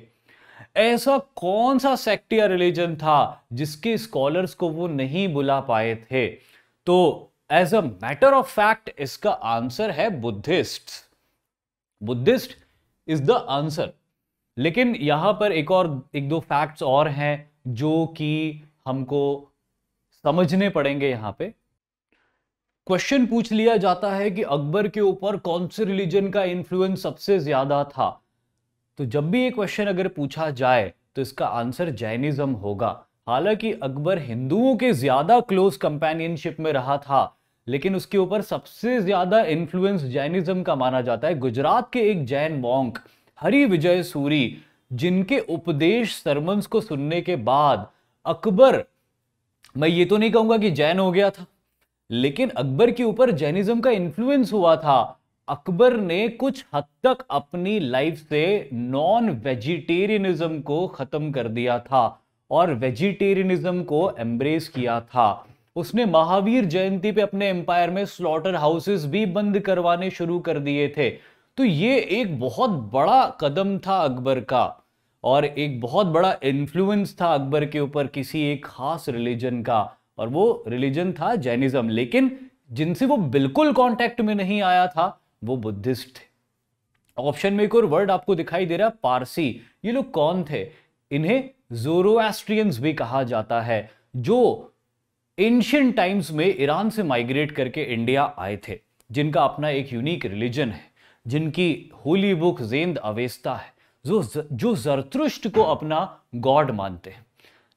ऐसा कौन सा सेक्ट या रिलीजन था जिसके स्कॉलर्स को वो नहीं बुला पाए थे तो as a matter of fact इसका आंसर है Buddhist Buddhist is the answer लेकिन यहां पर एक और एक दो फैक्ट्स और हैं जो कि हमको समझने पड़ेंगे यहां पे क्वेश्चन पूछ लिया जाता है कि अकबर के ऊपर कौन से रिलीजन का इन्फ्लुएंस सबसे ज्यादा था तो जब भी ये क्वेश्चन अगर पूछा जाए तो इसका आंसर जैनिज्म होगा हालांकि अकबर हिंदुओं के ज्यादा क्लोज कंपेनियनशिप में रहा था लेकिन उसके ऊपर सबसे ज्यादा इन्फ्लुएंस जैनिज्म का माना जाता है गुजरात के एक जैन मॉन्क हरि विजय सूरी जिनके उपदेश सरमंस को सुनने के बाद अकबर मैं ये तो नहीं कहूंगा कि जैन हो गया था लेकिन अकबर के ऊपर जैनिज्म का इन्फ्लुएंस हुआ था अकबर ने कुछ हद तक अपनी लाइफ से नॉन वेजिटेरियनिज्म को खत्म कर दिया था और वेजिटेरियनिज्म को एम्ब्रेस किया था उसने महावीर जयंती पे अपने एम्पायर में स्लॉटर हाउसेस भी बंद करवाने शुरू कर दिए थे तो ये एक बहुत बड़ा कदम था अकबर का और एक बहुत बड़ा इन्फ्लुएंस था अकबर के ऊपर किसी एक खास रिलीजन का और वो रिलीजन था जैनिज्म लेकिन जिनसे वो बिल्कुल कांटेक्ट में नहीं आया था वो बुद्धिस्ट थे ऑप्शन में एक और वर्ड आपको दिखाई दे रहा है पारसी ये लोग कौन थे इन्हें जोरोस्ट्रियंस भी कहा जाता है जो एंशियन टाइम्स में ईरान से माइग्रेट करके इंडिया आए थे जिनका अपना एक यूनिक रिलीजन है जिनकी होली बुक जेंद अवेस्ता है जो जो जरतुष्ट को अपना गॉड मानते हैं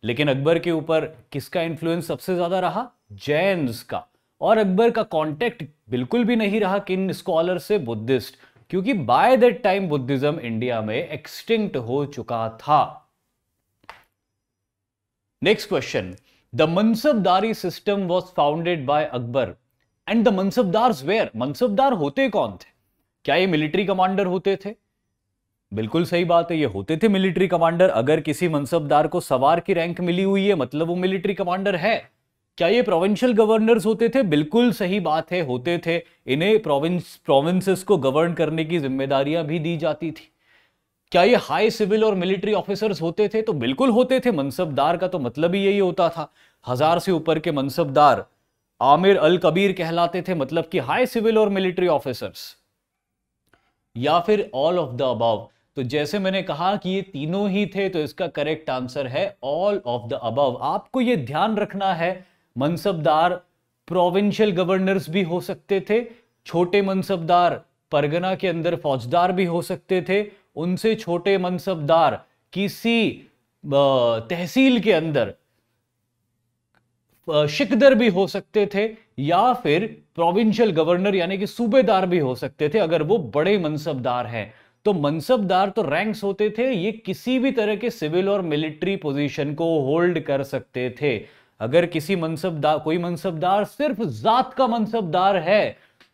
लेकिन अकबर के ऊपर किसका इन्फ्लुएंस सबसे ज़्यादा रहा जैन्स का और अकबर का कांटेक्ट बिल्कुल भी नहीं रहा किन स्कॉलर से बुद्धिस्ट क्योंकि by that time Buddhism India में एक्सटिंक्ट हो चुका था next question The Mansabdari system was founded by Akbar. And the Mansabdars were. Mansabdar होते कौन थे क्या ये मिलिट्री कमांडर होते थे बिल्कुल सही बात है ये होते थे मिलिट्री कमांडर अगर किसी मनसबदार को सवार की रैंक मिली हुई है मतलब वो मिलिट्री कमांडर है क्या ये प्रोविंशियल गवर्नर्स होते थे बिल्कुल सही बात है होते थे इन्हें प्रोविंस प्रोविंसेस को गवर्न करने की जिम्मेदारियां भी दी जाती थी क्या ये हाई सिविल और मिलिट्री ऑफिसर्स होते थे तो बिल्कुल होते थे मनसबदार का तो मतलब ही यही होता था हजार से ऊपर के मनसबदार आमिर अल कबीर कहलाते थे मतलब कि हाई सिविल और मिलिट्री ऑफिसर्स या फिर ऑल ऑफ द अबाव तो जैसे मैंने कहा कि ये तीनों ही थे तो इसका करेक्ट आंसर है ऑल ऑफ द अबव आपको ये ध्यान रखना है मनसबदार प्रोविंशियल गवर्नर्स भी हो सकते थे छोटे मनसबदार परगना के अंदर फौजदार भी हो सकते थे उनसे छोटे मनसबदार किसी तहसील के अंदर शिकदर भी हो सकते थे या फिर प्रोविंशियल गवर्नर यानी कि सूबेदार भी हो सकते थे अगर वो बड़े मनसबदार हैं तो मनसबदार तो रैंक्स होते थे ये किसी भी तरह के सिविल और मिलिट्री पोजीशन को होल्ड कर सकते थे अगर किसी मनसबदार कोई मनसबदार सिर्फ जात का मनसबदार है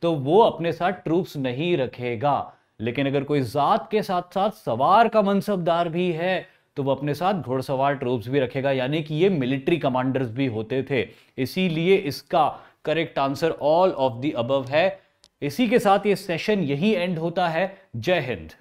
तो वो अपने साथ ट्रूप्स नहीं रखेगा लेकिन अगर कोई ज़ात के साथ साथ सवार का मनसबदार भी है तो वो अपने साथ घोड़सवार ट्रूप्स भी रखेगा यानी कि ये मिलिट्री कमांडर्स भी होते थे इसीलिए इसका correct answer all of the above है इसी के साथ ये सेशन यही एंड होता है जय हिंद